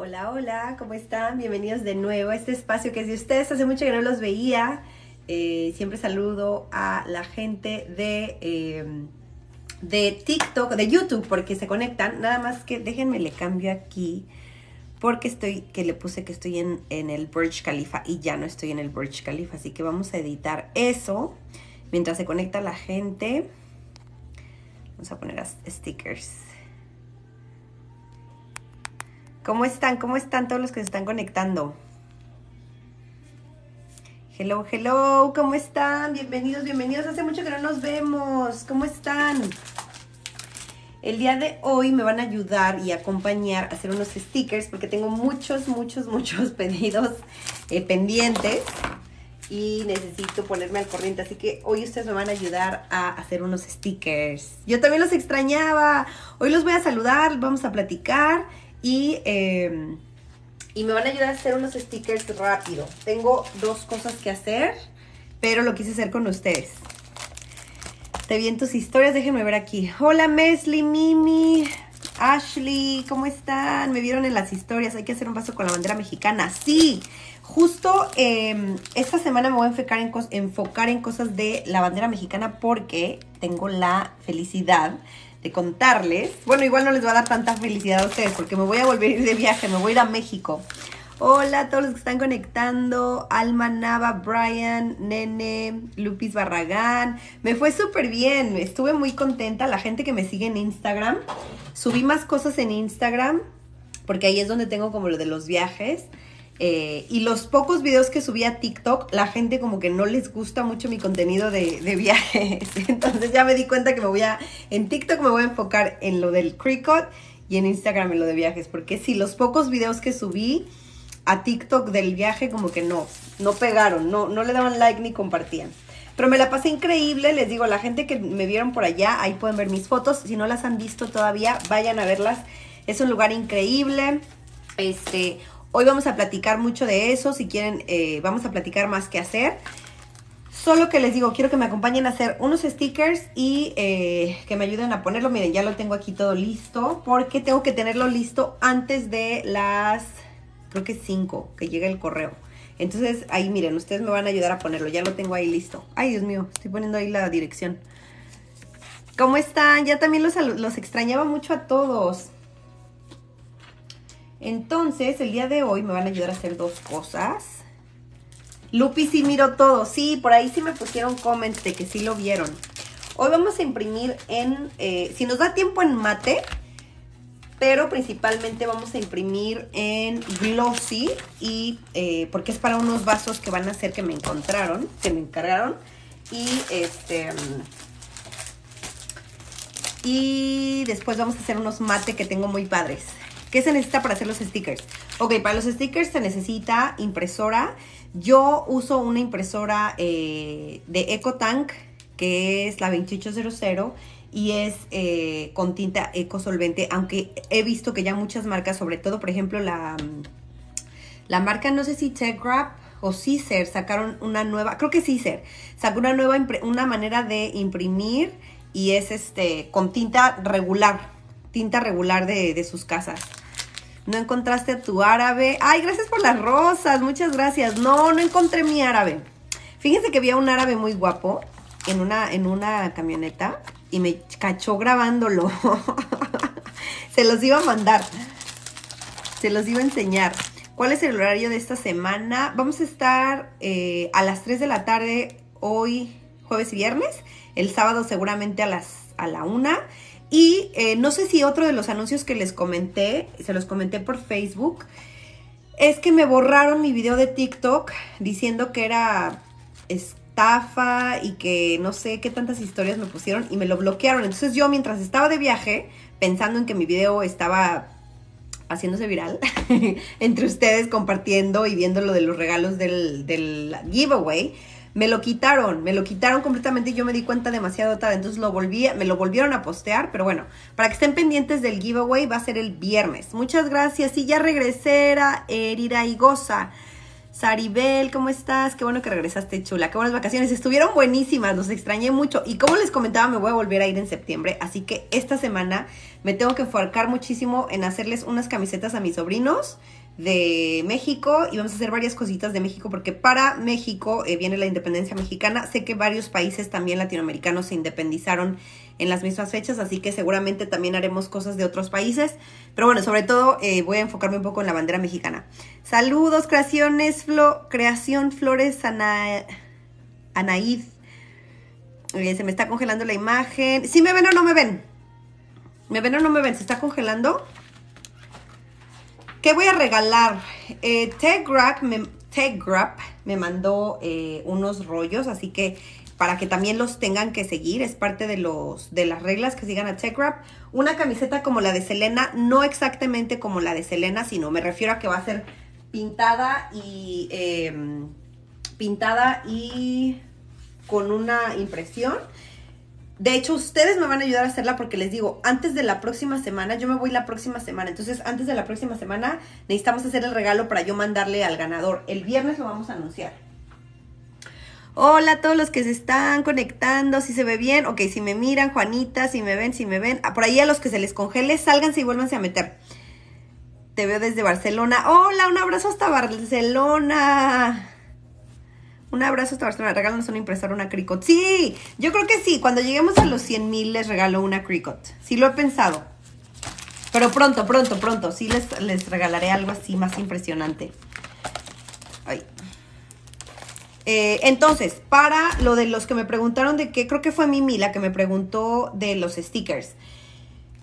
Hola, hola, ¿cómo están? Bienvenidos de nuevo a este espacio que es de ustedes. Hace mucho que no los veía. Eh, siempre saludo a la gente de, em, de TikTok, de YouTube, porque se conectan. Nada más que déjenme le cambio aquí, porque estoy, que le puse que estoy en, el Burj Khalifa y ya no estoy en el Burj Khalifa. Así que vamos a editar eso mientras se conecta la gente. Vamos a poner stickers. ¿Cómo están? ¿Cómo están todos los que se están conectando? Hello, hello, ¿cómo están? Bienvenidos, bienvenidos. Hace mucho que no nos vemos. ¿Cómo están? El día de hoy me van a ayudar y acompañar a hacer unos stickers porque tengo muchos, muchos, muchos pedidos eh, pendientes y necesito ponerme al corriente. Así que hoy ustedes me van a ayudar a hacer unos stickers. Yo también los extrañaba. Hoy los voy a saludar, vamos a platicar Em, y, me van a ayudar a hacer unos stickers rápido. Tengo dos cosas que hacer, pero lo quise hacer con ustedes. Te vi en tus historias, déjenme ver aquí. Hola Mesli, Mimi, Ashley, ¿cómo están? Me vieron en las historias, hay que hacer un paso con la bandera mexicana. Sí, justo em, esta semana me voy a enfocar en, enfocar en cosas de la bandera mexicana porque tengo la felicidad de contarles. Bueno, igual no les va a dar tanta felicidad a ustedes porque me voy a volver de viaje, me voy a ir a México. Hola a todos los que están conectando. Alma Nava, Brian, Nene, Lupis Barragán. Me fue súper bien. Estuve muy contenta. La gente que me sigue en Instagram. Subí más cosas en Instagram porque ahí es donde tengo como lo de los viajes. Eh, y los pocos videos que subí a TikTok, la gente como que no les gusta mucho mi contenido de, viajes. Entonces ya me di cuenta que me voy a, en TikTok me voy a enfocar en lo del Cricut y en Instagram en lo de viajes. Porque si los pocos videos que subí a TikTok del viaje como que no, no pegaron, no, no le daban like ni compartían. Pero me la pasé increíble, les digo, la gente que me vieron por allá, ahí pueden ver mis fotos. Si no las han visto todavía, vayan a verlas. Es un lugar increíble. Este, Hoy vamos a platicar mucho de eso. Si quieren, eh, vamos a platicar más que hacer. Solo que les digo, quiero que me acompañen a hacer unos stickers y eh, que me ayuden a ponerlo. Miren, ya lo tengo aquí todo listo. Porque tengo que tenerlo listo antes de las, creo que 5, que llegue el correo. Entonces, ahí miren, ustedes me van a ayudar a ponerlo. Ya lo tengo ahí listo. Ay, Dios mío, estoy poniendo ahí la dirección. ¿Cómo están? Ya también los, los extrañaba mucho a todos. Entonces, el día de hoy me van a ayudar a hacer dos cosas. Lupi sí miro todo. Sí, por ahí sí me pusieron comments de que sí lo vieron. Hoy vamos a imprimir en, eh, si nos da tiempo en mate, pero principalmente vamos a imprimir en glossy y eh, porque es para unos vasos que van a hacer que me encontraron, que me encargaron y este y después vamos a hacer unos mate que tengo muy padres. ¿Qué se necesita para hacer los stickers? Ok, para los stickers se necesita impresora. Yo uso una impresora eh, de EcoTank, que es la 2800 y es eh, con tinta eco solvente. aunque he visto que ya muchas marcas, sobre todo, por ejemplo, la, mm, la marca, no sé si Tech o Caesar sacaron una nueva, creo que Caesar, sacó una nueva, una manera de imprimir y es este con tinta regular, tinta regular de, de sus casas. No encontraste a tu árabe. Ay, gracias por las rosas. Muchas gracias. No, no encontré mi árabe. Fíjense que vi a un árabe muy guapo en una, en una camioneta y me cachó grabándolo. Se los iba a mandar. Se los iba a enseñar. ¿Cuál es el horario de esta semana? Vamos a estar eh, a las 3 de la tarde hoy, jueves y viernes. El sábado seguramente a las a la 1 y eh, no sé si otro de los anuncios que les comenté, se los comenté por Facebook, es que me borraron mi video de TikTok diciendo que era estafa y que no sé qué tantas historias me pusieron y me lo bloquearon. Entonces yo mientras estaba de viaje, pensando en que mi video estaba haciéndose viral entre ustedes compartiendo y viendo lo de los regalos del, del giveaway, me lo quitaron, me lo quitaron completamente y yo me di cuenta demasiado tarde, entonces lo volví, me lo volvieron a postear, pero bueno, para que estén pendientes del giveaway va a ser el viernes. Muchas gracias y ya regresé, a herida y goza. Saribel, ¿cómo estás? Qué bueno que regresaste, chula. Qué buenas vacaciones. Estuvieron buenísimas, los extrañé mucho. Y como les comentaba, me voy a volver a ir en septiembre. Así que esta semana me tengo que enfocar muchísimo en hacerles unas camisetas a mis sobrinos de México y vamos a hacer varias cositas de México porque para México eh, viene la independencia mexicana. Sé que varios países también latinoamericanos se independizaron en las mismas fechas, así que seguramente también haremos cosas de otros países. Pero bueno, sobre todo eh, voy a enfocarme un poco en la bandera mexicana. Saludos, creaciones, Flo, creación Flores Ana, Anaíz. se me está congelando la imagen. ¿Sí me ven o no me ven? ¿Me ven o no me ven? ¿Se está congelando? ¿Qué voy a regalar? Eh, Tegrap me, mandó eh, unos rollos, así que para que también los tengan que seguir, es parte de, los, de las reglas que sigan a TechRap. Una camiseta como la de Selena, no exactamente como la de Selena, sino me refiero a que va a ser pintada y em, pintada y con una impresión de hecho, ustedes me van a ayudar a hacerla porque les digo, antes de la próxima semana, yo me voy la próxima semana. Entonces, antes de la próxima semana, necesitamos hacer el regalo para yo mandarle al ganador. El viernes lo vamos a anunciar. Hola a todos los que se están conectando, si se ve bien, ok, si me miran, Juanita, si me ven, si me ven, ah, por ahí a los que se les congele, sálganse y vuélvanse a meter. Te veo desde Barcelona. Hola, un abrazo hasta Barcelona. Un abrazo esta Barcelona. Regálanos una impresora, una Cricut. Sí, yo creo que sí. Cuando lleguemos a los 100 mil les regalo una Cricut. Sí lo he pensado. Pero pronto, pronto, pronto. Sí les, les regalaré algo así más impresionante. Ay. Eh, entonces, para lo de los que me preguntaron de qué, creo que fue Mimi la que me preguntó de los stickers.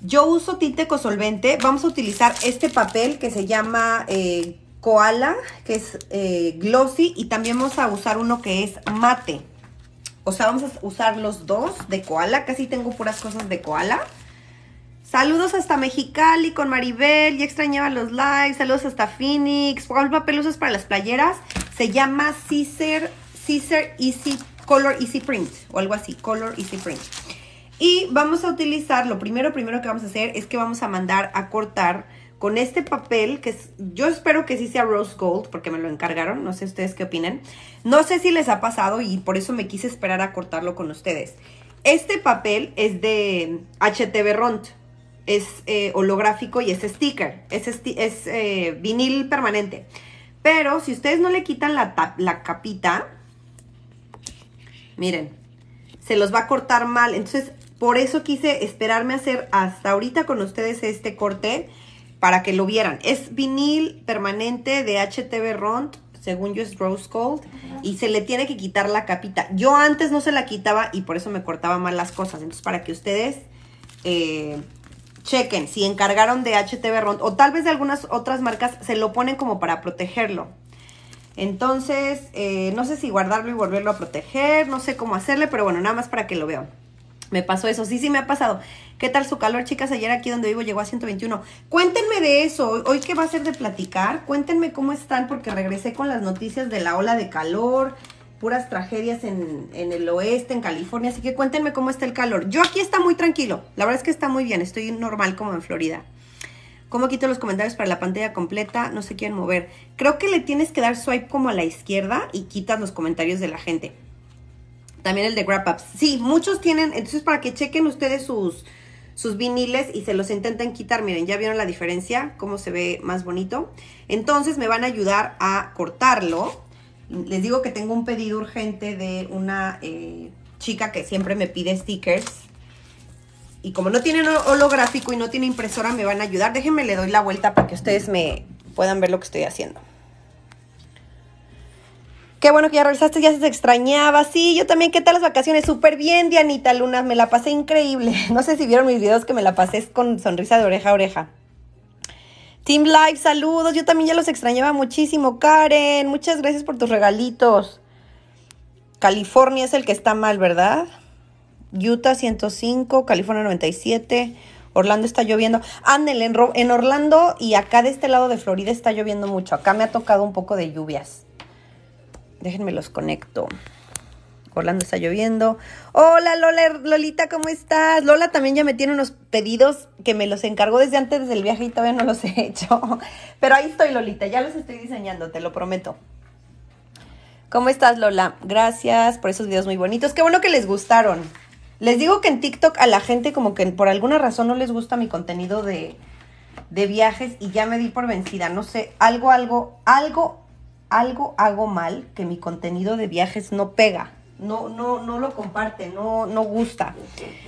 Yo uso tinte cosolvente. Vamos a utilizar este papel que se llama eh, koala, que es eh, glossy, y también vamos a usar uno que es mate. O sea, vamos a usar los dos de koala. Casi tengo puras cosas de koala. Saludos hasta Mexicali con Maribel. Ya extrañaba los likes. Saludos hasta Phoenix. ¿Cuál papel usas para las playeras? Se llama Scissor Easy Color Easy Print. O algo así. Color Easy Print. Y vamos a utilizar, lo primero, primero que vamos a hacer es que vamos a mandar a cortar con este papel, que yo espero que sí sea rose gold, porque me lo encargaron, no sé ustedes qué opinan. No sé si les ha pasado y por eso me quise esperar a cortarlo con ustedes. Este papel es de HTV Ront, es eh, holográfico y es sticker, es, es eh, vinil permanente. Pero si ustedes no le quitan la, la capita, miren, se los va a cortar mal. Entonces, por eso quise esperarme a hacer hasta ahorita con ustedes este corte, para que lo vieran. Es vinil permanente de HTV Rond, según yo es Rose Gold, y se le tiene que quitar la capita. Yo antes no se la quitaba y por eso me cortaba mal las cosas. Entonces, para que ustedes eh, chequen si encargaron de HTV Rond o tal vez de algunas otras marcas, se lo ponen como para protegerlo. Entonces, eh, no sé si guardarlo y volverlo a proteger, no sé cómo hacerle, pero bueno, nada más para que lo vean. Me pasó eso, sí, sí me ha pasado. ¿Qué tal su calor, chicas? Ayer aquí donde vivo llegó a 121. Cuéntenme de eso. Hoy qué va a ser de platicar, cuéntenme cómo están porque regresé con las noticias de la ola de calor, puras tragedias en, en, el oeste, en California. Así que cuéntenme cómo está el calor. Yo aquí está muy tranquilo. La verdad es que está muy bien. Estoy normal como en Florida. ¿Cómo quito los comentarios para la pantalla completa? No se quieren mover. Creo que le tienes que dar swipe como a la izquierda y quitas los comentarios de la gente. También el de Grab Ups. Sí, muchos tienen. Entonces, para que chequen ustedes sus, sus viniles y se los intenten quitar. Miren, ya vieron la diferencia, cómo se ve más bonito. Entonces me van a ayudar a cortarlo. Les digo que tengo un pedido urgente de una eh, chica que siempre me pide stickers. Y como no tienen holográfico y no tiene impresora, me van a ayudar. Déjenme, le doy la vuelta para que ustedes me puedan ver lo que estoy haciendo. Qué bueno que ya regresaste, ya se extrañaba. Sí, yo también, ¿qué tal las vacaciones? Súper bien, Dianita Luna, me la pasé increíble. No sé si vieron mis videos que me la pasé con sonrisa de oreja a oreja. Team Live, saludos. Yo también ya los extrañaba muchísimo, Karen. Muchas gracias por tus regalitos. California es el que está mal, ¿verdad? Utah 105, California 97. Orlando está lloviendo. Ándale, en, en Orlando y acá de este lado de Florida está lloviendo mucho. Acá me ha tocado un poco de lluvias. Déjenme los conecto. Orlando está lloviendo. Hola Lola, Lolita, ¿cómo estás? Lola también ya me tiene unos pedidos que me los encargó desde antes del viaje y todavía no los he hecho. Pero ahí estoy Lolita, ya los estoy diseñando, te lo prometo. ¿Cómo estás Lola? Gracias por esos videos muy bonitos. Qué bueno que les gustaron. Les digo que en TikTok a la gente como que por alguna razón no les gusta mi contenido de, de viajes y ya me di por vencida. No sé, algo, algo, algo algo hago mal, que mi contenido de viajes no pega, no, no, no lo comparte, no, no gusta.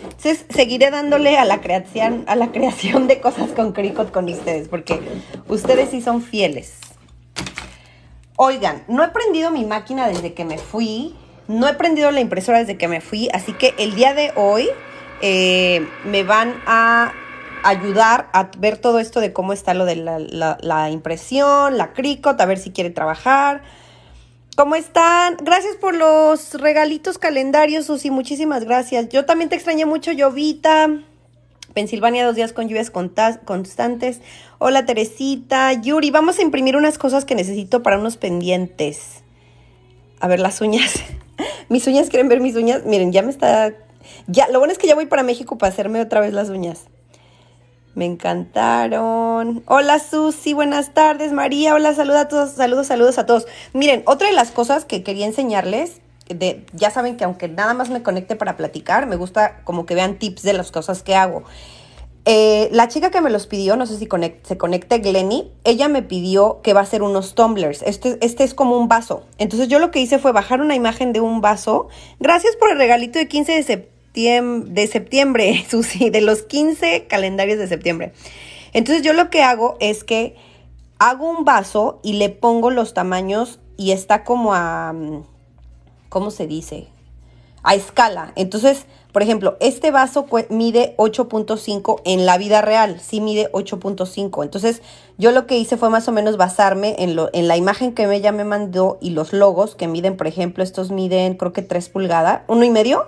Entonces, seguiré dándole a la creación, a la creación de cosas con Cricut con ustedes, porque ustedes sí son fieles. Oigan, no he prendido mi máquina desde que me fui, no he prendido la impresora desde que me fui, así que el día de hoy eh, me van a ayudar a ver todo esto de cómo está lo de la, impresión, la cricot, a ver si quiere trabajar. ¿Cómo están? Gracias por los regalitos calendarios, Susi. Muchísimas gracias. Yo también te extrañé mucho, Llovita. Pensilvania, dos días con lluvias constantes. Hola, Teresita. Yuri, vamos a imprimir unas cosas que necesito para unos pendientes. A ver, las uñas. ¿Mis uñas quieren ver mis uñas? Miren, ya me está... Ya, lo bueno es que ya voy para México para hacerme otra vez las uñas. Me encantaron. Hola Susi, buenas tardes María. Hola, saludos a todos, saludos, saludos a todos. Miren, otra de las cosas que quería enseñarles, de, ya saben que aunque nada más me conecte para platicar, me gusta como que vean tips de las cosas que hago. Eh, la chica que me los pidió, no sé si se conecte Glenny, ella me pidió que va a ser unos tumblers. Este, este es como un vaso. Entonces yo lo que hice fue bajar una imagen de un vaso. Gracias por el regalito de 15 de septiembre de septiembre, Susi, de los 15 calendarios de septiembre. Entonces yo lo que hago es que hago un vaso y le pongo los tamaños y está como a, mm, ¿cómo se dice? A escala. Entonces, por ejemplo, este vaso mide 8.5 en la vida real, sí mide 8.5. Entonces, yo lo que hice fue más o menos basarme en, lo, en la imagen que ella me mandó y los logos que miden, por ejemplo, estos miden creo que 3 pulgadas, uno y medio,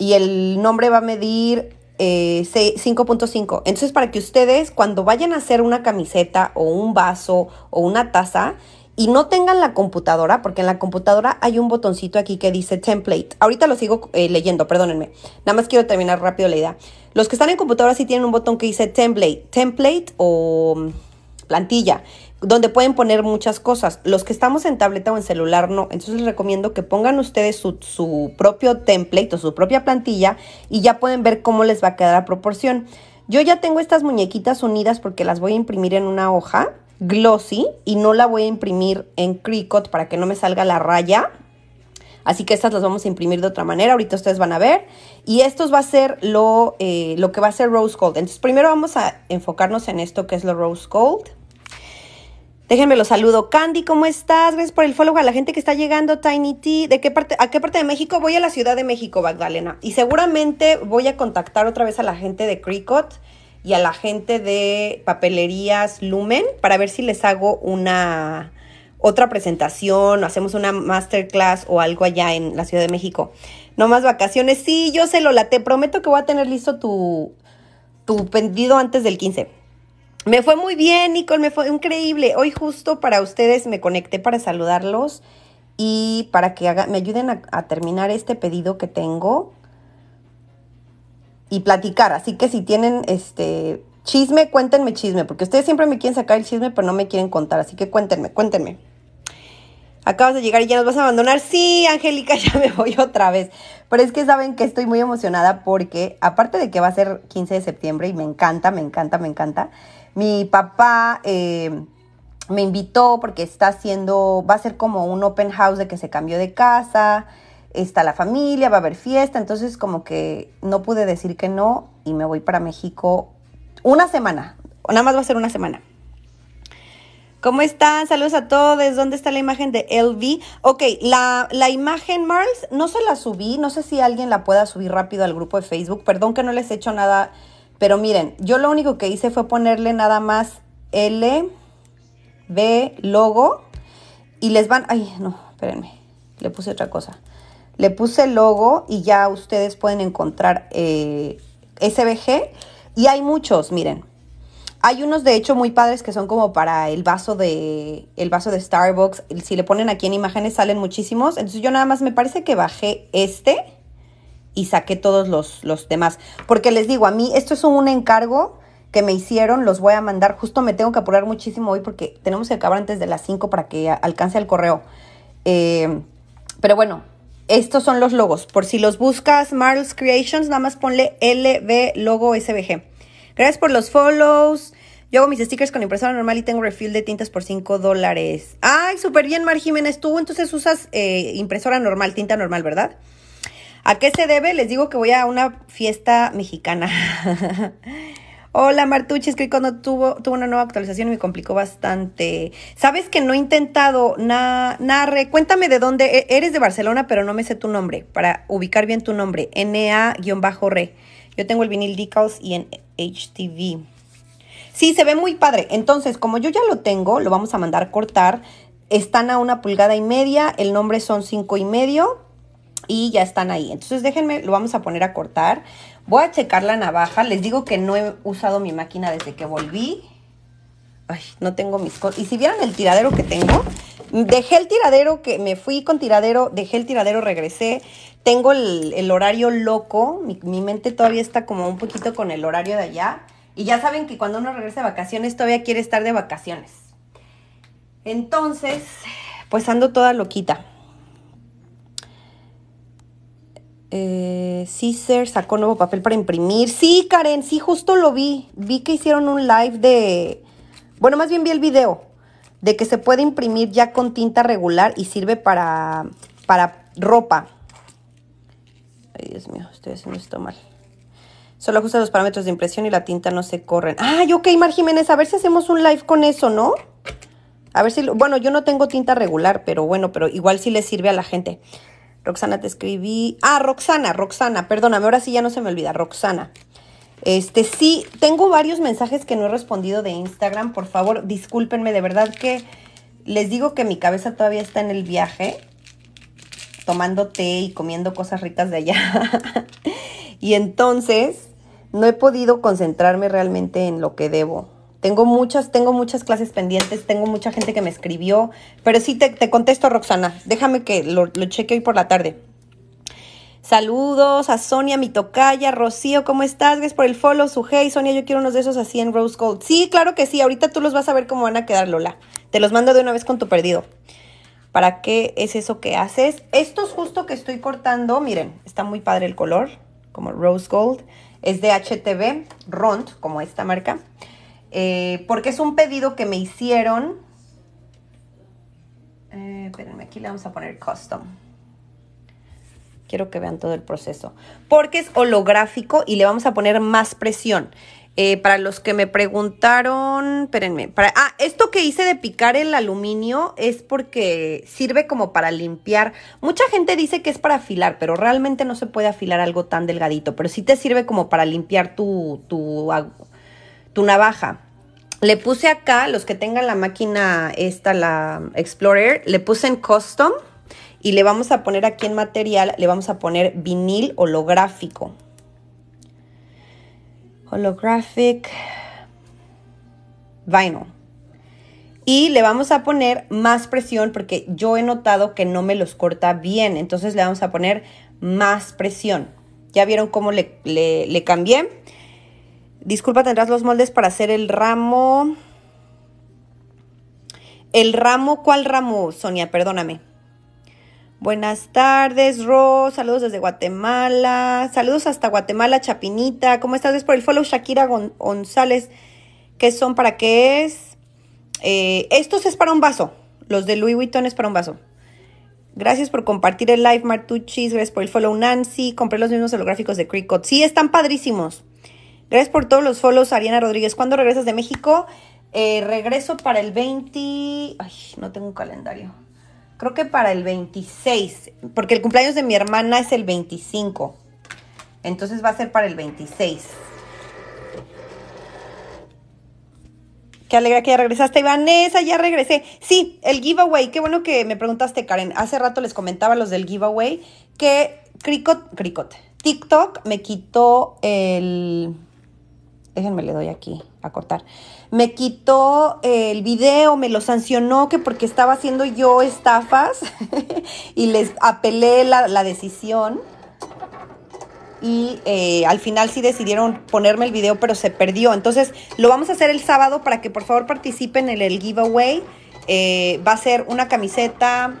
y el nombre va a medir 5.5. Eh, Entonces, para que ustedes cuando vayan a hacer una camiseta o un vaso o una taza y no tengan la computadora, porque en la computadora hay un botoncito aquí que dice template. Ahorita lo sigo eh, leyendo, perdónenme. Nada más quiero terminar rápido la idea. Los que están en computadora sí tienen un botón que dice template, template o mm, plantilla donde pueden poner muchas cosas. Los que estamos en tableta o en celular no. Entonces les recomiendo que pongan ustedes su, propio template o su propia plantilla y ya pueden ver cómo les va a quedar la proporción. Yo ya tengo estas muñequitas unidas porque las voy a imprimir en una hoja glossy y no la voy a imprimir en Cricut para que no me salga la raya. Así que estas las vamos a imprimir de otra manera. Ahorita ustedes van a ver. Y esto va a ser lo, eh, lo que va a ser Rose Gold. Entonces primero vamos a enfocarnos en esto que es lo Rose Gold. Déjenme los saludo. Candy, ¿cómo estás? Gracias por el follow. A la gente que está llegando, Tiny T. ¿De qué parte, a qué parte de México? Voy a la Ciudad de México, Magdalena. Y seguramente voy a contactar otra vez a la gente de Cricut y a la gente de papelerías Lumen para ver si les hago una otra presentación, o hacemos una masterclass o algo allá en la Ciudad de México. No más vacaciones. Sí, yo se lo te prometo que voy a tener listo tu, tu pendido antes del 15. Me fue muy bien, Nicole, me fue increíble. Hoy justo para ustedes me conecté para saludarlos y para que me ayuden a, terminar este pedido que tengo y platicar. Así que si tienen este chisme, cuéntenme chisme, porque ustedes siempre me quieren sacar el chisme, pero no me quieren contar. Así que cuéntenme, cuéntenme. Acabas de llegar y ya nos vas a abandonar. Sí, Angélica, ya me voy otra vez. Pero es que saben que estoy muy emocionada porque, aparte de que va a ser 15 de septiembre y me encanta, me encanta, me encanta mi papá em, me invitó porque está haciendo, va a ser como un open house de que se cambió de casa, está la familia, va a haber fiesta, entonces como que no pude decir que no y me voy para México una semana, nada más va a ser una semana. ¿Cómo están? Saludos a todos. ¿Dónde está la imagen de LV? Ok, la, la imagen, Marls, no se la subí. No sé si alguien la pueda subir rápido al grupo de Facebook. Perdón que no les he hecho nada pero miren, yo lo único que hice fue ponerle nada más L, B, logo. Y les van... Ay, no, espérenme. Le puse otra cosa. Le puse logo y ya ustedes pueden encontrar eh, SBG. Y hay muchos, miren. Hay unos de hecho muy padres que son como para el vaso de el vaso de Starbucks. Si le ponen aquí en imágenes salen muchísimos. Entonces yo nada más me parece que bajé este y saqué todos los, demás. Porque les digo, a mí esto es un encargo que me hicieron, los voy a mandar. Justo me tengo que apurar muchísimo hoy porque tenemos que acabar antes de las 5 para que alcance el correo. Eh, pero bueno, estos son los logos. Por si los buscas, Marls Creations, nada más ponle LB Logo SBG. Gracias por los follows. Yo hago mis stickers con impresora normal y tengo refill de tintas por 5 dólares. Ay, súper bien, Mar Jiménez. Tú entonces usas eh, impresora normal, tinta normal, ¿verdad? ¿A qué se debe? Les digo que voy a una fiesta mexicana. Hola es que cuando tuvo, tuvo una nueva actualización y me complicó bastante. Sabes que no he intentado na, narre. Cuéntame de dónde e, eres de Barcelona, pero no me sé tu nombre para ubicar bien tu nombre. NA-re. Yo tengo el vinil Decals y en HTV. Sí, se ve muy padre. Entonces, como yo ya lo tengo, lo vamos a mandar cortar. Están a una pulgada y media. El nombre son cinco y medio y ya están ahí. Entonces déjenme, lo vamos a poner a cortar. Voy a checar la navaja. Les digo que no he usado mi máquina desde que volví. Ay, no tengo mis cosas. Y si vieran el tiradero que tengo, dejé el tiradero que me fui con tiradero, dejé el tiradero, regresé. Tengo el, horario loco. Mi, mi mente todavía está como un poquito con el horario de allá. Y ya saben que cuando uno regresa de vacaciones, todavía quiere estar de vacaciones. Entonces, pues ando toda loquita. Eh, Caesar sacó nuevo papel para imprimir. Sí, Karen, sí, justo lo vi. Vi que hicieron un live de... Bueno, más bien vi el video de que se puede imprimir ya con tinta regular y sirve para, para ropa. Ay, Dios mío, estoy haciendo esto mal. Solo ajusta los parámetros de impresión y la tinta no se corren. Ay, ah, ok, Mar Jiménez, a ver si hacemos un live con eso, ¿no? A ver si... Bueno, yo no tengo tinta regular, pero bueno, pero igual sí le sirve a la gente. Roxana, te escribí. Ah, Roxana, Roxana, perdóname, ahora sí ya no se me olvida, Roxana. Este, sí, tengo varios mensajes que no he respondido de Instagram, por favor, discúlpenme, de verdad que les digo que mi cabeza todavía está en el viaje, tomando té y comiendo cosas ricas de allá. y entonces, no he podido concentrarme realmente en lo que debo. Tengo muchas, tengo muchas clases pendientes, tengo mucha gente que me escribió, pero sí te, contesto, Roxana. Déjame que lo, cheque hoy por la tarde. Saludos a Sonia, mi tocaya, Rocío, ¿cómo estás? Gracias por el follow, hey Sonia, yo quiero unos de esos así en Rose Gold. Sí, claro que sí, ahorita tú los vas a ver cómo van a quedar, Lola. Te los mando de una vez con tu perdido. ¿Para qué es eso que haces? Esto es justo que estoy cortando, miren, está muy padre el color, como Rose Gold. Es de HTV, Rond, como esta marca. Eh, porque es un pedido que me hicieron. Eh, espérenme, aquí le vamos a poner custom. Quiero que vean todo el proceso. Porque es holográfico y le vamos a poner más presión. Eh, para los que me preguntaron, espérenme. ah, esto que hice de picar el aluminio es porque sirve como para limpiar. Mucha gente dice que es para afilar, pero realmente no se puede afilar algo tan delgadito. Pero sí te sirve como para limpiar tu, tu, tu navaja. Le puse acá, los que tengan la máquina esta, la Explorer, le puse en Custom y le vamos a poner aquí en material, le vamos a poner vinil holográfico. Holographic vinyl. Y le vamos a poner más presión porque yo he notado que no me los corta bien. Entonces le vamos a poner más presión. Ya vieron cómo le, le cambié. Disculpa, tendrás los moldes para hacer el ramo. El ramo, ¿cuál ramo, Sonia? Perdóname. Buenas tardes, Ro. Saludos desde Guatemala. Saludos hasta Guatemala, Chapinita. ¿Cómo estás? Es por el follow, Shakira González. ¿Qué son? ¿Para qué es? Eh, estos es para un vaso. Los de Louis Vuitton es para un vaso. Gracias por compartir el live, Martuchis. Gracias por el follow, Nancy. Compré los mismos holográficos de Cricut. Sí, están padrísimos. Gracias por todos los follows, Ariana Rodríguez. ¿Cuándo regresas de México? Eh, regreso para el 20. Ay, no tengo un calendario. Creo que para el 26, porque el cumpleaños de mi hermana es el 25. Entonces va a ser para el 26. Qué alegra que ya regresaste, Vanessa, ya regresé. Sí, el giveaway, qué bueno que me preguntaste, Karen. Hace rato les comentaba los del giveaway que Cricot, Cricot, TikTok me quitó el déjenme le doy aquí a cortar. Me quitó eh, el video, me lo sancionó que porque estaba haciendo yo estafas y les apelé la, decisión. Y eh, al final sí decidieron ponerme el video, pero se perdió. Entonces lo vamos a hacer el sábado para que por favor participen en el giveaway. Eh, va a ser una camiseta,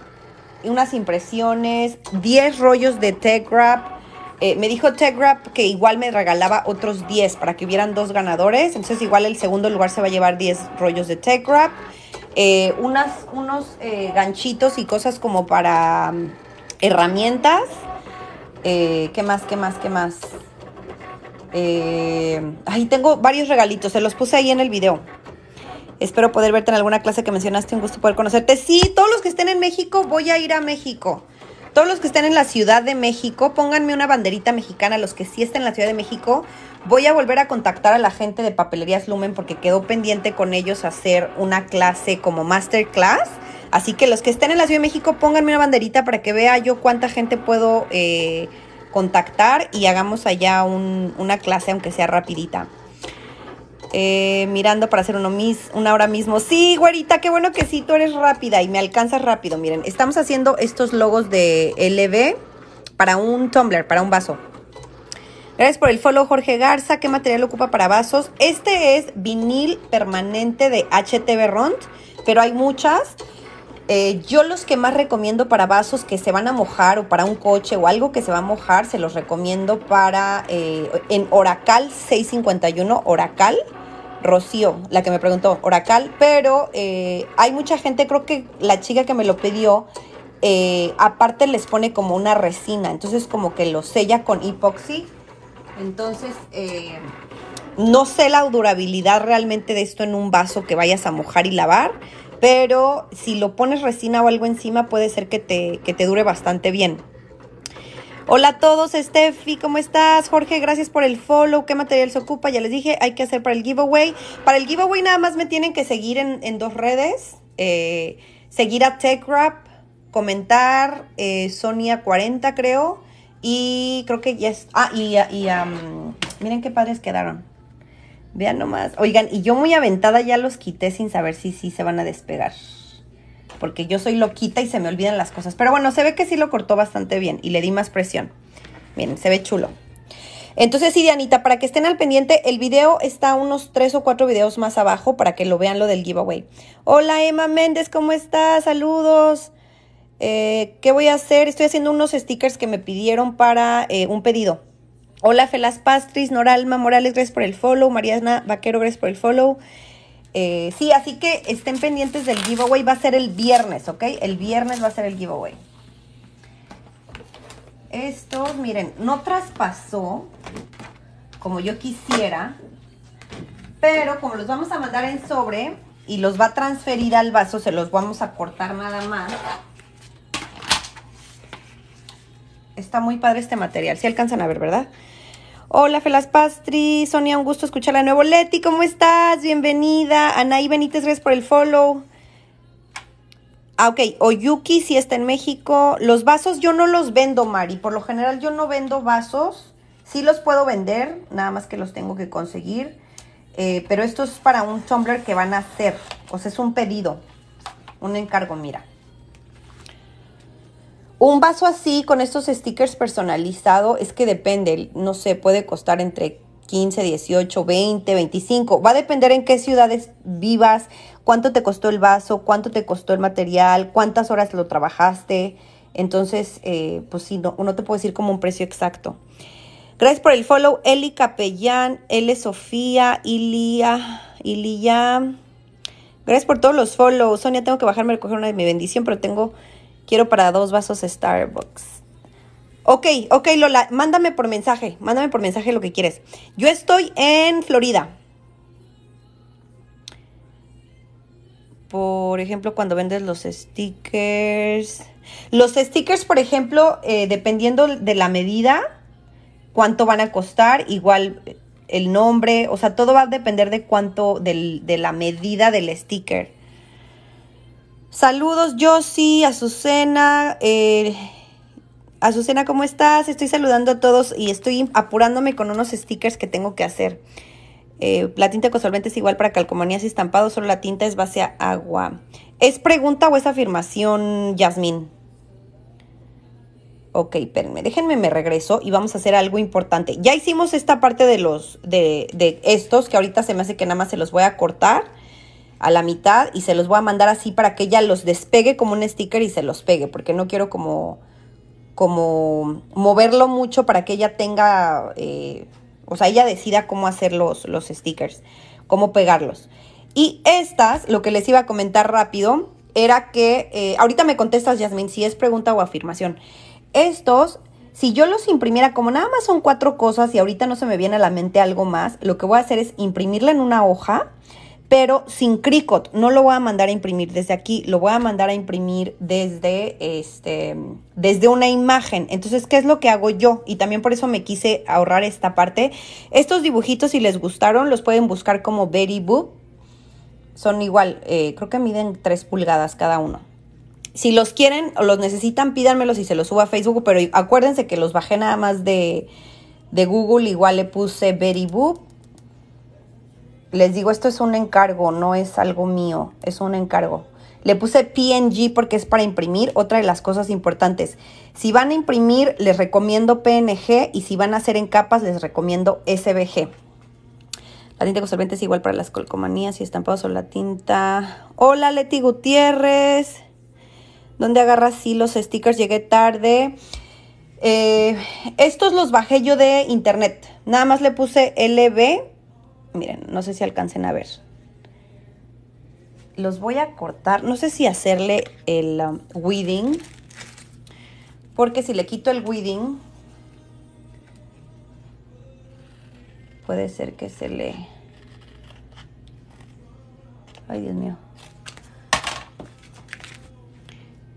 unas impresiones, 10 rollos de tech wrap eh, me dijo TechRap que igual me regalaba otros 10 para que hubieran dos ganadores. Entonces igual el segundo lugar se va a llevar 10 rollos de TechRap. Eh, unas, unos eh, ganchitos y cosas como para mm, herramientas. Eh, ¿Qué más? ¿Qué más? ¿Qué más? ahí tengo varios regalitos. Se los puse ahí en el video. Espero poder verte en alguna clase que mencionaste. Un gusto poder conocerte. Sí, todos los que estén en México, voy a ir a México. Todos los que estén en la Ciudad de México, pónganme una banderita mexicana. Los que sí estén en la Ciudad de México, voy a volver a contactar a la gente de Papelerías Lumen porque quedó pendiente con ellos hacer una clase como masterclass. Así que los que estén en la Ciudad de México, pónganme una banderita para que vea yo cuánta gente puedo eh, contactar y hagamos allá una clase, aunque sea rapidita. Eh, mirando para hacer uno mis, una hora mismo. Sí, güerita, qué bueno que sí, tú eres rápida y me alcanzas rápido. Miren, estamos haciendo estos logos de LB para un tumbler, para un vaso. Gracias por el follow, Jorge Garza. ¿Qué material ocupa para vasos? Este es vinil permanente de HTV Rond, pero hay muchas. Eh, yo los que más recomiendo para vasos que se van a mojar o para un coche o algo que se va a mojar, se los recomiendo para eh, en Oracal 651 Oracal Rocío, la que me preguntó, Oracal, pero eh, hay mucha gente, creo que la chica que me lo pidió, eh, aparte les pone como una resina, entonces como que lo sella con epoxi. Entonces, eh, no sé la durabilidad realmente de esto en un vaso que vayas a mojar y lavar, pero si lo pones resina o algo encima puede ser que te, que te dure bastante bien. Hola a todos, Steffi, ¿cómo estás? Jorge, gracias por el follow. ¿Qué material se ocupa? Ya les dije, hay que hacer para el giveaway. Para el giveaway nada más me tienen que seguir en, dos redes. Eh, seguir a TechRap, comentar, eh, Sonia40 creo. Y creo que ya es... Ah, y, miren qué padres quedaron. Vean nomás. Oigan, y yo muy aventada ya los quité sin saber si sí si se van a despegar porque yo soy loquita y se me olvidan las cosas. Pero bueno, se ve que sí lo cortó bastante bien y le di más presión. Miren, se ve chulo. Entonces sí, Dianita, para que estén al pendiente, el video está unos tres o cuatro videos más abajo para que lo vean lo del giveaway. Hola Emma Méndez, ¿cómo estás? Saludos. Eh, ¿Qué voy a hacer? Estoy haciendo unos stickers que me pidieron para eh, un pedido. Hola Felas Pastris, Noralma Morales, gracias por el follow. Mariana Vaquero, gracias por el follow. Eh, sí, así que estén pendientes del giveaway. Va a ser el viernes, ¿ok? El viernes va a ser el giveaway. Esto, miren, no traspasó como yo quisiera, pero como los vamos a mandar en sobre y los va a transferir al vaso, se los vamos a cortar nada más. Está muy padre este material, si alcanzan a ver, ¿verdad? Hola, Felas Pastri. Sonia, un gusto escucharla de nuevo. Leti, ¿cómo estás? Bienvenida. Anaí Benítez, gracias por el follow. Ah, ok. Oyuki, si está en México. Los vasos yo no los vendo, Mari. Por lo general yo no vendo vasos. Sí los puedo vender, nada más que los tengo que conseguir. Eh, pero esto es para un Tumblr que van a hacer. O sea, es un pedido, un encargo, mira. Un vaso así con estos stickers personalizado es que depende, no sé, puede costar entre 15, 18, 20, 25. Va a depender en qué ciudades vivas, cuánto te costó el vaso, cuánto te costó el material, cuántas horas lo trabajaste. Entonces, eh, pues sí, no, te puedo decir como un precio exacto. Gracias por el follow, Eli Capellán, L. Sofía, Ilia, Ilia. Gracias por todos los follows. Sonia, tengo que bajarme a recoger una de mi bendición, pero tengo Quiero para dos vasos Starbucks. Ok, ok, Lola, mándame por mensaje, mándame por mensaje lo que quieres. Yo estoy en Florida. Por ejemplo, cuando vendes los stickers. Los stickers, por ejemplo, eh, dependiendo de la medida, cuánto van a costar, igual el nombre, o sea, todo va a depender de cuánto, de la medida del sticker. Saludos, Yossi, Azucena. Eh, Azucena, ¿cómo estás? Estoy saludando a todos y estoy apurándome con unos stickers que tengo que hacer. Eh, la tinta con solvente es igual para calcomanías y estampados, solo la tinta es base a agua. ¿Es pregunta o es afirmación, Yasmín? Ok, espérenme, déjenme, me regreso y vamos a hacer algo importante. Ya hicimos esta parte de los, de, de estos, que ahorita se me hace que nada más se los voy a cortar a la mitad y se los voy a mandar así para que ella los despegue como un sticker y se los pegue, porque no quiero como, como moverlo mucho para que ella tenga, eh, o sea, ella decida cómo hacer los, stickers, cómo pegarlos. Y estas, lo que les iba a comentar rápido, era que, eh, ahorita me contestas, Yasmin, si es pregunta o afirmación. Estos, si yo los imprimiera, como nada más son cuatro cosas y ahorita no se me viene a la mente algo más, lo que voy a hacer es imprimirla en una hoja pero sin Cricut. No lo voy a mandar a imprimir desde aquí, lo voy a mandar a imprimir desde, este, desde una imagen. Entonces, ¿qué es lo que hago yo? Y también por eso me quise ahorrar esta parte. Estos dibujitos, si les gustaron, los pueden buscar como Betty Boop. Son igual, eh, creo que miden 3 pulgadas cada uno. Si los quieren o los necesitan, pídanmelos y se los subo a Facebook, pero acuérdense que los bajé nada más de, de Google, igual le puse Betty Boop les digo, esto es un encargo, no es algo mío, es un encargo. Le puse PNG porque es para imprimir, otra de las cosas importantes. Si van a imprimir, les recomiendo PNG y si van a hacer en capas, les recomiendo SVG. La tinta solvente es igual para las colcomanías y estampados o la tinta. Hola Leti Gutiérrez. ¿Dónde agarras si los stickers? Llegué tarde. Eh, estos los bajé yo de internet. Nada más le puse LB Miren, no sé si alcancen a ver. Los voy a cortar. No sé si hacerle el wedding um, weeding. Porque si le quito el weeding, puede ser que se le... Ay, Dios mío.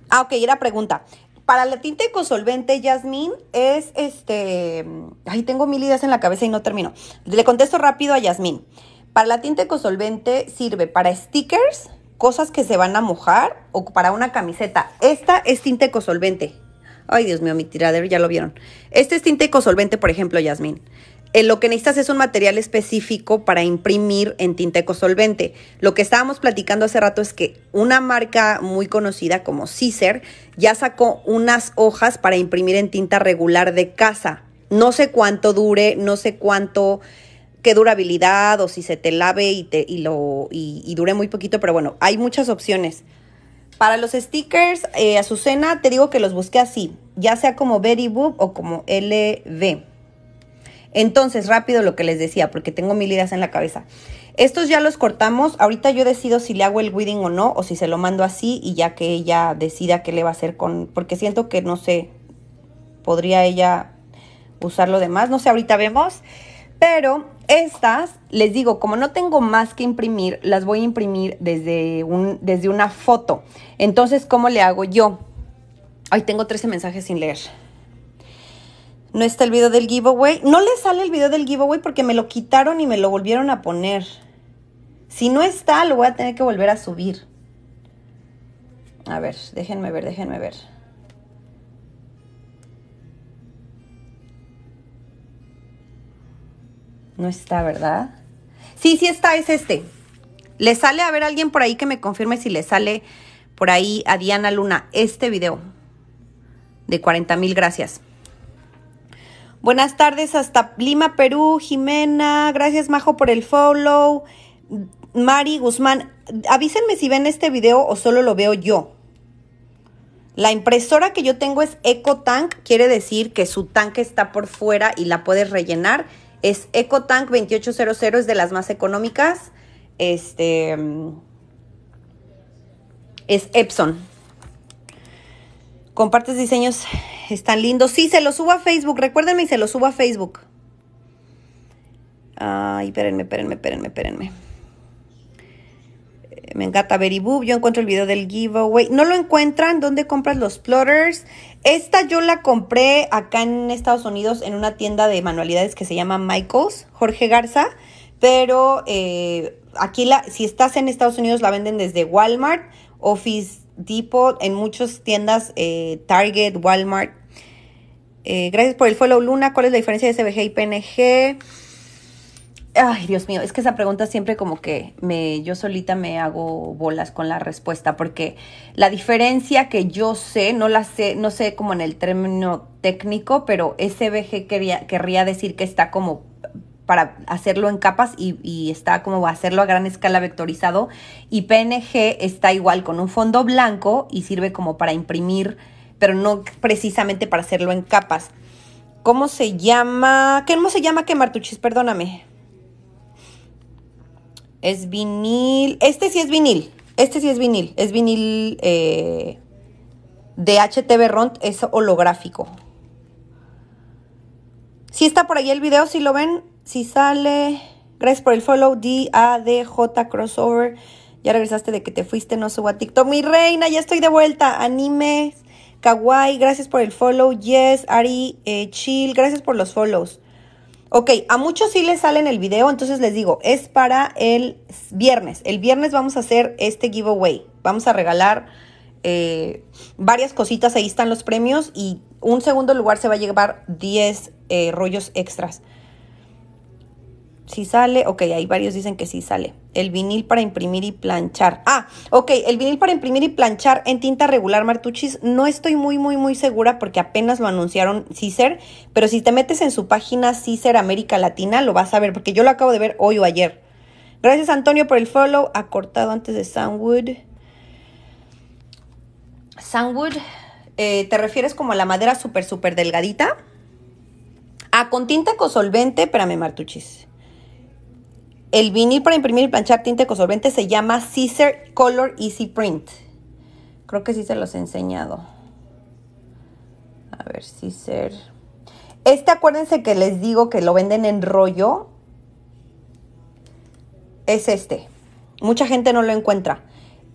Ah, ok, era pregunta. Para la tinta ecosolvente, Yasmín, es este. Ay, tengo mil ideas en la cabeza y no termino. Le contesto rápido a Yasmín. Para la tinta ecosolvente sirve para stickers, cosas que se van a mojar o para una camiseta. Esta es tinta ecosolvente. Ay, Dios mío, mi tirader, ya lo vieron. Este es tinta ecosolvente, por ejemplo, Yasmín. Eh, lo que necesitas es un material específico para imprimir en tinta solvente. Lo que estábamos platicando hace rato es que una marca muy conocida como Scissor ya sacó unas hojas para imprimir en tinta regular de casa. No sé cuánto dure, no sé cuánto qué durabilidad o si se te lave y, te, lo, y, dure muy poquito, pero bueno, hay muchas opciones. Para los stickers, eh, Azucena, te digo que los busqué así, ya sea como Betty Boop o como LV. Entonces, rápido lo que les decía, porque tengo mil ideas en la cabeza. Estos ya los cortamos. Ahorita yo decido si le hago el weeding o no, o si se lo mando así y ya que ella decida qué le va a hacer con... Porque siento que, no sé, podría ella usar lo demás. No sé, ahorita vemos. Pero estas, les digo, como no tengo más que imprimir, las voy a imprimir desde, un, desde una foto. Entonces, ¿cómo le hago yo? Ay, tengo 13 mensajes sin leer. No está el video del giveaway. No le sale el video del giveaway porque me lo quitaron y me lo volvieron a poner. Si no está, lo voy a tener que volver a subir. A ver, déjenme ver, déjenme ver. No está, ¿verdad? Sí, sí está, es este. Le sale a ver alguien por ahí que me confirme si le sale por ahí a Diana Luna este video de 40 mil gracias. Buenas tardes hasta Lima, Perú. Jimena, gracias Majo por el follow. Mari Guzmán, avísenme si ven este video o solo lo veo yo. La impresora que yo tengo es EcoTank, quiere decir que su tanque está por fuera y la puedes rellenar. Es EcoTank 2800, es de las más económicas. Este mm, es Epson. Compartes diseños, están lindos. Sí, se los subo a Facebook, recuérdenme y se los subo a Facebook. Ay, espérenme, espérenme, espérenme, espérenme. Eh, me encanta Berry Yo encuentro el video del giveaway. ¿No lo encuentran? ¿Dónde compras los plotters? Esta yo la compré acá en Estados Unidos en una tienda de manualidades que se llama Michaels, Jorge Garza. Pero eh, aquí, si estás en Estados Unidos, la venden desde Walmart, Office Tipo en muchas tiendas, eh, Target, Walmart. Eh, gracias por el follow, Luna. ¿Cuál es la diferencia de SVG y PNG? Ay, Dios mío, es que esa pregunta siempre como que me, yo solita me hago bolas con la respuesta, porque la diferencia que yo sé, no la sé, no sé como en el término técnico, pero SVG quería, querría decir que está como para hacerlo en capas y, está como hacerlo a gran escala vectorizado. Y PNG está igual con un fondo blanco y sirve como para imprimir, pero no precisamente para hacerlo en capas. ¿Cómo se llama? ¿Cómo se llama qué Martuchis? Perdóname. Es vinil. Este sí es vinil. Este sí es vinil. Es vinil eh, de HTV Ront. Es holográfico. Si sí está por ahí el video, si lo ven, si sale, gracias por el follow, D-A-D-J crossover. Ya regresaste de que te fuiste, no subo a TikTok. Mi reina, ya estoy de vuelta. Anime, Kawaii, gracias por el follow. Yes, Ari, eh, Chill, gracias por los follows. Ok, a muchos sí les sale en el video, entonces les digo, es para el viernes. El viernes vamos a hacer este giveaway. Vamos a regalar eh, varias cositas, ahí están los premios y un segundo lugar se va a llevar 10 eh, rollos extras si sale, ok, hay varios dicen que sí sale. El vinil para imprimir y planchar. Ah, ok, el vinil para imprimir y planchar en tinta regular, Martuchis, no estoy muy, muy, muy segura porque apenas lo anunciaron Cicer, pero si te metes en su página Cicer América Latina, lo vas a ver, porque yo lo acabo de ver hoy o ayer. Gracias, Antonio, por el follow. Acortado antes de Sandwood. Sandwood. Eh, ¿te refieres como a la madera súper, súper delgadita? Ah, con tinta con solvente, espérame, Martuchis. El vinil para imprimir y planchar tinte con solvente se llama Scissor Color Easy Print. Creo que sí se los he enseñado. A ver, ser Este acuérdense que les digo que lo venden en rollo. Es este. Mucha gente no lo encuentra.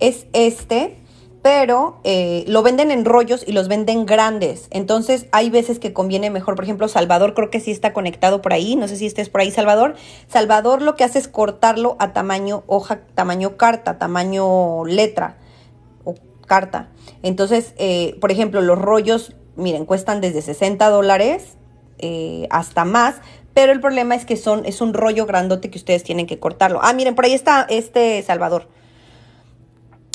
Es este pero eh, lo venden en rollos y los venden grandes. Entonces hay veces que conviene mejor, por ejemplo, Salvador creo que sí está conectado por ahí, no sé si estés por ahí, Salvador. Salvador lo que hace es cortarlo a tamaño hoja, tamaño carta, tamaño letra o carta. Entonces, eh, por ejemplo, los rollos, miren, cuestan desde 60 dólares eh, hasta más, pero el problema es que son, es un rollo grandote que ustedes tienen que cortarlo. Ah, miren, por ahí está este Salvador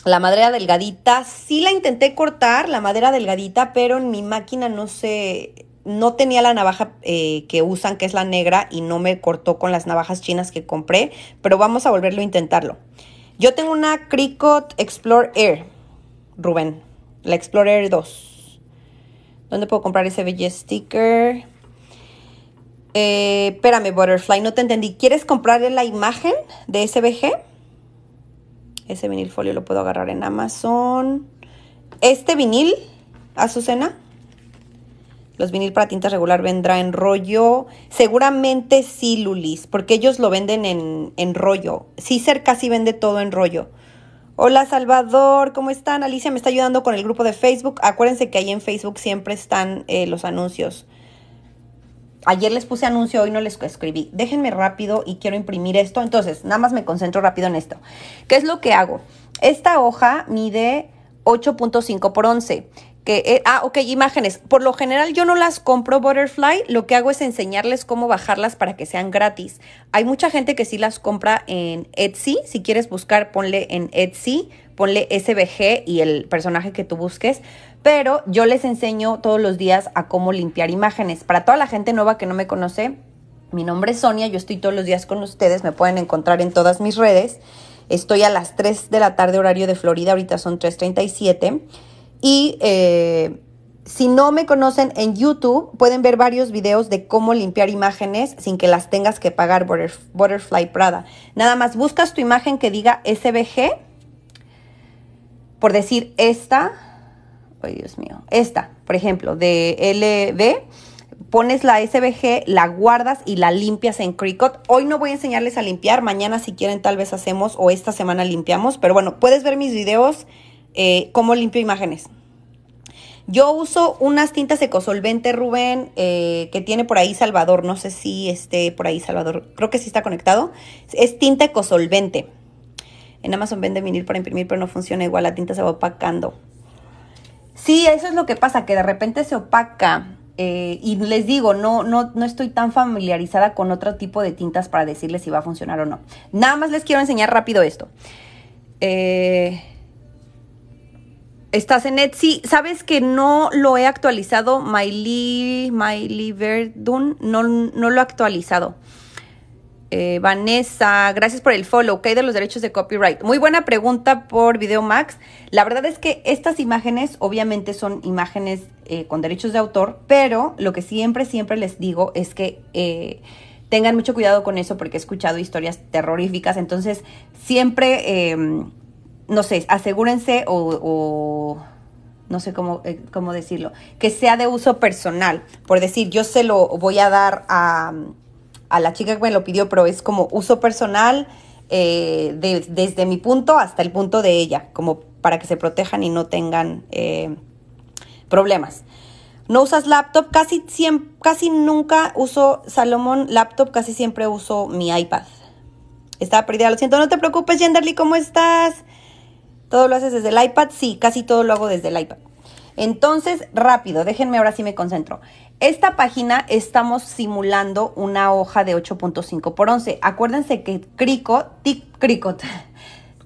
la madera delgadita. Sí la intenté cortar, la madera delgadita, pero en mi máquina no se... No tenía la navaja eh, que usan, que es la negra, y no me cortó con las navajas chinas que compré, pero vamos a volverlo a intentarlo. Yo tengo una Cricut Explore Air, Rubén, la Explore Air 2. ¿Dónde puedo comprar ese BG sticker? Eh, espérame, Butterfly, no te entendí. ¿Quieres comprarle la imagen de SVG? Ese vinil folio lo puedo agarrar en Amazon. Este vinil, Azucena, los vinil para tinta regular vendrá en rollo. Seguramente sí, Lulis, porque ellos lo venden en, rollo. Sí, casi vende todo en rollo. Hola Salvador, ¿cómo están? Alicia me está ayudando con el grupo de Facebook. Acuérdense que ahí en Facebook siempre están eh, los anuncios ayer les puse anuncio, hoy no les escribí. Déjenme rápido y quiero imprimir esto. Entonces, nada más me concentro rápido en esto. ¿Qué es lo que hago? Esta hoja mide 8.5 por 11. Que, ah, ok, imágenes. Por lo general yo no las compro Butterfly, lo que hago es enseñarles cómo bajarlas para que sean gratis. Hay mucha gente que sí las compra en Etsy, si quieres buscar ponle en Etsy, ponle SBG y el personaje que tú busques, pero yo les enseño todos los días a cómo limpiar imágenes. Para toda la gente nueva que no me conoce, mi nombre es Sonia, yo estoy todos los días con ustedes, me pueden encontrar en todas mis redes. Estoy a las 3 de la tarde horario de Florida, ahorita son 3.37. Y eh, si no me conocen en YouTube, pueden ver varios videos de cómo limpiar imágenes sin que las tengas que pagar Butterfly Prada. Nada más buscas tu imagen que diga SBG, por decir esta, Dios mío. Esta, por ejemplo, de LB. Pones la SVG, la guardas y la limpias en Cricut. Hoy no voy a enseñarles a limpiar. Mañana, si quieren, tal vez hacemos o esta semana limpiamos. Pero bueno, puedes ver mis videos eh, cómo limpio imágenes. Yo uso unas tintas ecosolvente, Rubén, eh, que tiene por ahí Salvador. No sé si esté por ahí Salvador. Creo que sí está conectado. Es tinta ecosolvente. En Amazon venden vinil para imprimir, pero no funciona igual. La tinta se va opacando. Sí, eso es lo que pasa, que de repente se opaca. Eh, y les digo, no, no, no estoy tan familiarizada con otro tipo de tintas para decirles si va a funcionar o no. Nada más les quiero enseñar rápido esto. Eh, estás en Etsy. Sabes que no lo he actualizado. Miley, Miley no, no lo he actualizado. Eh, Vanessa, gracias por el follow. ¿Qué hay de los derechos de copyright? Muy buena pregunta por Video Max. La verdad es que estas imágenes obviamente son imágenes eh, con derechos de autor, pero lo que siempre, siempre les digo es que... Eh, tengan mucho cuidado con eso porque he escuchado historias terroríficas. Entonces, siempre, em, no sé, asegúrense o, no sé cómo, eh, cómo, decirlo, que sea de uso personal. Por decir, yo se lo voy a dar a, a la chica que me lo pidió, pero es como uso personal eh, desde mi punto hasta el punto de ella, como para que se protejan y no tengan eh, problemas. No usas laptop, casi, casi nunca uso Salomón laptop, casi siempre uso mi iPad. Estaba perdida, lo siento, no te preocupes, Genderly, ¿cómo estás? ¿Todo lo haces desde el iPad? Sí, casi todo lo hago desde el iPad. Entonces, rápido, déjenme ahora sí me concentro. Esta página estamos simulando una hoja de 8.5 por 11. Acuérdense que Cricot,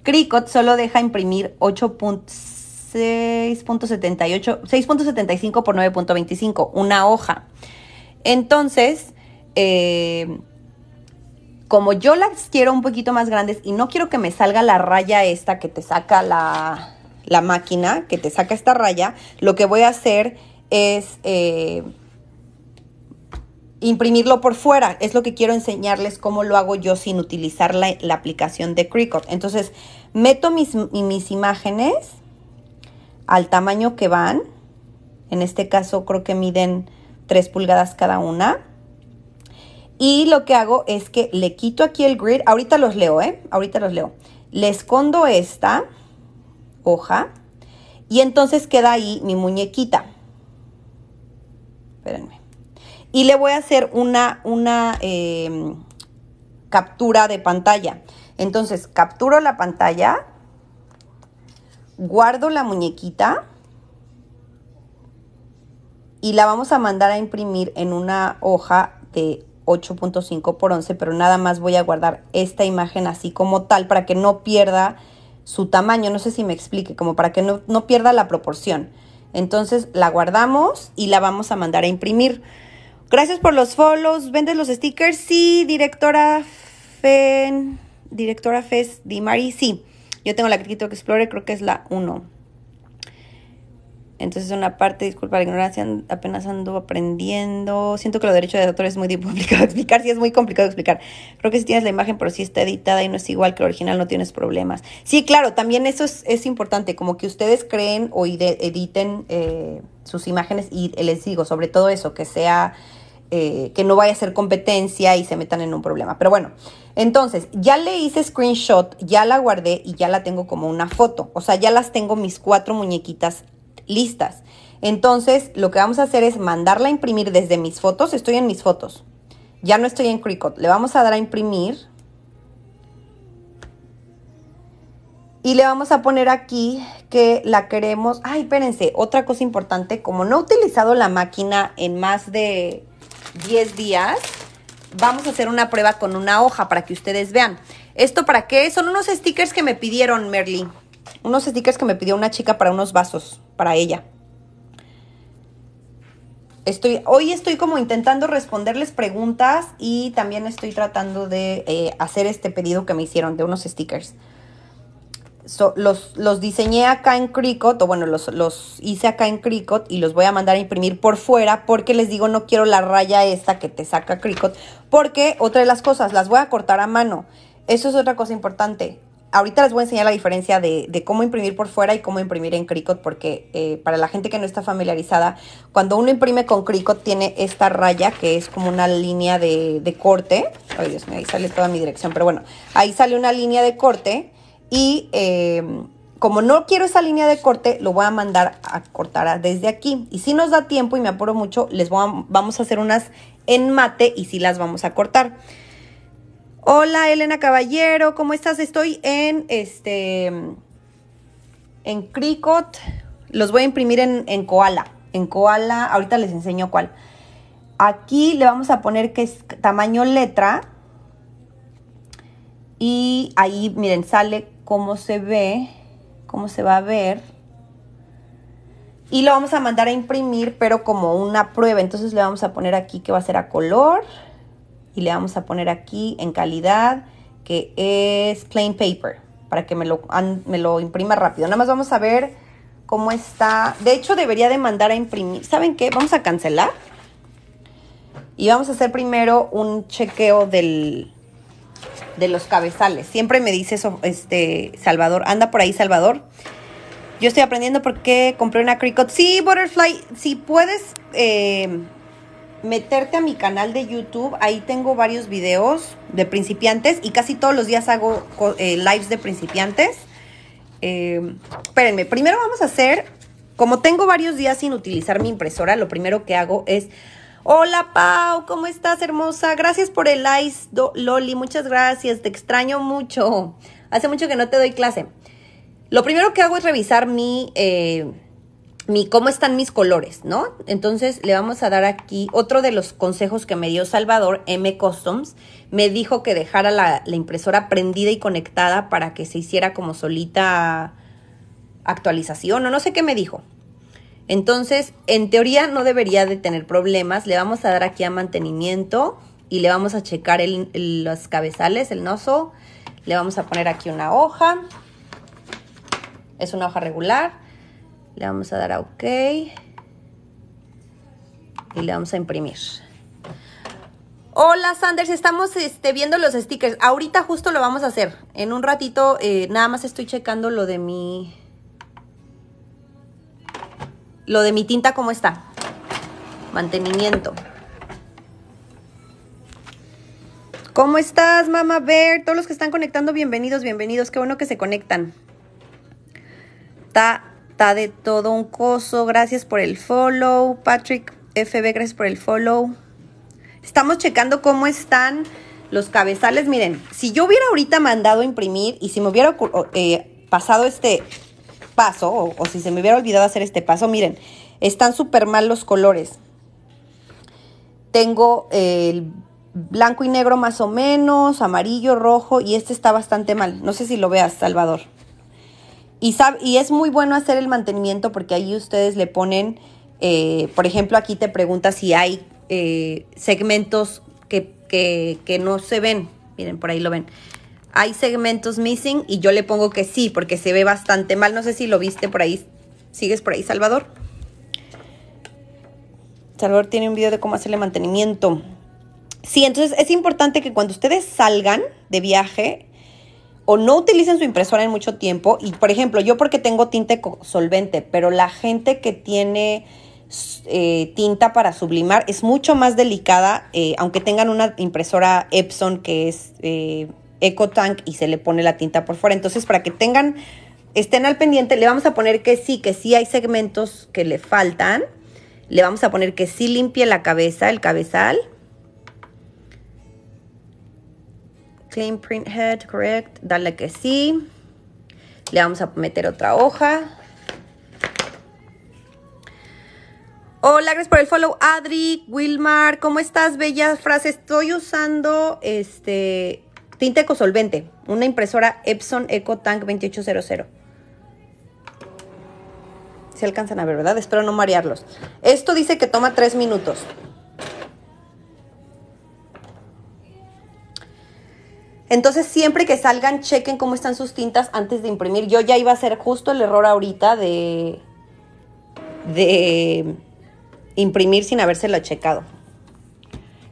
Cricot solo deja imprimir 6.75 por 9.25, una hoja. Entonces, eh, como yo las quiero un poquito más grandes y no quiero que me salga la raya esta que te saca la, máquina, que te saca esta raya, lo que voy a hacer es eh, imprimirlo por fuera. Es lo que quiero enseñarles cómo lo hago yo sin utilizar la, aplicación de Cricut. Entonces, meto mis, mis imágenes al tamaño que van. En este caso creo que miden 3 pulgadas cada una. Y lo que hago es que le quito aquí el grid. Ahorita los leo, ¿eh? Ahorita los leo. Le escondo esta hoja y entonces queda ahí mi muñequita. Espérenme y le voy a hacer una, una em, captura de pantalla. Entonces, capturo la pantalla, guardo la muñequita y la vamos a mandar a imprimir en una hoja de 8.5 por 11, pero nada más voy a guardar esta imagen así como tal para que no pierda su tamaño, no sé si me explique, como para que no, no pierda la proporción. Entonces la guardamos y la vamos a mandar a imprimir. Gracias por los follows. ¿Vendes los stickers? Sí, directora Fen. Directora Fes Di sí. Yo tengo la que explore. creo que es la 1. Entonces, una parte, disculpa la ignorancia, apenas ando aprendiendo. Siento que lo derecho de autor es muy complicado de explicar. Sí, es muy complicado de explicar. Creo que si tienes la imagen, pero si sí está editada y no es igual que el original, no tienes problemas. Sí, claro, también eso es, importante, como que ustedes creen o editen eh, sus imágenes y les digo, sobre todo eso, que sea eh, que no vaya a ser competencia y se metan en un problema. Pero bueno, entonces ya le hice screenshot, ya la guardé y ya la tengo como una foto. O sea, ya las tengo mis cuatro muñequitas listas. Entonces, lo que vamos a hacer es mandarla a imprimir desde mis fotos. Estoy en mis fotos. Ya no estoy en Cricut. Le vamos a dar a imprimir. Y le vamos a poner aquí que la queremos. Ay, espérense, otra cosa importante, como no he utilizado la máquina en más de 10 días, vamos a hacer una prueba con una hoja para que ustedes vean. ¿Esto para qué? Son unos stickers que me pidieron, Merly. Unos stickers que me pidió una chica para unos vasos, para ella. Estoy, hoy estoy como intentando responderles preguntas y también estoy tratando de eh, hacer este pedido que me hicieron de unos stickers los, los, diseñé acá en Cricut, o bueno, los, hice acá en Cricut y los voy a mandar a imprimir por fuera porque les digo no quiero la raya esta que te saca Cricut. Porque otra de las cosas, las voy a cortar a mano. Eso es otra cosa importante. Ahorita les voy a enseñar la diferencia de, cómo imprimir por fuera y cómo imprimir en Cricut porque eh, para la gente que no está familiarizada, cuando uno imprime con Cricut tiene esta raya que es como una línea de, de corte. Ay Dios mío, ahí sale toda mi dirección, pero bueno, ahí sale una línea de corte y eh, como no quiero esa línea de corte, lo voy a mandar a cortar desde aquí. Y si nos da tiempo y me apuro mucho, les vamos a hacer unas en mate y si las vamos a cortar. Hola Elena Caballero, ¿cómo estás? Estoy en este en Cricot. Los voy a imprimir en, en Koala. En Koala, ahorita les enseño cuál. Aquí le vamos a poner que es tamaño letra. Y ahí, miren, sale cómo se ve, cómo se va a ver. Y lo vamos a mandar a imprimir, pero como una prueba. Entonces le vamos a poner aquí que va a ser a color. Y le vamos a poner aquí en calidad, que es plain paper, para que me lo, me lo imprima rápido. Nada más vamos a ver cómo está. De hecho, debería de mandar a imprimir. ¿Saben qué? Vamos a cancelar. Y vamos a hacer primero un chequeo del, de los cabezales. Siempre me dice eso, este, Salvador, anda por ahí, Salvador. Yo estoy aprendiendo por qué compré una Cricut. Sí, Butterfly, si puedes eh, meterte a mi canal de YouTube, ahí tengo varios videos de principiantes y casi todos los días hago eh, lives de principiantes. Eh, espérenme, primero vamos a hacer, como tengo varios días sin utilizar mi impresora, lo primero que hago es Hola Pau, ¿cómo estás hermosa? Gracias por el ice, Loli, muchas gracias, te extraño mucho. Hace mucho que no te doy clase. Lo primero que hago es revisar eh, mi, cómo están mis colores, ¿no? Entonces le vamos a dar aquí otro de los consejos que me dio Salvador, M Customs. Me dijo que dejara la, la impresora prendida y conectada para que se hiciera como solita actualización o no sé qué me dijo. Entonces, en teoría no debería de tener problemas. Le vamos a dar aquí a mantenimiento y le vamos a checar los cabezales, el noso. Le vamos a poner aquí una hoja. Es una hoja regular. Le vamos a dar a OK. Y le vamos a imprimir. Hola Sanders, estamos este, viendo los stickers. Ahorita justo lo vamos a hacer. En un ratito, eh, nada más estoy checando lo de mi... Lo de mi tinta, ¿cómo está? Mantenimiento. ¿Cómo estás, mamá Ver, Todos los que están conectando, bienvenidos, bienvenidos. Qué bueno que se conectan. Ta, de todo un coso. Gracias por el follow. Patrick FB, gracias por el follow. Estamos checando cómo están los cabezales. Miren, si yo hubiera ahorita mandado imprimir y si me hubiera eh, pasado este paso, o, si se me hubiera olvidado hacer este paso, miren, están súper mal los colores. Tengo el blanco y negro más o menos, amarillo, rojo, y este está bastante mal. No sé si lo veas, Salvador. Y, y es muy bueno hacer el mantenimiento porque ahí ustedes le ponen, eh, por ejemplo, aquí te pregunta si hay eh, segmentos que, que no se ven. Miren, por ahí lo ven hay segmentos missing y yo le pongo que sí, porque se ve bastante mal. No sé si lo viste por ahí. ¿Sigues por ahí, Salvador? Salvador tiene un video de cómo hacerle mantenimiento. Sí, entonces es importante que cuando ustedes salgan de viaje o no utilicen su impresora en mucho tiempo, y por ejemplo, yo porque tengo tinte solvente, pero la gente que tiene eh, tinta para sublimar es mucho más delicada, eh, aunque tengan una impresora Epson que es... Eh, tank y se le pone la tinta por fuera. Entonces, para que tengan, estén al pendiente, le vamos a poner que sí, que sí hay segmentos que le faltan. Le vamos a poner que sí limpie la cabeza, el cabezal. Clean print head, correct. Dale que sí. Le vamos a meter otra hoja. Hola, gracias por el follow, Adri, Wilmar, ¿cómo estás? bella frases. Estoy usando este Tinta ecosolvente, una impresora Epson Eco Tank 2800. Se alcanzan a ver, ¿verdad? Espero no marearlos. Esto dice que toma 3 minutos. Entonces, siempre que salgan, chequen cómo están sus tintas antes de imprimir. Yo ya iba a hacer justo el error ahorita de, de imprimir sin habérselo checado.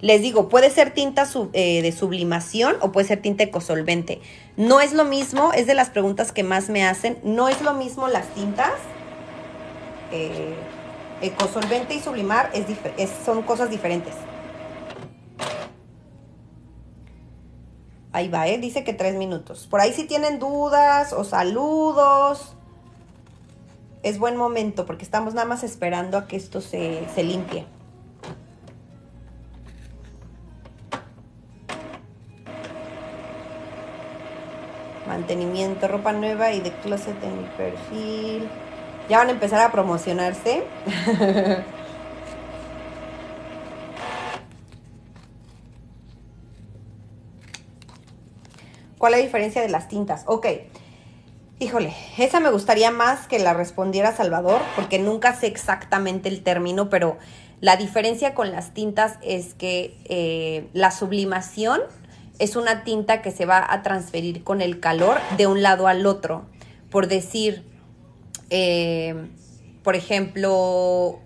Les digo, puede ser tinta eh, de sublimación o puede ser tinta ecosolvente. No es lo mismo, es de las preguntas que más me hacen. No es lo mismo las tintas. Eh, ecosolvente y sublimar es son cosas diferentes. Ahí va, ¿eh? dice que tres minutos. Por ahí si tienen dudas o saludos, es buen momento porque estamos nada más esperando a que esto se limpie. mantenimiento, ropa nueva y de closet en mi perfil. Ya van a empezar a promocionarse. ¿Cuál es la diferencia de las tintas? Ok. Híjole, esa me gustaría más que la respondiera Salvador, porque nunca sé exactamente el término, pero la diferencia con las tintas es que eh, la sublimación es una tinta que se va a transferir con el calor de un lado al otro. Por decir, eh, por ejemplo,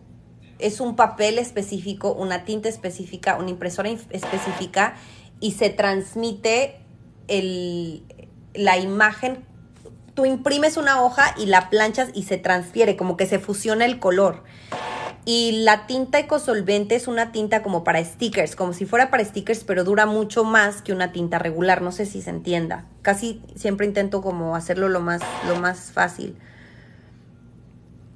es un papel específico, una tinta específica, una impresora específica y se transmite el, la imagen. Tú imprimes una hoja y la planchas y se transfiere, como que se fusiona el color y la tinta ecosolvente es una tinta como para stickers, como si fuera para stickers, pero dura mucho más que una tinta regular, no sé si se entienda. Casi siempre intento como hacerlo lo más, lo más fácil.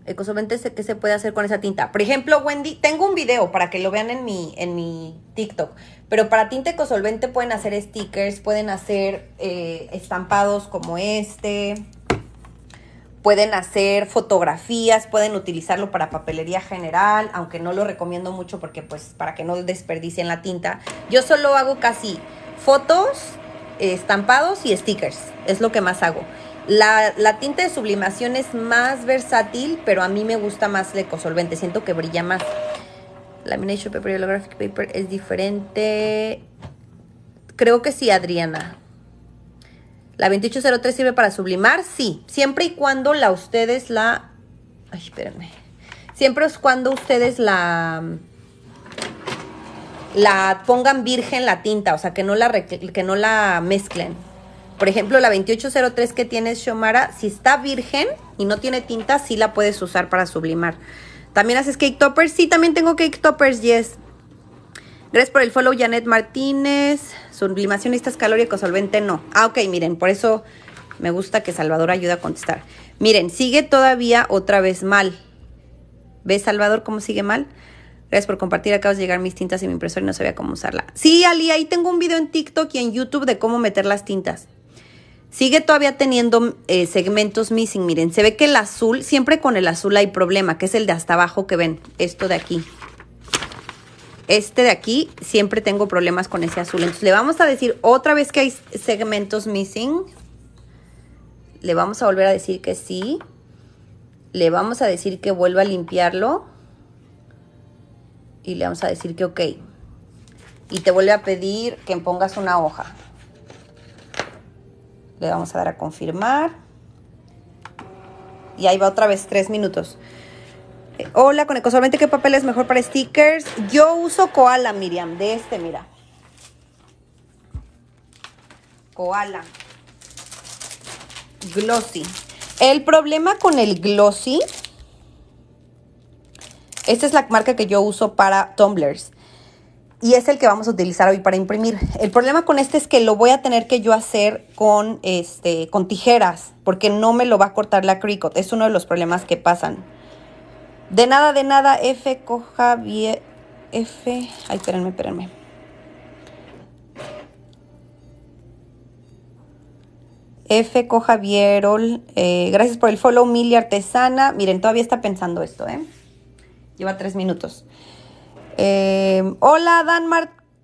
Ecosolvente, ¿qué se puede hacer con esa tinta? Por ejemplo, Wendy, tengo un video para que lo vean en mi, en mi TikTok, pero para tinta ecosolvente pueden hacer stickers, pueden hacer eh, estampados como este, pueden hacer fotografías, pueden utilizarlo para papelería general, aunque no lo recomiendo mucho porque pues para que no desperdicien la tinta. Yo solo hago casi fotos, estampados y stickers, es lo que más hago. La, tinta de sublimación es más versátil, pero a mí me gusta más el ecosolvente, siento que brilla más. Lamination paper y holographic paper es diferente. Creo que sí, Adriana. ¿La 2803 sirve para sublimar? Sí, siempre y cuando la ustedes la... Ay, espérenme. Siempre es cuando ustedes la... La pongan virgen la tinta, o sea, que no la, que no la mezclen. Por ejemplo, la 2803 que tienes, Shomara, si está virgen y no tiene tinta, sí la puedes usar para sublimar. ¿También haces cake toppers? Sí, también tengo cake toppers, yes. Gracias por el follow, Janet Martínez sublimacionistas, calórico solvente no. Ah, ok, miren, por eso me gusta que Salvador ayude a contestar. Miren, sigue todavía otra vez mal. ¿Ves, Salvador, cómo sigue mal? Gracias por compartir. Acabo de llegar mis tintas y mi impresora y no sabía cómo usarla. Sí, Ali, ahí tengo un video en TikTok y en YouTube de cómo meter las tintas. Sigue todavía teniendo eh, segmentos missing. Miren, se ve que el azul, siempre con el azul hay problema, que es el de hasta abajo que ven, esto de aquí este de aquí siempre tengo problemas con ese azul. Entonces le vamos a decir otra vez que hay segmentos missing. Le vamos a volver a decir que sí. Le vamos a decir que vuelva a limpiarlo. Y le vamos a decir que ok. Y te vuelve a pedir que pongas una hoja. Le vamos a dar a confirmar. Y ahí va otra vez tres minutos. Hola, con ecosolvente, ¿qué papel es mejor para stickers? Yo uso koala, Miriam, de este, mira. Koala. Glossy. El problema con el glossy. Esta es la marca que yo uso para tumblers. Y es el que vamos a utilizar hoy para imprimir. El problema con este es que lo voy a tener que yo hacer con, este, con tijeras. Porque no me lo va a cortar la Cricut. Es uno de los problemas que pasan. De nada, de nada, F coja javier F. Ay, espérenme, espérenme. F coja Vierol. Eh, gracias por el follow, Mili Artesana. Miren, todavía está pensando esto, ¿eh? Lleva tres minutos. Eh, hola, Dan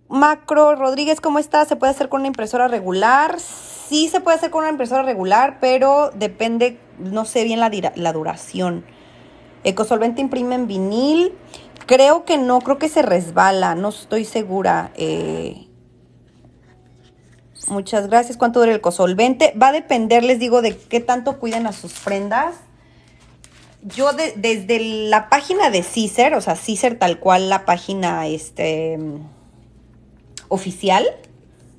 Macro Rodríguez, ¿cómo está? ¿Se puede hacer con una impresora regular? Sí, se puede hacer con una impresora regular, pero depende, no sé bien la duración. Ecosolvente imprime en vinil. Creo que no, creo que se resbala, no estoy segura. Eh. muchas gracias. ¿Cuánto dura el ecosolvente? Va a depender, les digo, de qué tanto cuiden a sus prendas. Yo desde la página de Cícer, o sea, Cícer tal cual la página este, oficial,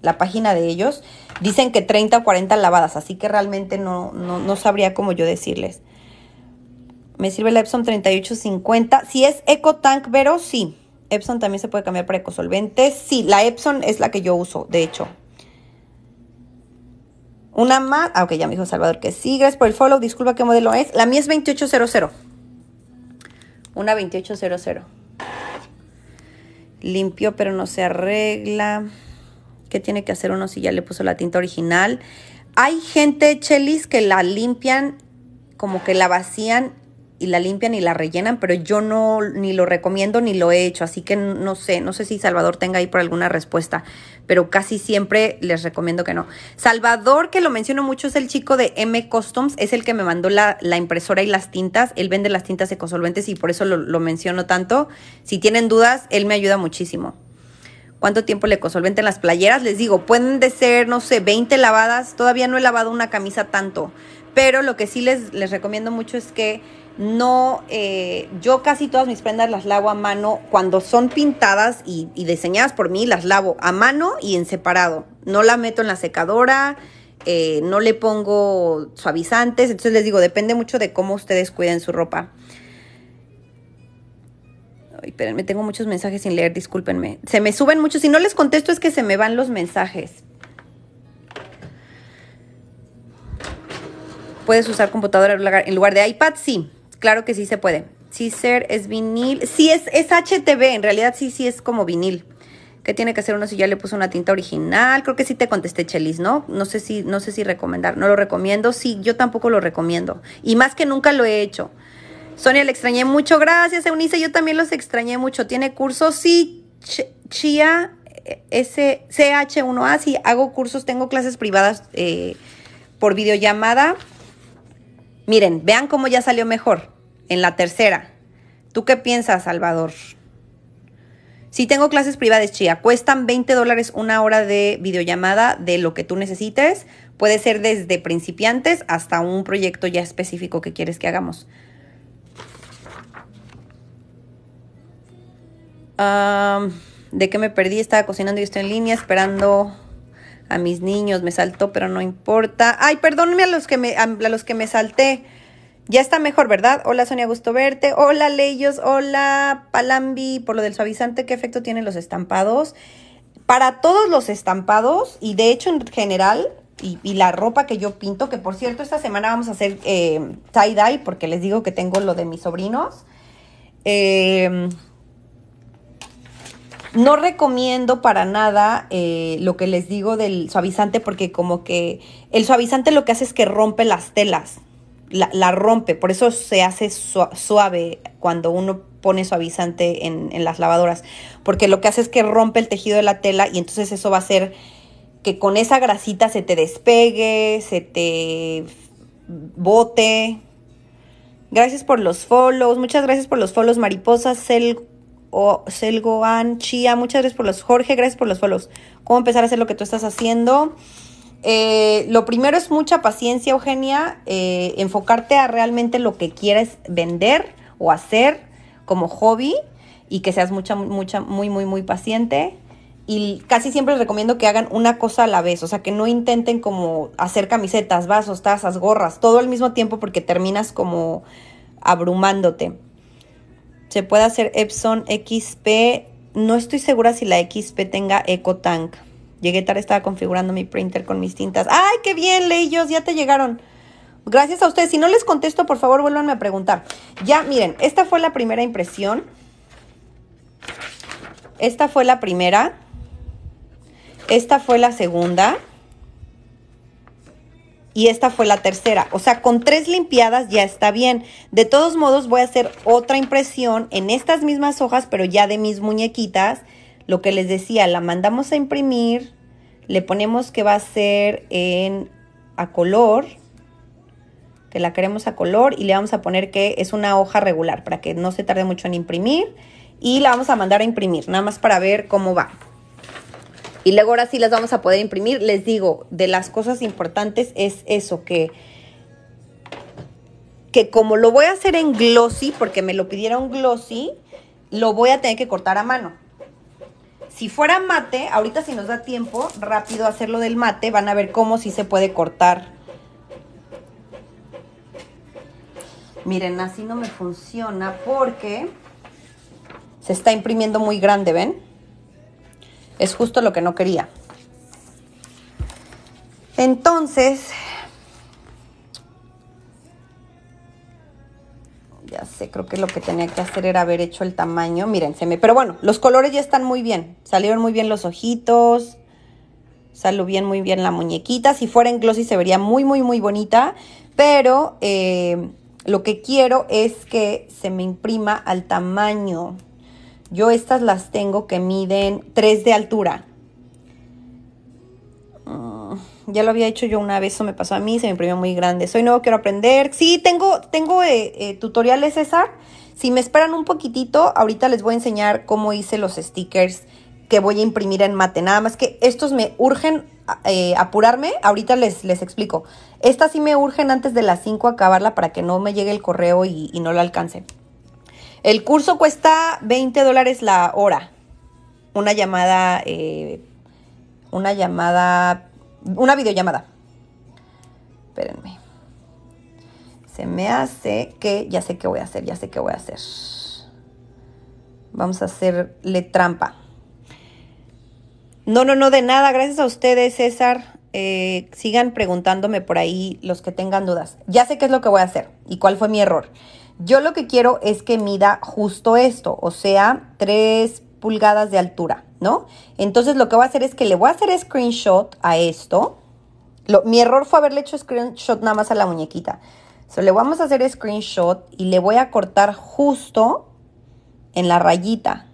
la página de ellos, dicen que 30 o 40 lavadas, así que realmente no, no sabría cómo yo decirles. Me sirve la Epson 3850. Si es EcoTank pero sí. Epson también se puede cambiar para ecosolvente. Sí, la Epson es la que yo uso, de hecho. Una más. aunque ah, ya me dijo Salvador que sí. Gracias por el follow. Disculpa qué modelo es. La mía es 2800. Una 2800. Limpio, pero no se arregla. ¿Qué tiene que hacer uno si ya le puso la tinta original? Hay gente, Chelis, que la limpian, como que la vacían y la limpian y la rellenan, pero yo no ni lo recomiendo ni lo he hecho, así que no sé, no sé si Salvador tenga ahí por alguna respuesta, pero casi siempre les recomiendo que no. Salvador, que lo menciono mucho, es el chico de M Customs, es el que me mandó la, impresora y las tintas, él vende las tintas ecosolventes y por eso lo, menciono tanto. Si tienen dudas, él me ayuda muchísimo cuánto tiempo le en las playeras. Les digo, pueden de ser, no sé, 20 lavadas. Todavía no he lavado una camisa tanto. Pero lo que sí les, les recomiendo mucho es que no, eh, yo casi todas mis prendas las lavo a mano. Cuando son pintadas y, diseñadas por mí, las lavo a mano y en separado. No la meto en la secadora, eh, no le pongo suavizantes. Entonces les digo, depende mucho de cómo ustedes cuiden su ropa. Ay, espérenme, tengo muchos mensajes sin leer, discúlpenme. Se me suben muchos. Si no les contesto es que se me van los mensajes. ¿Puedes usar computadora en lugar de iPad? Sí. Claro que sí se puede. Sí, ser es vinil. Sí, es, es HTV. En realidad, sí, sí es como vinil. ¿Qué tiene que hacer uno si ya le puso una tinta original? Creo que sí te contesté, Chelis, ¿no? No sé si, no sé si recomendar. No lo recomiendo. Sí, yo tampoco lo recomiendo. Y más que nunca lo he hecho. Sonia, le extrañé mucho. Gracias, Eunice. Yo también los extrañé mucho. ¿Tiene cursos? Sí, Chia eh, CH1A. Sí, hago cursos, tengo clases privadas eh, por videollamada. Miren, vean cómo ya salió mejor en la tercera. ¿Tú qué piensas, Salvador? Si tengo clases privadas, chía. Cuestan 20 dólares una hora de videollamada de lo que tú necesites. Puede ser desde principiantes hasta un proyecto ya específico que quieres que hagamos. Ah, ¿De qué me perdí? Estaba cocinando y estoy en línea esperando a mis niños, me saltó, pero no importa. Ay, perdónenme a los que me, los que me salté. Ya está mejor, ¿verdad? Hola Sonia, gusto verte. Hola Leyos, hola Palambi. Por lo del suavizante, ¿qué efecto tienen los estampados? Para todos los estampados, y de hecho en general, y, la ropa que yo pinto, que por cierto esta semana vamos a hacer eh, tie-dye, porque les digo que tengo lo de mis sobrinos. Eh, no recomiendo para nada eh, lo que les digo del suavizante porque como que el suavizante lo que hace es que rompe las telas, la, rompe, por eso se hace suave cuando uno pone suavizante en, las lavadoras, porque lo que hace es que rompe el tejido de la tela y entonces eso va a hacer que con esa grasita se te despegue, se te bote, Gracias por los follows. Muchas gracias por los follows, mariposas. el o Selgoan Chia, muchas gracias por los. Jorge, gracias por los follows. ¿Cómo empezar a hacer lo que tú estás haciendo? Eh, lo primero es mucha paciencia, Eugenia. Eh, enfocarte a realmente lo que quieres vender o hacer como hobby y que seas mucha, mucha, muy, muy, muy paciente. Y casi siempre les recomiendo que hagan una cosa a la vez, o sea, que no intenten como hacer camisetas, vasos, tazas, gorras, todo al mismo tiempo porque terminas como abrumándote. Se puede hacer Epson XP. No estoy segura si la XP tenga EcoTank. Llegué tarde, estaba configurando mi printer con mis tintas. ¡Ay, qué bien, Leyos! Ya te llegaron. Gracias a ustedes. Si no les contesto, por favor, vuélvanme a preguntar. Ya, miren, esta fue la primera impresión. Esta fue la primera. Esta fue la segunda y esta fue la tercera. O sea, con tres limpiadas ya está bien. De todos modos, voy a hacer otra impresión en estas mismas hojas, pero ya de mis muñequitas. Lo que les decía, la mandamos a imprimir, le ponemos que va a ser en a color, que la queremos a color y le vamos a poner que es una hoja regular para que no se tarde mucho en imprimir y la vamos a mandar a imprimir, nada más para ver cómo va. Y luego ahora sí las vamos a poder imprimir. Les digo, de las cosas importantes es eso, que, que como lo voy a hacer en glossy, porque me lo pidieron glossy, lo voy a tener que cortar a mano. Si fuera mate, ahorita si nos da tiempo, rápido hacerlo del mate, van a ver cómo sí se puede cortar. Miren, así no me funciona porque se está imprimiendo muy grande, ¿ven? Es justo lo que no quería. Entonces, ya sé, creo que lo que tenía que hacer era haber hecho el tamaño. Mírense, me... Pero bueno, los colores ya están muy bien. Salieron muy bien los ojitos. Salió bien, muy bien la muñequita. Si fuera en glossy se vería muy, muy, muy bonita. Pero eh, lo que quiero es que se me imprima al tamaño yo estas las tengo que miden 3 de altura. Mm, ya lo había hecho yo una vez, eso me pasó a mí, se me imprimió muy grande. Soy nuevo, quiero aprender. Sí, tengo, tengo eh, eh, tutoriales, César. Si me esperan un poquitito, ahorita les voy a enseñar cómo hice los stickers que voy a imprimir en mate. Nada más que estos me urgen eh, apurarme. Ahorita les, les explico. Estas sí me urgen antes de las 5 acabarla para que no me llegue el correo y, no la alcance. El curso cuesta 20 dólares la hora. Una llamada, eh, una llamada, una videollamada. Espérenme. Se me hace que, ya sé qué voy a hacer, ya sé qué voy a hacer. Vamos a hacerle trampa. No, no, no, de nada. Gracias a ustedes, César. Eh, sigan preguntándome por ahí los que tengan dudas. Ya sé qué es lo que voy a hacer y cuál fue mi error. Yo lo que quiero es que mida justo esto, o sea, 3 pulgadas de altura, ¿no? Entonces lo que voy a hacer es que le voy a hacer screenshot a esto. mi error fue haberle hecho screenshot nada más a la muñequita. le vamos a hacer screenshot y le voy a cortar justo en la rayita.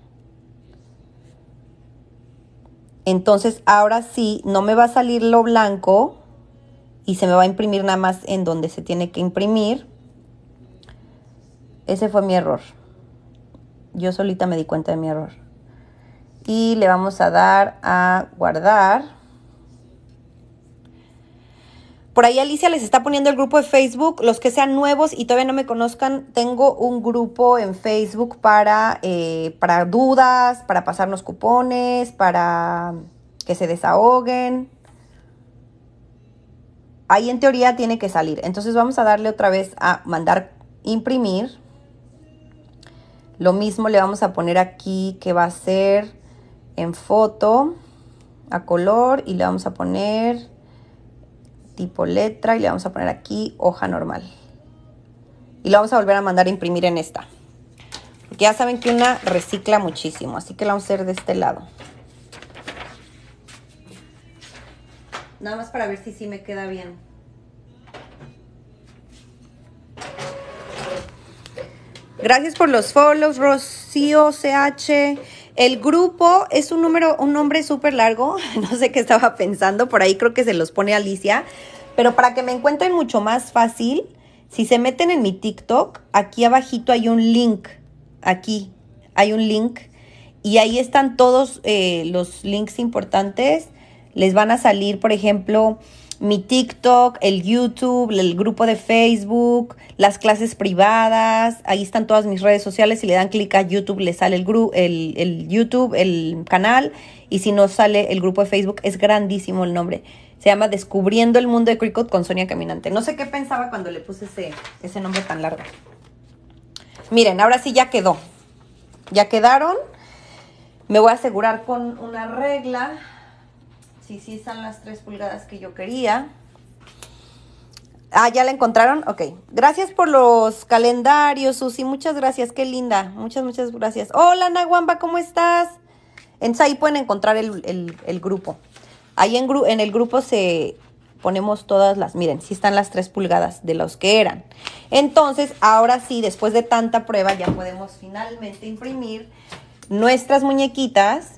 Entonces ahora sí, no me va a salir lo blanco y se me va a imprimir nada más en donde se tiene que imprimir. Ese fue mi error. Yo solita me di cuenta de mi error. Y le vamos a dar a guardar. Por ahí Alicia les está poniendo el grupo de Facebook. Los que sean nuevos y todavía no me conozcan, tengo un grupo en Facebook para, eh, para dudas, para pasarnos cupones, para que se desahoguen. Ahí en teoría tiene que salir. Entonces vamos a darle otra vez a mandar imprimir. Lo mismo le vamos a poner aquí que va a ser en foto a color y le vamos a poner tipo letra y le vamos a poner aquí hoja normal. Y lo vamos a volver a mandar a imprimir en esta. Porque ya saben que una recicla muchísimo, así que la vamos a hacer de este lado. Nada más para ver si sí me queda bien. Gracias por los follows, Rocío CH. El grupo es un número, un nombre súper largo. No sé qué estaba pensando. Por ahí creo que se los pone Alicia. Pero para que me encuentren mucho más fácil, si se meten en mi TikTok, aquí abajito hay un link. Aquí hay un link. Y ahí están todos eh, los links importantes. Les van a salir, por ejemplo, mi TikTok, el YouTube, el grupo de Facebook, las clases privadas, ahí están todas mis redes sociales, si le dan clic a YouTube le sale el, el, YouTube, el canal, y si no sale el grupo de Facebook, es grandísimo el nombre. Se llama Descubriendo el Mundo de Cricut con Sonia Caminante. No sé qué pensaba cuando le puse ese, ese nombre tan largo. Miren, ahora sí ya quedó. Ya quedaron. Me voy a asegurar con una regla sí, sí están las tres pulgadas que yo quería. Ah, ya la encontraron. Ok. Gracias por los calendarios, Susi. Muchas gracias. Qué linda. Muchas, muchas gracias. Hola, Nahuamba, ¿cómo estás? Entonces ahí pueden encontrar el, grupo. Ahí en, en, el grupo se ponemos todas las. Miren, sí están las tres pulgadas de los que eran. Entonces, ahora sí, después de tanta prueba, ya podemos finalmente imprimir nuestras muñequitas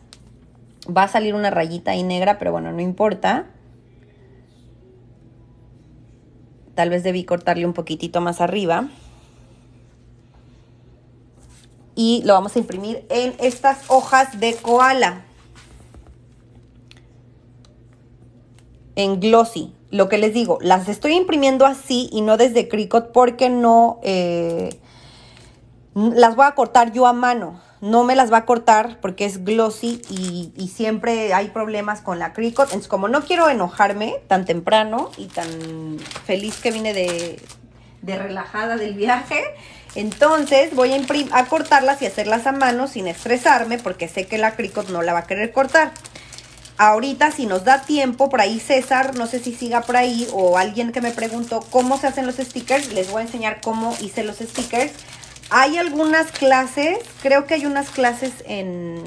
Va a salir una rayita ahí negra, pero bueno, no importa. Tal vez debí cortarle un poquitito más arriba. Y lo vamos a imprimir en estas hojas de koala. En glossy. Lo que les digo, las estoy imprimiendo así y no desde Cricut porque no... Eh, las voy a cortar yo a mano no me las va a cortar porque es glossy y, siempre hay problemas con la Cricut. Entonces, como no quiero enojarme tan temprano y tan feliz que vine de, de relajada del viaje, entonces voy a, a cortarlas y hacerlas a mano sin estresarme porque sé que la Cricut no la va a querer cortar. Ahorita, si nos da tiempo, por ahí César, no sé si siga por ahí, o alguien que me preguntó cómo se hacen los stickers, les voy a enseñar cómo hice los stickers hay algunas clases, creo que hay unas clases en,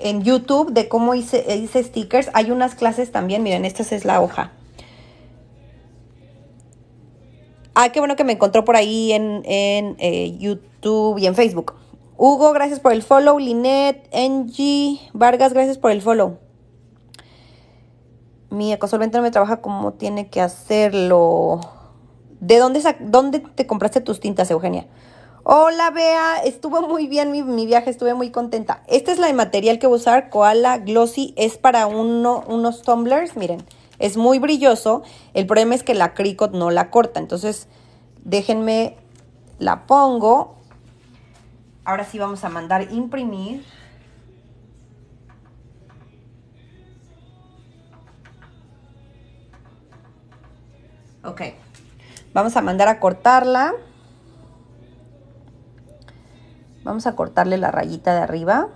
en YouTube de cómo hice, hice stickers. Hay unas clases también, miren, esta es la hoja. Ah, qué bueno que me encontró por ahí en, eh, YouTube y en Facebook. Hugo, gracias por el follow. Linet, Angie, Vargas, gracias por el follow. Mi ecosolvente no me trabaja como tiene que hacerlo. ¿De dónde, te compraste tus tintas, Eugenia? Hola, Bea. Estuvo muy bien mi, viaje, estuve muy contenta. Esta es la de material que voy a usar, Koala Glossy. Es para unos tumblers, miren. Es muy brilloso. El problema es que la Cricut no la corta. Entonces, déjenme, la pongo. Ahora sí vamos a mandar imprimir. Ok. Vamos a mandar a cortarla. Vamos a cortarle la rayita de arriba.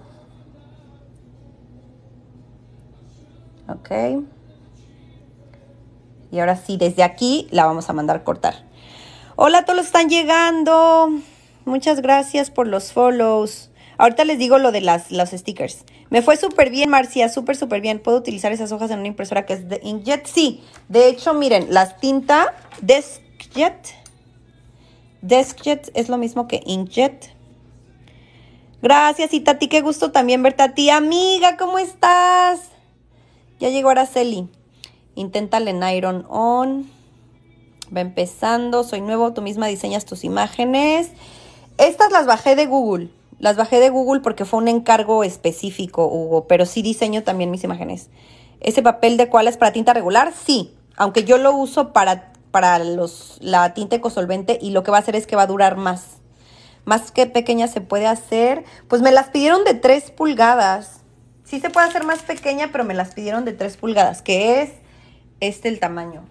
Ok. Y ahora sí, desde aquí la vamos a mandar cortar. Hola, todos están llegando. Muchas gracias por los follows. Ahorita les digo lo de las, los stickers. Me fue súper bien, Marcia, súper, súper bien. ¿Puedo utilizar esas hojas en una impresora que es de Inkjet? Sí. De hecho, miren, las tinta de Deskjet es lo mismo que Inkjet. Gracias, y Tati, qué gusto también verte a ti, amiga, ¿cómo estás? Ya llegó Araceli. Inténtale en Iron On. Va empezando, soy nuevo, tú misma diseñas tus imágenes. Estas las bajé de Google. Las bajé de Google porque fue un encargo específico, Hugo, pero sí diseño también mis imágenes. ¿Ese papel de cuál es para tinta regular? Sí, aunque yo lo uso para para los, la tinta ecosolvente y lo que va a hacer es que va a durar más. Más que pequeña se puede hacer. Pues me las pidieron de 3 pulgadas. Sí se puede hacer más pequeña, pero me las pidieron de 3 pulgadas, que es este el tamaño.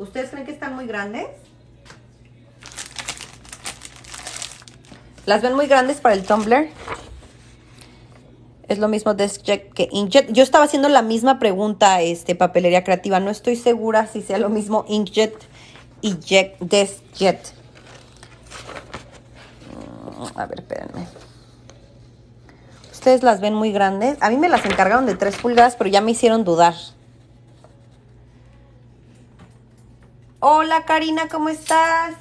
¿Ustedes creen que están muy grandes? ¿Las ven muy grandes para el tumbler? Es lo mismo DeskJet que Inkjet. Yo estaba haciendo la misma pregunta, este, papelería creativa. No estoy segura si sea lo mismo Inkjet y Jet, DeskJet. Mm, a ver, espérenme. Ustedes las ven muy grandes. A mí me las encargaron de 3 pulgadas, pero ya me hicieron dudar. Hola Karina, ¿cómo estás?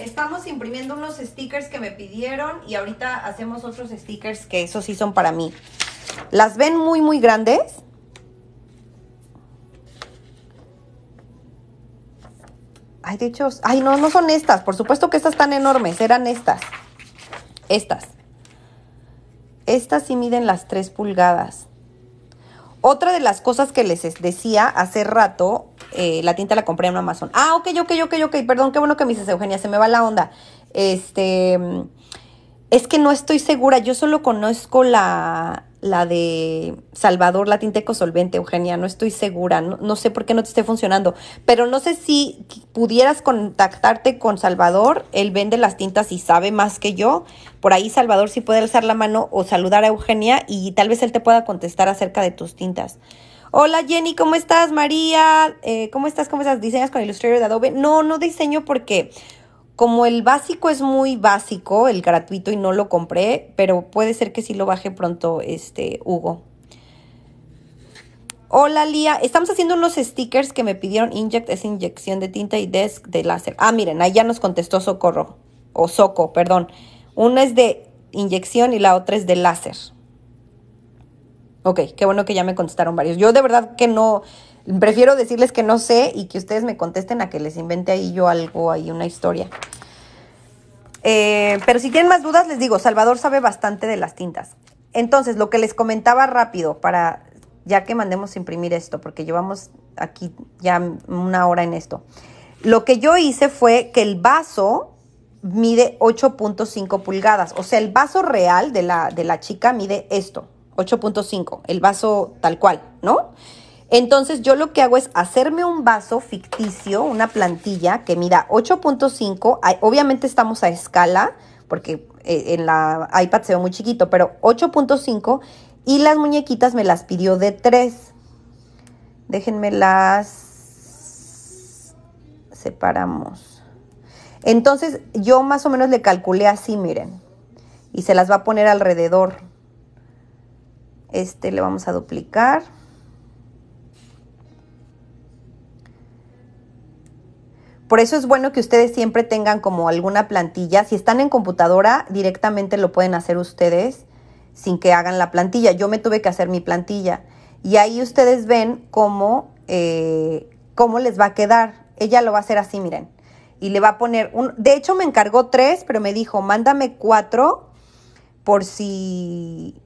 Estamos imprimiendo unos stickers que me pidieron y ahorita hacemos otros stickers que esos sí son para mí. ¿Las ven muy, muy grandes? Ay, de hecho, ay, no, no son estas. Por supuesto que estas están enormes, eran estas. Estas. Estas sí miden las 3 pulgadas. Otra de las cosas que les decía hace rato eh, la tinta la compré en Amazon. Ah, ok, ok, ok, ok, perdón, qué bueno que me dices, Eugenia, se me va la onda. Este, es que no estoy segura, yo solo conozco la, la de Salvador, la tinta ecosolvente, Eugenia, no estoy segura, no, sé por qué no te esté funcionando, pero no sé si pudieras contactarte con Salvador, él vende las tintas y sabe más que yo, por ahí Salvador si puede alzar la mano o saludar a Eugenia y tal vez él te pueda contestar acerca de tus tintas. Hola Jenny, ¿cómo estás? María, eh, ¿cómo estás? ¿Cómo estás? ¿Diseñas con Illustrator de Adobe? No, no diseño porque como el básico es muy básico, el gratuito, y no lo compré, pero puede ser que sí lo baje pronto, este, Hugo. Hola Lía, estamos haciendo unos stickers que me pidieron Inject, es inyección de tinta y desk de láser. Ah, miren, ahí ya nos contestó Socorro, o Soco, perdón. Una es de inyección y la otra es de láser. Ok, qué bueno que ya me contestaron varios. Yo de verdad que no, prefiero decirles que no sé y que ustedes me contesten a que les invente ahí yo algo, ahí una historia. Eh, pero si tienen más dudas, les digo, Salvador sabe bastante de las tintas. Entonces, lo que les comentaba rápido, para ya que mandemos a imprimir esto, porque llevamos aquí ya una hora en esto. Lo que yo hice fue que el vaso mide 8.5 pulgadas. O sea, el vaso real de la, de la chica mide esto, 8.5, el vaso tal cual, ¿no? Entonces yo lo que hago es hacerme un vaso ficticio, una plantilla que mida 8.5, obviamente estamos a escala, porque eh, en la iPad se ve muy chiquito, pero 8.5 y las muñequitas me las pidió de 3. Déjenme las separamos. Entonces yo más o menos le calculé así, miren, y se las va a poner alrededor. Este le vamos a duplicar. Por eso es bueno que ustedes siempre tengan como alguna plantilla. Si están en computadora, directamente lo pueden hacer ustedes sin que hagan la plantilla. Yo me tuve que hacer mi plantilla. Y ahí ustedes ven cómo, eh, cómo les va a quedar. Ella lo va a hacer así, miren. Y le va a poner un... De hecho, me encargó tres, pero me dijo, mándame cuatro por si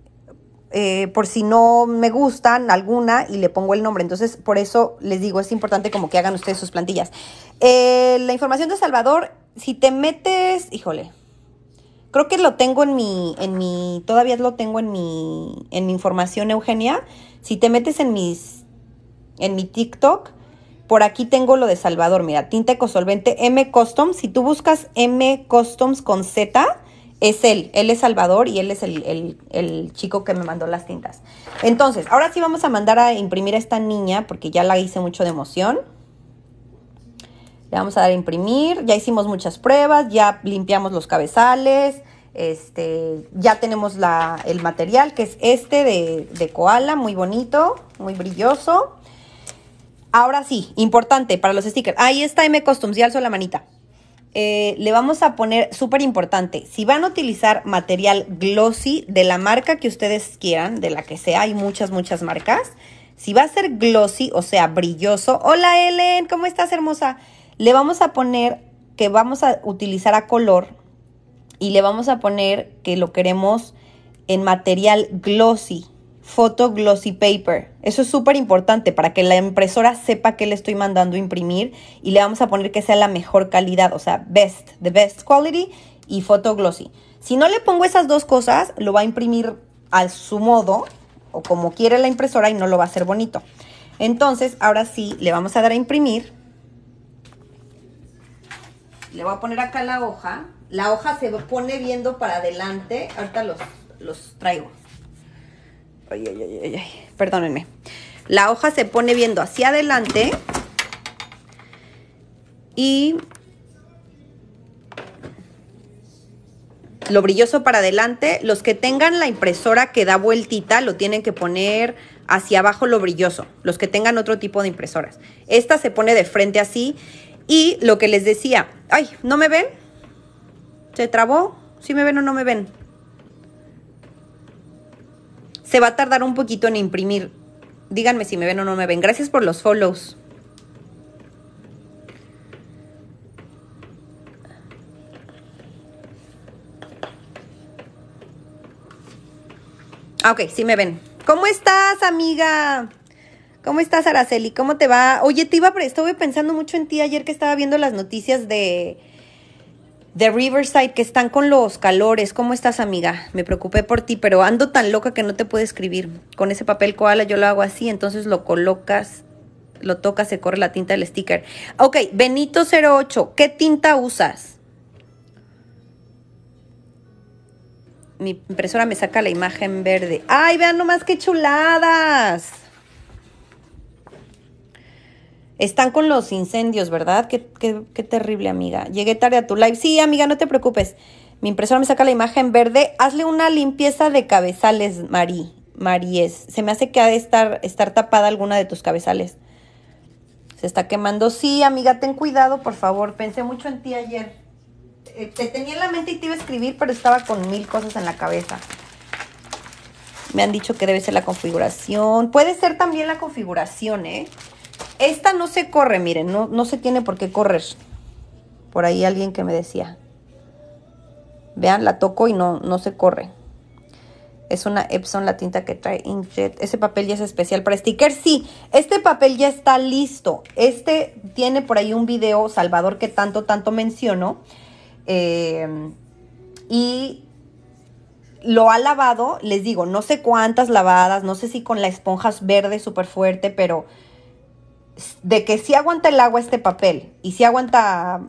eh, por si no me gustan alguna y le pongo el nombre. Entonces, por eso les digo, es importante como que hagan ustedes sus plantillas. Eh, la información de Salvador, si te metes, híjole, creo que lo tengo en mi, en mi, todavía lo tengo en mi, en mi información, Eugenia. Si te metes en mis, en mi TikTok, por aquí tengo lo de Salvador, mira, tinta ecosolvente M Customs. Si tú buscas M Customs con Z, es él. Él es Salvador y él es el, chico que me mandó las tintas. Entonces, ahora sí vamos a mandar a imprimir a esta niña porque ya la hice mucho de emoción. Le vamos a dar a imprimir. Ya hicimos muchas pruebas, ya limpiamos los cabezales. Este, ya tenemos el material que es este de, koala, muy bonito, muy brilloso. Ahora sí, importante para los stickers. Ahí está M Customs, ya alzó la manita. Eh, le vamos a poner súper importante. Si van a utilizar material glossy de la marca que ustedes quieran, de la que sea, hay muchas, muchas marcas. Si va a ser glossy, o sea, brilloso. Hola Ellen, ¿cómo estás hermosa? Le vamos a poner que vamos a utilizar a color y le vamos a poner que lo queremos en material glossy. Photo Glossy Paper. Eso es súper importante para que la impresora sepa que le estoy mandando imprimir y le vamos a poner que sea la mejor calidad, o sea, best, the best quality y foto Glossy. Si no le pongo esas dos cosas, lo va a imprimir a su modo o como quiere la impresora y no lo va a hacer bonito. Entonces, ahora sí, le vamos a dar a imprimir. Le voy a poner acá la hoja. La hoja se pone viendo para adelante. Ahorita los, los traigo. Ay, Perdónenme. La hoja se pone viendo hacia adelante y lo brilloso para adelante. Los que tengan la impresora que da vueltita lo tienen que poner hacia abajo lo brilloso. Los que tengan otro tipo de impresoras. Esta se pone de frente así y lo que les decía, ay, ¿no me ven? ¿Se trabó? si me ven o no me ven? se va a tardar un poquito en imprimir. Díganme si me ven o no me ven. Gracias por los follows. Ah, ok, sí me ven. ¿Cómo estás, amiga? ¿Cómo estás, Araceli? ¿Cómo te va? Oye, te iba, estuve pensando mucho en ti ayer que estaba viendo las noticias de, de Riverside que están con los calores. ¿Cómo estás, amiga? Me preocupé por ti, pero ando tan loca que no te puedo escribir. Con ese papel koala yo lo hago así, entonces lo colocas, lo tocas, se corre la tinta del sticker. Ok, Benito08, ¿qué tinta usas? Mi impresora me saca la imagen verde. ¡Ay, vean nomás qué chuladas! Están con los incendios, ¿verdad? Qué, terrible, amiga. Llegué tarde a tu live. Sí, amiga, no te preocupes. Mi impresora me saca la imagen verde. Hazle una limpieza de cabezales, Marí. Maríes. Se me hace que ha de estar, estar tapada alguna de tus cabezales. Se está quemando. Sí, amiga, ten cuidado, por favor. Pensé mucho en ti ayer. Eh, te tenía en la mente y te iba a escribir, pero estaba con mil cosas en la cabeza. Me han dicho que debe ser la configuración. Puede ser también la configuración, ¿eh? Esta no se corre, miren, no, no se tiene por qué correr. Por ahí alguien que me decía. Vean, la toco y no, no se corre. Es una Epson la tinta que trae Inkjet. Ese papel ya es especial para stickers. Sí, este papel ya está listo. Este tiene por ahí un video, Salvador, que tanto, tanto menciono. Eh, y lo ha lavado, les digo, no sé cuántas lavadas, no sé si con la esponja verde súper fuerte, pero de que si aguanta el agua este papel y si aguanta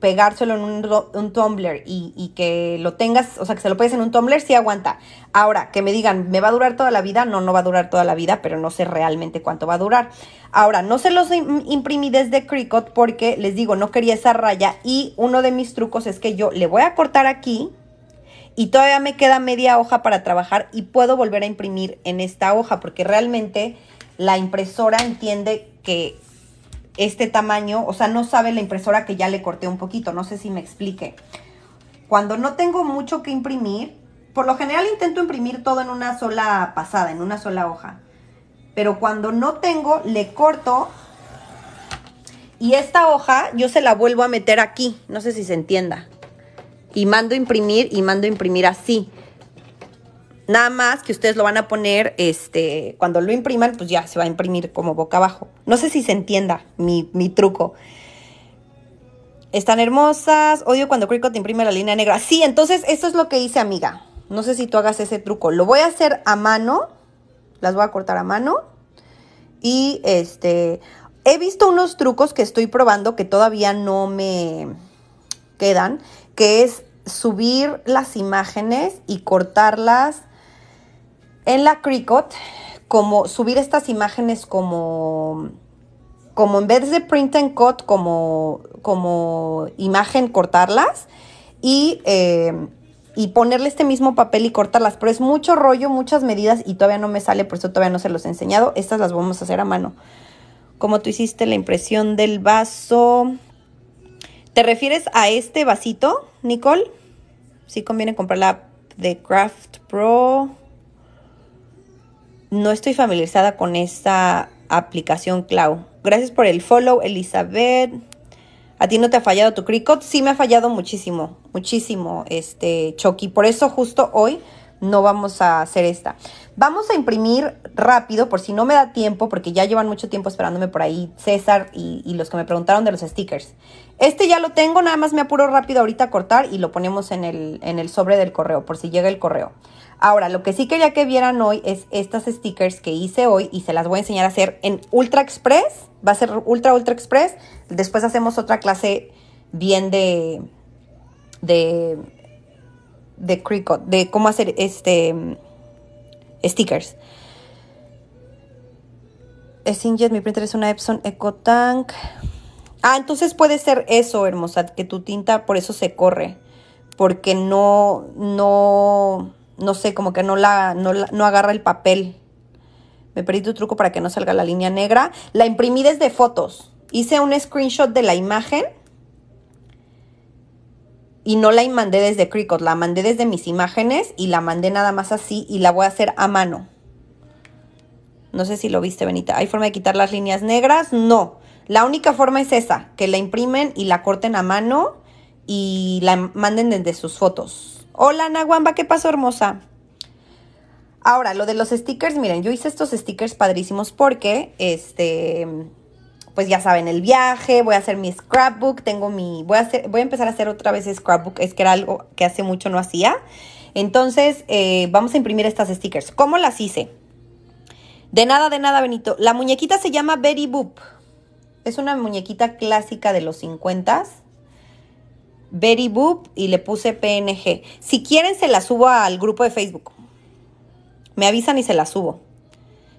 pegárselo en un, tumbler y, que lo tengas, o sea, que se lo pegues en un tumbler, si aguanta. Ahora, que me digan, ¿me va a durar toda la vida? No, no va a durar toda la vida, pero no sé realmente cuánto va a durar. Ahora, no se los imprimí desde Cricut porque, les digo, no quería esa raya y uno de mis trucos es que yo le voy a cortar aquí y todavía me queda media hoja para trabajar y puedo volver a imprimir en esta hoja porque realmente la impresora entiende que este tamaño, o sea, no sabe la impresora que ya le corté un poquito, no sé si me explique. Cuando no tengo mucho que imprimir, por lo general intento imprimir todo en una sola pasada, en una sola hoja. Pero cuando no tengo, le corto y esta hoja yo se la vuelvo a meter aquí, no sé si se entienda. Y mando a imprimir y mando a imprimir así. Nada más que ustedes lo van a poner, este, cuando lo impriman, pues ya se va a imprimir como boca abajo. No sé si se entienda mi, truco. Están hermosas. Odio cuando Cricut te imprime la línea negra. Sí, entonces eso es lo que hice, amiga. No sé si tú hagas ese truco. Lo voy a hacer a mano. Las voy a cortar a mano. Y este. He visto unos trucos que estoy probando que todavía no me quedan. Que es subir las imágenes y cortarlas en la Cricut, como subir estas imágenes como, como en vez de print and cut, como, como imagen, cortarlas y, em, y ponerle este mismo papel y cortarlas. Pero es mucho rollo, muchas medidas y todavía no me sale, por eso todavía no se los he enseñado. Estas las vamos a hacer a mano. Como tú hiciste la impresión del vaso. ¿Te refieres a este vasito, Nicole? Sí conviene comprarla de Craft Pro no estoy familiarizada con esta aplicación Clau. Gracias por el follow, Elizabeth. ¿A ti no te ha fallado tu Cricut? Sí, me ha fallado muchísimo, muchísimo, este, Chucky. Por eso justo hoy no vamos a hacer esta. Vamos a imprimir rápido, por si no me da tiempo, porque ya llevan mucho tiempo esperándome por ahí César y, los que me preguntaron de los stickers. Este ya lo tengo, nada más me apuro rápido ahorita a cortar y lo ponemos en en el sobre del correo, por si llega el correo. Ahora, lo que sí quería que vieran hoy es estas stickers que hice hoy y se las voy a enseñar a hacer en Ultra Express. Va a ser Ultra Ultra Express. Después hacemos otra clase bien de... de... de Cricut, de cómo hacer este... stickers. injet. mi printer es una Epson EcoTank. Ah, entonces puede ser eso, hermosa, que tu tinta por eso se corre. Porque no, no, no sé, como que no, la, no, agarra el papel. Me perdí tu truco para que no salga la línea negra. La imprimí desde fotos. Hice un screenshot de la imagen y no la mandé desde Cricut, la mandé desde mis imágenes y la mandé nada más así y la voy a hacer a mano. No sé si lo viste, Benita. ¿Hay forma de quitar las líneas negras? No. La única forma es esa, que la imprimen y la corten a mano y la manden desde sus fotos. Hola Nahuamba, ¿qué pasó hermosa? Ahora, lo de los stickers, miren, yo hice estos stickers padrísimos porque, este, pues ya saben, el viaje, voy a hacer mi scrapbook, tengo mi, voy a, hacer, voy a empezar a hacer otra vez scrapbook, es que era algo que hace mucho no hacía. Entonces, eh, vamos a imprimir estas stickers. ¿Cómo las hice? De nada, de nada, Benito. La muñequita se llama Betty Boop. Es una muñequita clásica de los 50 Betty Boop y le puse PNG. Si quieren, se la subo al grupo de Facebook. Me avisan y se la subo.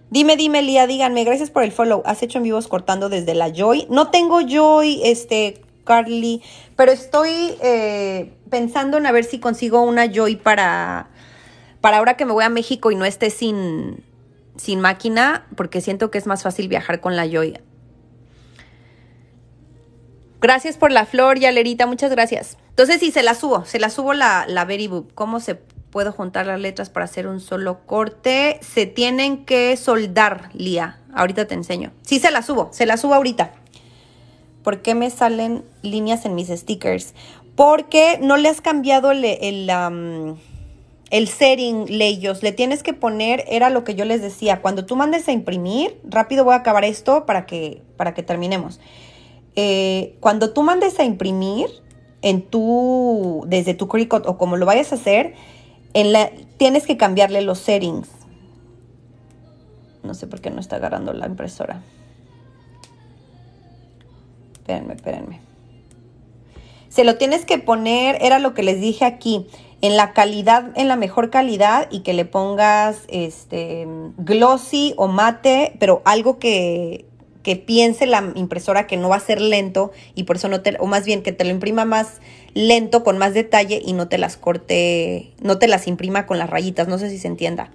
Dime, dime, Lía, díganme, gracias por el follow. Has hecho en vivos cortando desde la Joy. No tengo Joy, este, Carly, pero estoy eh, pensando en a ver si consigo una Joy para, para ahora que me voy a México y no esté sin, sin máquina, porque siento que es más fácil viajar con la Joy. Gracias por la flor, Yalerita, muchas gracias. Entonces sí, se la subo, se la subo la, la Berry ¿Cómo se puedo juntar las letras para hacer un solo corte? Se tienen que soldar, Lía. Ahorita te enseño. Sí, se la subo, se la subo ahorita. ¿Por qué me salen líneas en mis stickers? Porque no le has cambiado el, setting, Leyos. Le tienes que poner, era lo que yo les decía, cuando tú mandes a imprimir, rápido voy a acabar esto para que, para que terminemos. Eh, cuando tú mandes a imprimir en tu, desde tu Cricut o como lo vayas a hacer, tienes que cambiarle los settings. No sé por qué no está agarrando la impresora. Espérenme, espérenme. Se lo tienes que poner, era lo que les dije aquí, en la calidad, en la mejor calidad y que le pongas este glossy o mate, pero algo que que piense la impresora que no va a ser lento y por eso no te, o más bien que te lo imprima más lento, con más detalle y no te las corte, no te las imprima con las rayitas, no sé si se entienda.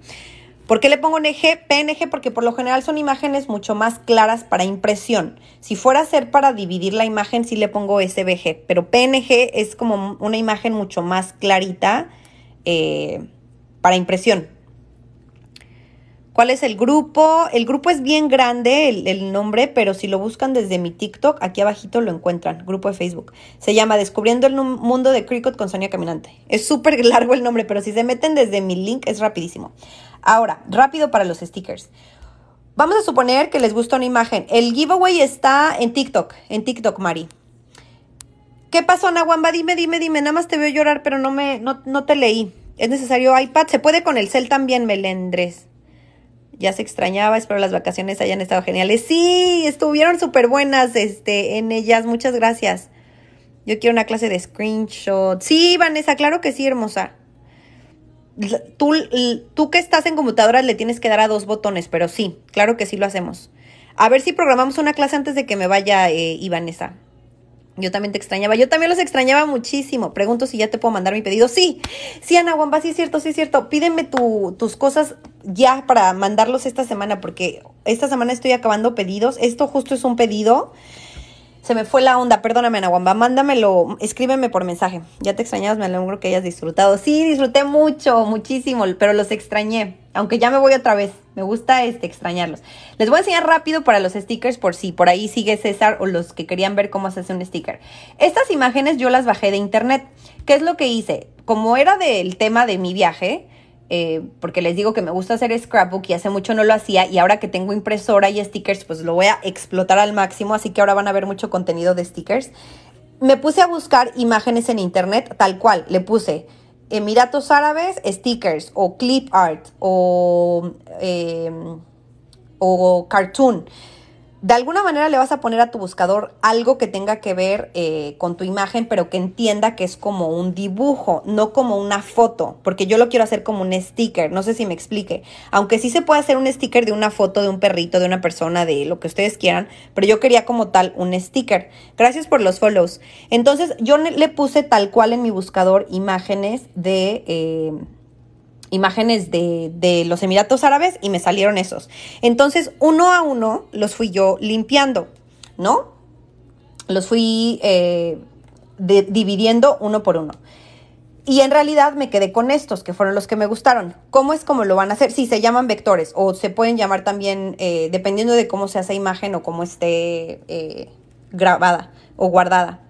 ¿Por qué le pongo eje PNG? Porque por lo general son imágenes mucho más claras para impresión. Si fuera a ser para dividir la imagen, sí le pongo SVG, pero PNG es como una imagen mucho más clarita eh, para impresión cuál es el grupo. El grupo es bien grande, el, nombre, pero si lo buscan desde mi TikTok, aquí abajito lo encuentran, grupo de Facebook. Se llama Descubriendo el Mundo de Cricut con Sonia Caminante. Es súper largo el nombre, pero si se meten desde mi link es rapidísimo. Ahora, rápido para los stickers. Vamos a suponer que les gusta una imagen. El giveaway está en TikTok, en TikTok, Mari. ¿Qué pasó, Nahuamba? Dime, dime, dime. Nada más te veo llorar, pero no, me, no, no te leí. Es necesario iPad. Se puede con el cel también, Melendres ya se extrañaba, espero las vacaciones hayan estado geniales. Sí, estuvieron súper buenas este, en ellas, muchas gracias. Yo quiero una clase de screenshot. Sí, Vanessa, claro que sí, hermosa. Tú, tú que estás en computadora le tienes que dar a dos botones, pero sí, claro que sí lo hacemos. A ver si programamos una clase antes de que me vaya, eh, Ivanesa. Yo también te extrañaba, yo también los extrañaba muchísimo. Pregunto si ya te puedo mandar mi pedido. Sí, sí, Ana Wamba, sí es cierto, sí es cierto. Pídenme tus cosas ya para mandarlos esta semana, porque esta semana estoy acabando pedidos. Esto justo es un pedido se me fue la onda, perdóname, Anahuamba, mándamelo, escríbeme por mensaje. Ya te extrañabas, me alegro que hayas disfrutado. Sí, disfruté mucho, muchísimo, pero los extrañé. Aunque ya me voy otra vez, me gusta este, extrañarlos. Les voy a enseñar rápido para los stickers por si por ahí sigue César o los que querían ver cómo se hace un sticker. Estas imágenes yo las bajé de internet. ¿Qué es lo que hice? Como era del tema de mi viaje, eh, porque les digo que me gusta hacer scrapbook y hace mucho no lo hacía y ahora que tengo impresora y stickers, pues lo voy a explotar al máximo, así que ahora van a ver mucho contenido de stickers. Me puse a buscar imágenes en internet, tal cual, le puse Emiratos Árabes, stickers o clip art o, em, o cartoon de alguna manera le vas a poner a tu buscador algo que tenga que ver eh, con tu imagen, pero que entienda que es como un dibujo, no como una foto, porque yo lo quiero hacer como un sticker, no sé si me explique. Aunque sí se puede hacer un sticker de una foto, de un perrito, de una persona, de lo que ustedes quieran, pero yo quería como tal un sticker. Gracias por los follows. Entonces yo le puse tal cual en mi buscador imágenes de... Eh, imágenes de, los Emiratos Árabes y me salieron esos. Entonces, uno a uno los fui yo limpiando, ¿no? Los fui eh, dividiendo uno por uno. Y en realidad me quedé con estos, que fueron los que me gustaron. ¿Cómo es como lo van a hacer? Sí, se llaman vectores o se pueden llamar también, eh, dependiendo de cómo se hace imagen o cómo esté eh, grabada o guardada.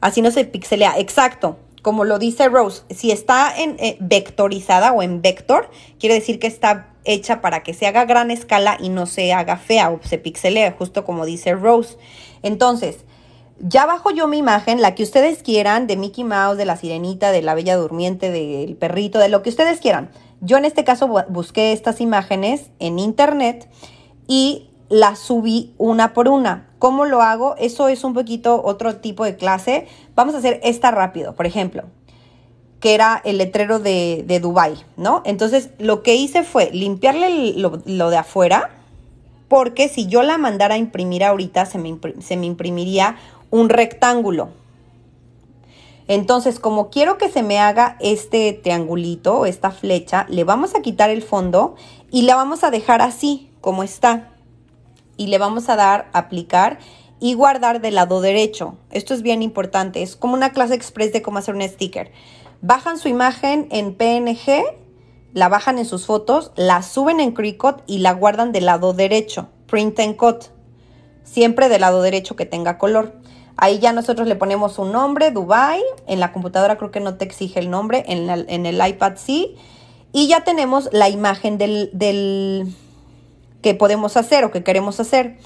Así no se pixelea. Exacto como lo dice Rose, si está en eh, vectorizada o en vector, quiere decir que está hecha para que se haga gran escala y no se haga fea o se pixelea, justo como dice Rose. Entonces, ya bajo yo mi imagen, la que ustedes quieran, de Mickey Mouse, de la sirenita, de la bella durmiente, del perrito, de lo que ustedes quieran. Yo en este caso busqué estas imágenes en internet y la subí una por una. ¿Cómo lo hago? Eso es un poquito otro tipo de clase. Vamos a hacer esta rápido, por ejemplo, que era el letrero de, de Dubai, ¿no? Entonces, lo que hice fue limpiarle lo, de afuera, porque si yo la mandara a imprimir ahorita, se me, se me imprimiría un rectángulo. Entonces, como quiero que se me haga este triangulito esta flecha, le vamos a quitar el fondo y la vamos a dejar así, como está y le vamos a dar aplicar y guardar del lado derecho. Esto es bien importante, es como una clase express de cómo hacer un sticker. Bajan su imagen en PNG, la bajan en sus fotos, la suben en Cricut y la guardan del lado derecho, print and cut, siempre del lado derecho que tenga color. Ahí ya nosotros le ponemos un nombre, Dubai, en la computadora creo que no te exige el nombre, en, el iPad sí, y ya tenemos la imagen del que podemos hacer o que queremos hacer.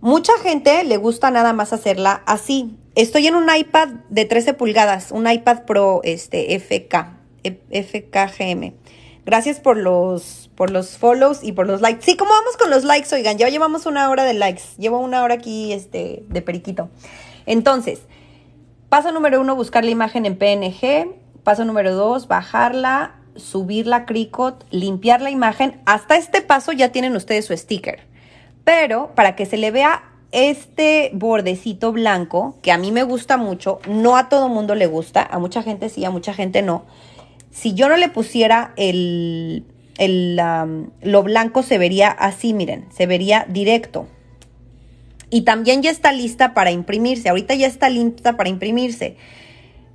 Mucha gente le gusta nada más hacerla así. Estoy en un iPad de 13 pulgadas, un iPad Pro este, FK, FKGM. Gracias por los, por los follows y por los likes. Sí, ¿cómo vamos con los likes? Oigan, ya llevamos una hora de likes. Llevo una hora aquí este, de periquito. Entonces, paso número uno, buscar la imagen en PNG. Paso número dos, bajarla subir la Cricot, limpiar la imagen. Hasta este paso ya tienen ustedes su sticker. Pero para que se le vea este bordecito blanco, que a mí me gusta mucho, no a todo mundo le gusta, a mucha gente sí, a mucha gente no. Si yo no le pusiera el, el lo blanco, se vería así, miren, se vería directo. Y también ya está lista para imprimirse, ahorita ya está lista para imprimirse.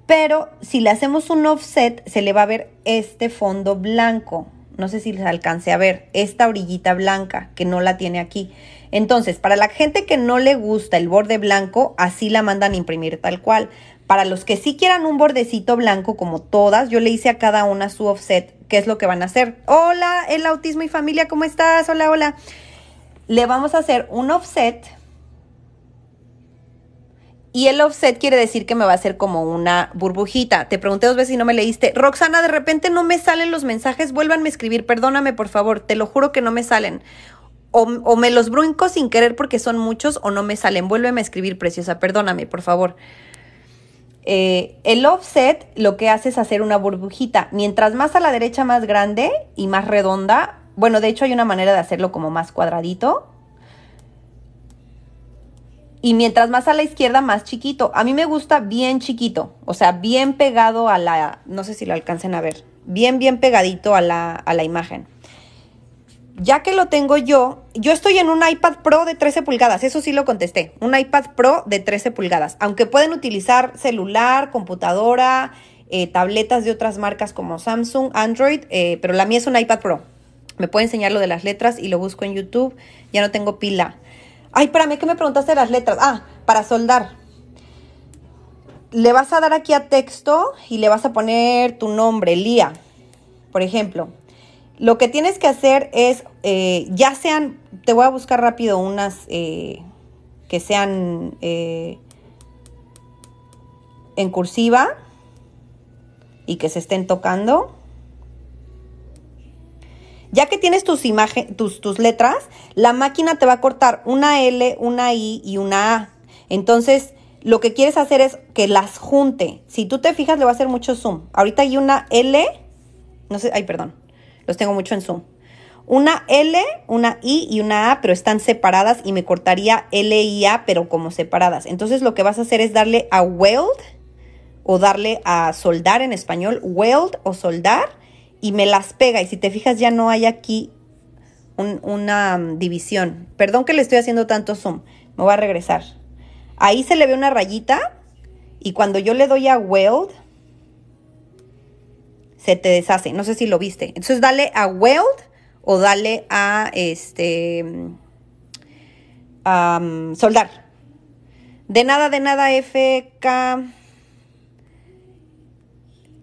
Pero si le hacemos un offset, se le va a ver este fondo blanco. No sé si les alcance a ver esta orillita blanca que no la tiene aquí. Entonces, para la gente que no le gusta el borde blanco, así la mandan a imprimir tal cual. Para los que sí quieran un bordecito blanco como todas, yo le hice a cada una su offset. ¿Qué es lo que van a hacer? Hola, el autismo y familia, ¿cómo estás? Hola, hola. Le vamos a hacer un offset y el offset quiere decir que me va a hacer como una burbujita. Te pregunté dos veces y no me leíste. Roxana, de repente no me salen los mensajes. Vuélvanme a escribir. Perdóname, por favor. Te lo juro que no me salen. O, me los brinco sin querer porque son muchos o no me salen. Vuélveme a escribir, preciosa. Perdóname, por favor. Eh, el offset lo que hace es hacer una burbujita. Mientras más a la derecha, más grande y más redonda. Bueno, de hecho hay una manera de hacerlo como más cuadradito y mientras más a la izquierda, más chiquito. A mí me gusta bien chiquito, o sea, bien pegado a la, no sé si lo alcancen a ver, bien, bien pegadito a la, a la imagen. Ya que lo tengo yo, yo estoy en un iPad Pro de 13 pulgadas, eso sí lo contesté, un iPad Pro de 13 pulgadas, aunque pueden utilizar celular, computadora, eh, tabletas de otras marcas como Samsung, Android, eh, pero la mía es un iPad Pro. Me puede enseñar lo de las letras y lo busco en YouTube, ya no tengo pila. Ay, para mí que me preguntaste las letras. Ah, para soldar. Le vas a dar aquí a texto y le vas a poner tu nombre, Lía, por ejemplo. Lo que tienes que hacer es, eh, ya sean, te voy a buscar rápido unas eh, que sean eh, en cursiva y que se estén tocando. Ya que tienes tus, imágenes, tus, tus letras, la máquina te va a cortar una L, una I y una A. Entonces, lo que quieres hacer es que las junte. Si tú te fijas, le va a hacer mucho zoom. Ahorita hay una L, no sé, ay, perdón, los tengo mucho en zoom. Una L, una I y una A, pero están separadas y me cortaría L y A, pero como separadas. Entonces lo que vas a hacer es darle a weld o darle a soldar en español, weld o soldar y me las pega. Y si te fijas, ya no hay aquí una mm, división. Perdón que le estoy haciendo tanto zoom. Me voy a regresar. Ahí se le ve una rayita y cuando yo le doy a weld, se te deshace. No sé si lo viste. Entonces dale a weld o dale a este mm, soldar. De nada, de nada, FK.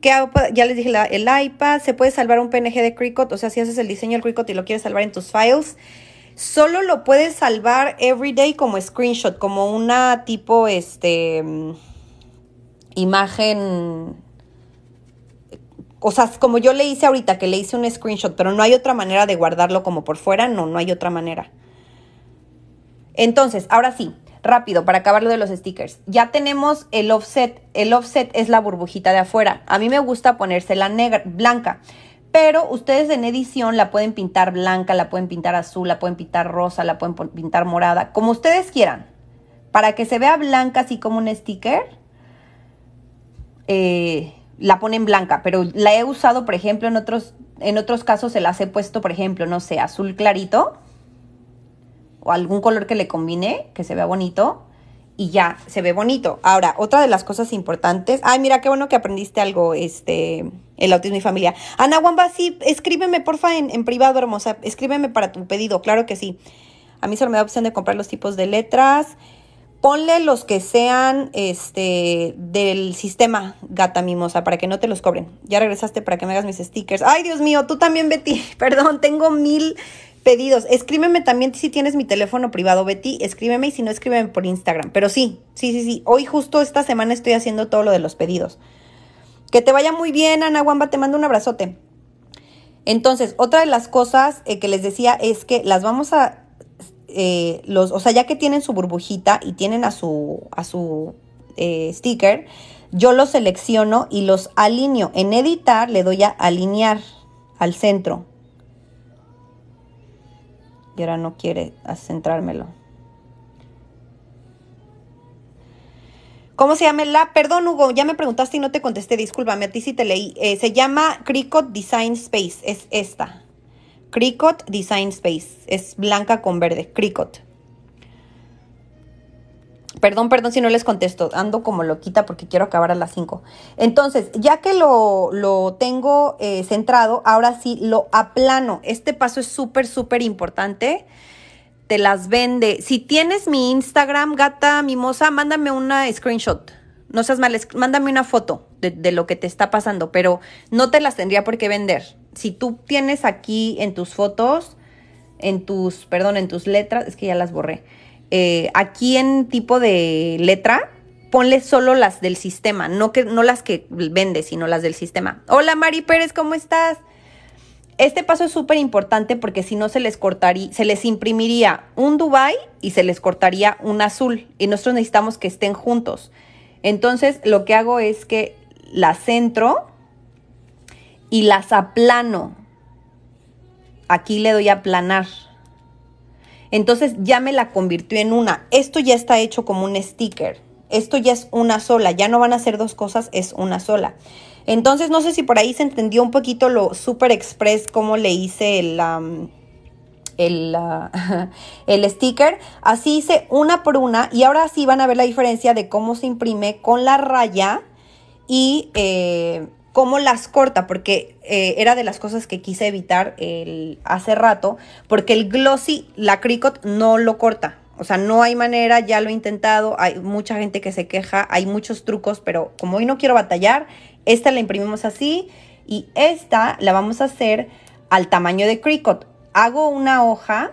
Ya les dije el iPad, se puede salvar un PNG de Cricut, o sea, si haces el diseño del Cricut y lo quieres salvar en tus files, solo lo puedes salvar everyday como screenshot, como una tipo este imagen o sea, como yo le hice ahorita que le hice un screenshot, pero no hay otra manera de guardarlo como por fuera, no, no hay otra manera. Entonces, ahora sí, rápido, para acabar lo de los stickers. Ya tenemos el offset. El offset es la burbujita de afuera. A mí me gusta ponérsela negra, blanca. Pero ustedes en edición la pueden pintar blanca, la pueden pintar azul, la pueden pintar rosa, la pueden pintar morada, como ustedes quieran. Para que se vea blanca así como un sticker, eh, la ponen blanca. Pero la he usado, por ejemplo, en otros, en otros casos se las he puesto, por ejemplo, no sé, azul clarito o algún color que le combine, que se vea bonito y ya, se ve bonito. Ahora, otra de las cosas importantes. Ay, mira, qué bueno que aprendiste algo, este, el autismo y familia. Ana Wamba, sí, escríbeme, porfa, en, en privado, hermosa. Escríbeme para tu pedido, claro que sí. A mí solo me da opción de comprar los tipos de letras. Ponle los que sean este, del sistema gata mimosa para que no te los cobren. Ya regresaste para que me hagas mis stickers. Ay, Dios mío, tú también, Betty. Perdón, tengo mil pedidos. Escríbeme también si tienes mi teléfono privado, Betty. Escríbeme y si no, escríbeme por Instagram. Pero sí, sí, sí, sí. Hoy justo esta semana estoy haciendo todo lo de los pedidos. Que te vaya muy bien, Ana Guamba, Te mando un abrazote. Entonces, otra de las cosas eh, que les decía es que las vamos a... Eh, los, o sea, ya que tienen su burbujita y tienen a su, a su eh, sticker, yo los selecciono y los alineo. En editar le doy a alinear al centro y ahora no quiere centrármelo. ¿Cómo se llama la? Perdón, Hugo, ya me preguntaste y no te contesté, discúlpame, a ti sí te leí. Eh, se llama Cricot Design Space, es esta. Cricot Design Space, es blanca con verde, Cricot. Perdón, perdón si no les contesto, ando como loquita porque quiero acabar a las 5. Entonces, ya que lo, tengo eh, centrado, ahora sí lo aplano. Este paso es súper, súper importante. Te las vende. Si tienes mi Instagram, gata mimosa, mándame una screenshot. No seas mal, mándame una foto de lo que te está pasando, pero no te las tendría por qué vender. Si tú tienes aquí en tus fotos, en tus, perdón, en tus letras, es que ya las borré eh, aquí en tipo de letra, ponle solo las del sistema, no, que, no las que vende, sino las del sistema. Hola Mari Pérez, ¿cómo estás? Este paso es súper importante porque si no se les cortaría, se les imprimiría un Dubai y se les cortaría un azul. Y nosotros necesitamos que estén juntos. Entonces lo que hago es que las centro y las aplano. Aquí le doy a aplanar. Entonces ya me la convirtió en una. Esto ya está hecho como un sticker. Esto ya es una sola. Ya no van a ser dos cosas, es una sola. Entonces no sé si por ahí se entendió un poquito lo super express, como le hice el... el, ah, el, sticker. Así hice una por una y ahora sí van a ver la diferencia de cómo se imprime con la raya y eh, cómo las corta, porque eh, era de las cosas que quise evitar hace rato, porque el glossy, la Cricut, no lo corta. O sea, no hay manera, ya lo he intentado, hay mucha gente que se queja, hay muchos trucos, pero como hoy no quiero batallar, esta la imprimimos así y esta la vamos a hacer al tamaño de Cricut. Hago una hoja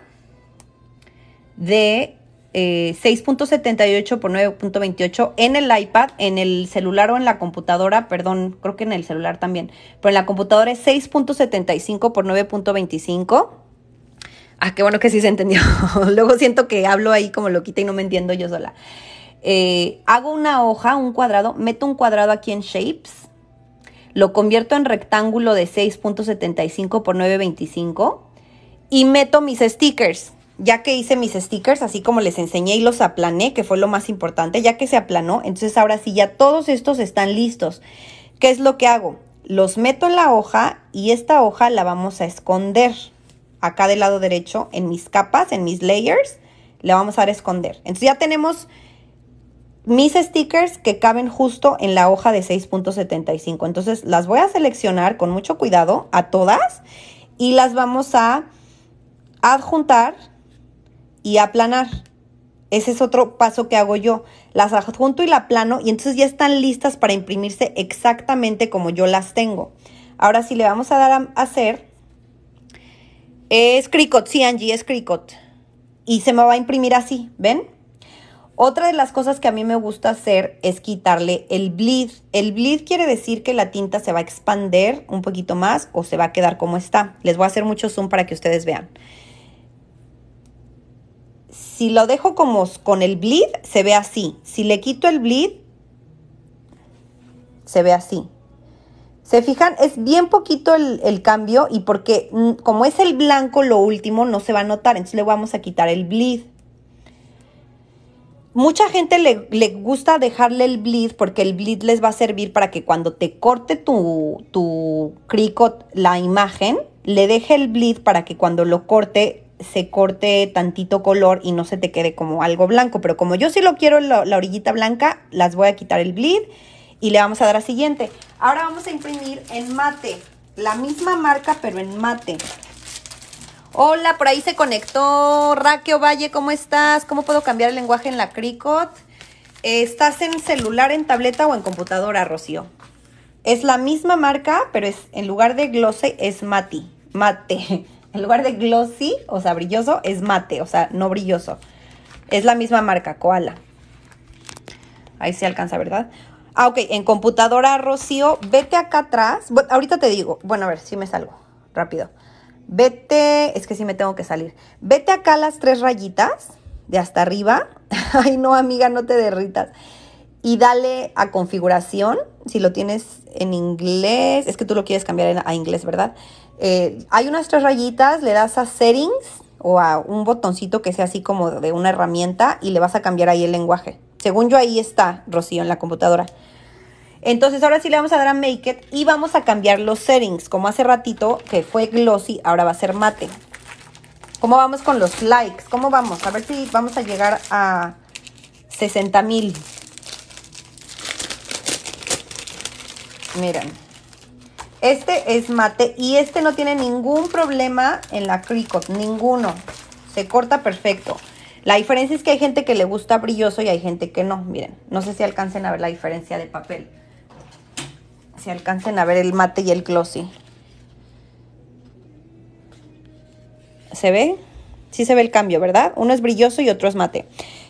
de 6.78 eh, por 9.28 en el iPad, en el celular o en la computadora, perdón, creo que en el celular también, pero en la computadora es 6.75 por 9.25. Ah, qué bueno que sí se entendió. Luego siento que hablo ahí como loquita y no me entiendo yo sola. Eh, hago una hoja, un cuadrado, meto un cuadrado aquí en Shapes, lo convierto en rectángulo de 6.75 por 9.25 y meto mis stickers ya que hice mis stickers, así como les enseñé y los aplané, que fue lo más importante, ya que se aplanó, entonces ahora sí ya todos estos están listos. ¿Qué es lo que hago? Los meto en la hoja y esta hoja la vamos a esconder acá del lado derecho en mis capas, en mis layers, la vamos a esconder. Entonces ya tenemos mis stickers que caben justo en la hoja de 6.75. Entonces las voy a seleccionar con mucho cuidado a todas y las vamos a adjuntar y aplanar. Ese es otro paso que hago yo. Las adjunto y la plano y entonces ya están listas para imprimirse exactamente como yo las tengo. Ahora si le vamos a dar a hacer, es Cricut, sí Angie, es Cricut Y se me va a imprimir así, ¿ven? Otra de las cosas que a mí me gusta hacer es quitarle el bleed. El bleed quiere decir que la tinta se va a expander un poquito más o se va a quedar como está. Les voy a hacer mucho zoom para que ustedes vean. Si lo dejo como con el bleed, se ve así. Si le quito el bleed, se ve así. Se fijan, es bien poquito el, cambio y porque mm, como es el blanco lo último no se va a notar, entonces le vamos a quitar el bleed. Mucha gente le, gusta dejarle el bleed porque el bleed les va a servir para que cuando te corte tu, tu cricot la imagen, le deje el bleed para que cuando lo corte se corte tantito color y no se te quede como algo blanco. Pero como yo sí lo quiero la, orillita blanca, las voy a quitar el bleed y le vamos a dar a siguiente. Ahora vamos a imprimir en mate, la misma marca pero en mate. Hola, por ahí se conectó Raquel Valle, ¿cómo estás? ¿Cómo puedo cambiar el lenguaje en la Cricut? ¿Estás en celular, en tableta o en computadora, Rocío? Es la misma marca, pero es en lugar de glossy es mate. mate. En lugar de glossy, o sea, brilloso, es mate, o sea, no brilloso. Es la misma marca, Koala. Ahí se alcanza, ¿verdad? Ah, ok, en computadora, Rocío, vete acá atrás. ahorita te digo. Bueno, a ver, si me salgo. Rápido. Vete, es que sí me tengo que salir. Vete acá las tres rayitas de hasta arriba. Ay, no, amiga, no te derritas. Y dale a configuración, si lo tienes en inglés, es que tú lo quieres cambiar a inglés, ¿verdad? Eh, hay unas tres rayitas, le das a settings o a un botoncito que sea así como de una herramienta y le vas a cambiar ahí el lenguaje. Según yo ahí está, Rocío, en la computadora. Entonces ahora sí le vamos a dar a Make It y vamos a cambiar los settings. Como hace ratito que fue glossy, ahora va a ser mate. ¿Cómo vamos con los likes? ¿Cómo vamos? A ver si vamos a llegar a 60 mil. Miren. Este es mate y este no tiene ningún problema en la Cricut, ninguno. Se corta perfecto. La diferencia es que hay gente que le gusta brilloso y hay gente que no. Miren, no sé si alcancen a ver la diferencia de papel. Si alcancen a ver el mate y el glossy. ¿Se ve? Sí se ve el cambio, ¿verdad? Uno es brilloso y otro es mate.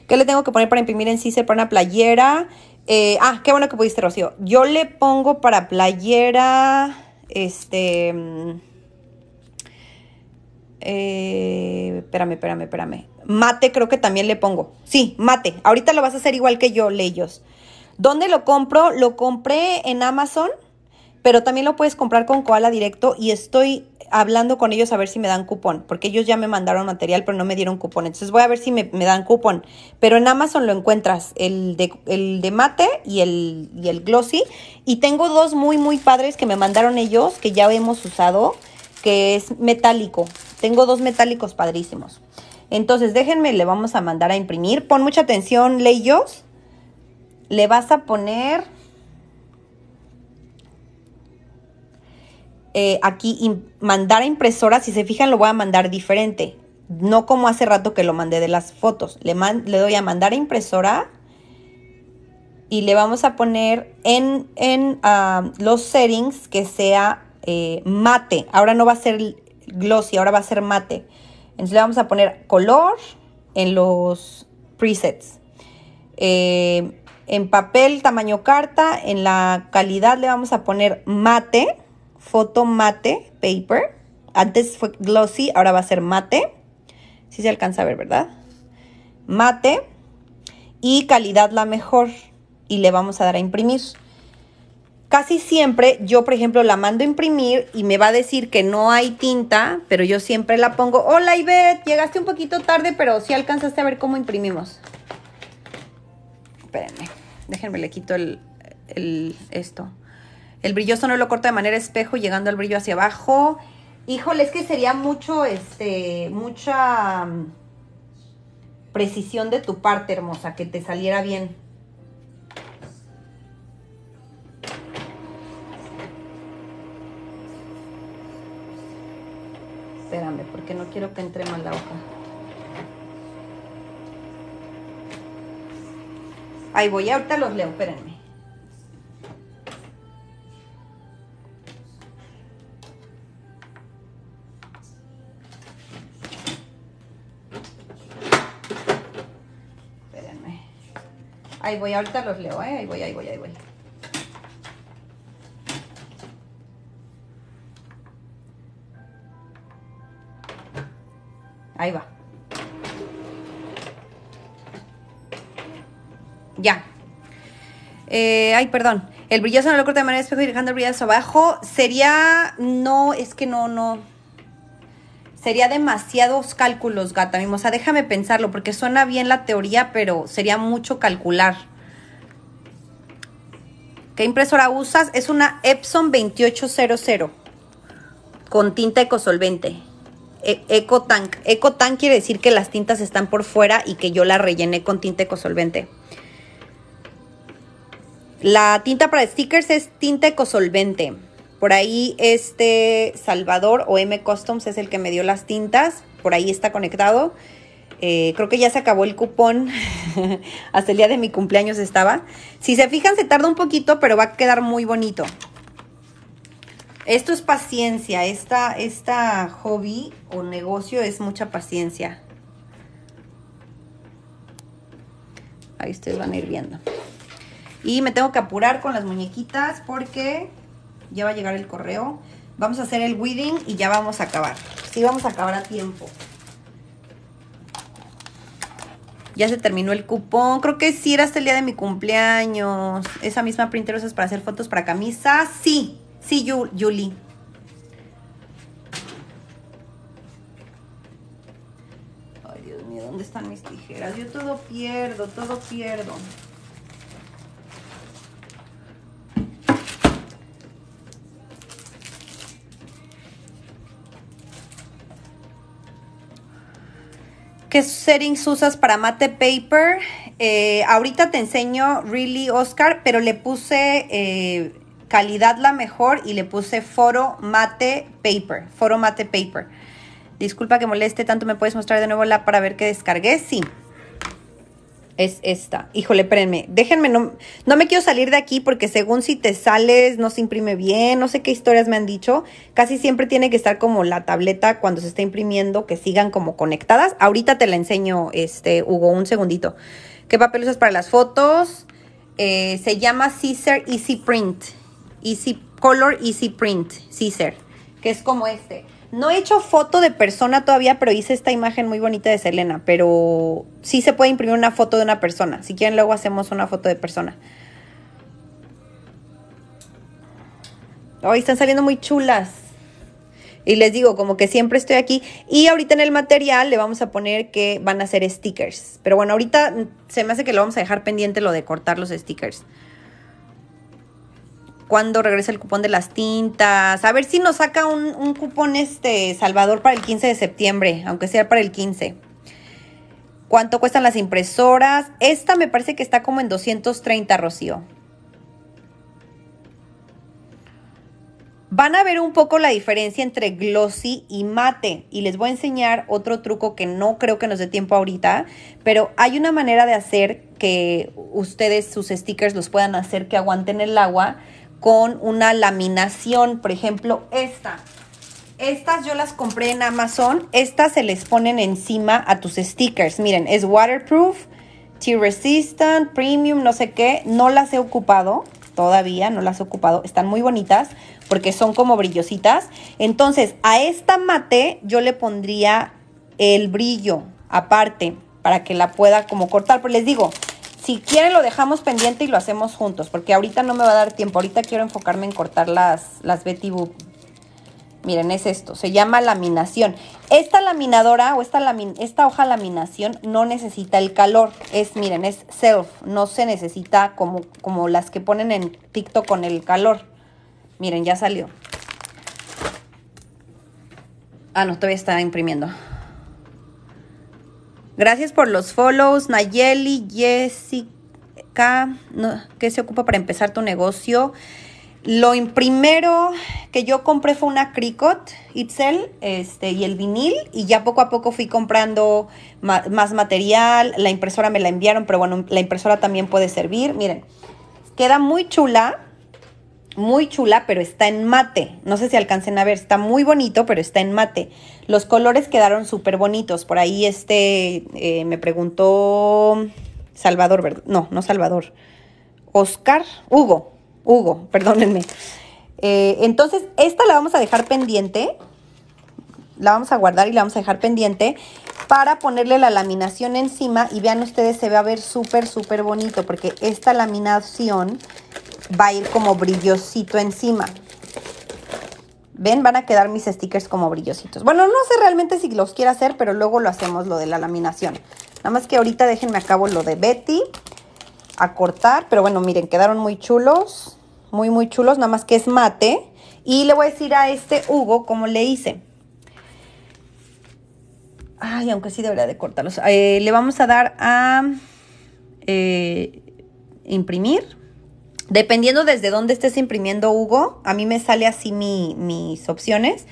¿Qué le tengo que poner para imprimir en sí? Se pone una playera, eh, ah, qué bueno que pudiste, Rocío. Yo le pongo para playera, este... Mm, eh, espérame, espérame, espérame. Mate creo que también le pongo. Sí, mate. Ahorita lo vas a hacer igual que yo, Leyos. ¿Dónde lo compro? Lo compré en Amazon, pero también lo puedes comprar con Koala directo y estoy hablando con ellos a ver si me dan cupón, porque ellos ya me mandaron material, pero no me dieron cupón. Entonces voy a ver si me, dan cupón. Pero en Amazon lo encuentras, el de, el de mate y el, y el glossy. Y tengo dos muy, muy padres que me mandaron ellos, que ya hemos usado, que es metálico. Tengo dos metálicos padrísimos. Entonces déjenme, le vamos a mandar a imprimir. Pon mucha atención, Leyos. Le vas a poner Eh, aquí mandar a impresora, si se fijan lo voy a mandar diferente, no como hace rato que lo mandé de las fotos, le, le doy a mandar a impresora y le vamos a poner en, ah, los settings que sea eh, mate, ahora no va a ser glossy, ahora va a ser mate, entonces le vamos a poner color en los presets. Eh, en papel tamaño carta, en la calidad le vamos a poner mate Foto Mate Paper. Antes fue glossy, ahora va a ser mate. Si se alcanza a ver, ¿verdad? Mate. Y calidad la mejor. Y le vamos a dar a imprimir. Casi siempre yo, por ejemplo, la mando a imprimir y me va a decir que no hay tinta, pero yo siempre la pongo. Hola Ivette, llegaste un poquito tarde, pero si alcanzaste a ver cómo imprimimos. Espérenme, déjenme le quito el esto. El brilloso no lo corta de manera espejo, llegando al brillo hacia abajo. Híjole, es que sería mucho, este, mucha mm, precisión de tu parte, hermosa, que te saliera bien. Espérame, porque no quiero que entre mal la hoja. Ahí voy, ahorita los leo, espérenme. Ahí voy, ahorita los leo, ¿eh? Ahí voy, ahí voy, ahí voy. Ahí va. Ya. Eh, ay, perdón. El brilloso no lo corta de manera de espejo y dejando el brillazo abajo. Sería. No, es que no, no sería demasiados cálculos, gata O sea, déjame pensarlo, porque suena bien la teoría, pero sería mucho calcular. ¿Qué impresora usas? Es una Epson 2800 con tinta ecosolvente. E, tank, Ecotank. Ecotank quiere decir que las tintas están por fuera y que yo la rellené con tinta ecosolvente. La tinta para stickers es tinta ecosolvente. Por ahí este Salvador o M Customs es el que me dio las tintas. Por ahí está conectado. Eh, creo que ya se acabó el cupón. Hasta el día de mi cumpleaños estaba. Si se fijan, se tarda un poquito, pero va a quedar muy bonito. Esto es paciencia. Esta, esta hobby o negocio es mucha paciencia. Ahí ustedes van a ir viendo. Y me tengo que apurar con las muñequitas porque ya va a llegar el correo. Vamos a hacer el wedding y ya vamos a acabar. Sí, vamos a acabar a tiempo. Ya se terminó el cupón. Creo que sí era hasta el día de mi cumpleaños. Esa misma printer es para hacer fotos para camisas. Sí, sí, Julie. Ay, Dios mío, ¿dónde están mis tijeras? Yo todo pierdo, todo pierdo. qué settings usas para Mate Paper. Eh, ahorita te enseño Really Oscar, pero le puse eh, calidad la mejor y le puse Foro Mate Paper. Foro Mate Paper. Disculpa que moleste tanto, ¿me puedes mostrar de nuevo la para ver que descargué? Sí es esta. Híjole, espérenme, déjenme, no, no me quiero salir de aquí porque según si te sales no se imprime bien, no sé qué historias me han dicho. Casi siempre tiene que estar como la tableta cuando se está imprimiendo, que sigan como conectadas. Ahorita te la enseño, este, Hugo, un segundito. ¿Qué papel usas para las fotos? Eh, se llama Caesar Easy Print. Easy Color Easy Print, Caesar, que es como este. No he hecho foto de persona todavía, pero hice esta imagen muy bonita de Selena. Pero sí se puede imprimir una foto de una persona. Si quieren, luego hacemos una foto de persona. Hoy están saliendo muy chulas. Y les digo, como que siempre estoy aquí. Y ahorita en el material le vamos a poner que van a ser stickers. Pero bueno, ahorita se me hace que lo vamos a dejar pendiente lo de cortar los stickers cuándo regresa el cupón de las tintas. A ver si nos saca un, cupón este Salvador para el 15 de septiembre, aunque sea para el 15. ¿Cuánto cuestan las impresoras? Esta me parece que está como en 230, Rocío. Van a ver un poco la diferencia entre glossy y mate y les voy a enseñar otro truco que no creo que nos dé tiempo ahorita, pero hay una manera de hacer que ustedes sus stickers los puedan hacer que aguanten el agua con una laminación, por ejemplo, esta. Estas yo las compré en Amazon. Estas se les ponen encima a tus stickers. Miren, es waterproof, tear resistant, premium, no sé qué. No las he ocupado todavía, no las he ocupado. Están muy bonitas porque son como brillositas. Entonces, a esta mate yo le pondría el brillo aparte para que la pueda como cortar. Pero les digo, si quieren lo dejamos pendiente y lo hacemos juntos, porque ahorita no me va a dar tiempo. Ahorita quiero enfocarme en cortar las, las Betty Boop. Miren, es esto, se llama laminación. Esta laminadora o esta, esta hoja laminación no necesita el calor. Es, miren, es self, no se necesita como, como las que ponen en TikTok con el calor. Miren, ya salió. Ah, no, todavía está imprimiendo. Gracias por los follows, Nayeli, Jessica, ¿qué se ocupa para empezar tu negocio? Lo primero que yo compré fue una Cricut Ipsel este, y el vinil y ya poco a poco fui comprando más material, la impresora me la enviaron, pero bueno, la impresora también puede servir. Miren, queda muy chula muy chula, pero está en mate. No sé si alcancen a ver, está muy bonito, pero está en mate. Los colores quedaron súper bonitos. Por ahí este eh, me preguntó Salvador, ¿verdad? No, no Salvador. Oscar, Hugo, Hugo, perdónenme. Eh, entonces, esta la vamos a dejar pendiente. La vamos a guardar y la vamos a dejar pendiente para ponerle la laminación encima y vean ustedes se va a ver súper súper bonito porque esta laminación va a ir como brillosito encima. ¿Ven? Van a quedar mis stickers como brillositos. Bueno, no sé realmente si los quiero hacer, pero luego lo hacemos lo de la laminación. Nada más que ahorita déjenme acabo lo de Betty a cortar. Pero bueno, miren, quedaron muy chulos. Muy, muy chulos. Nada más que es mate. Y le voy a decir a este Hugo cómo le hice. Ay, aunque sí debería de cortarlos. Eh, le vamos a dar a eh, imprimir. Dependiendo desde dónde estés imprimiendo, Hugo, a mí me sale así mis opciones.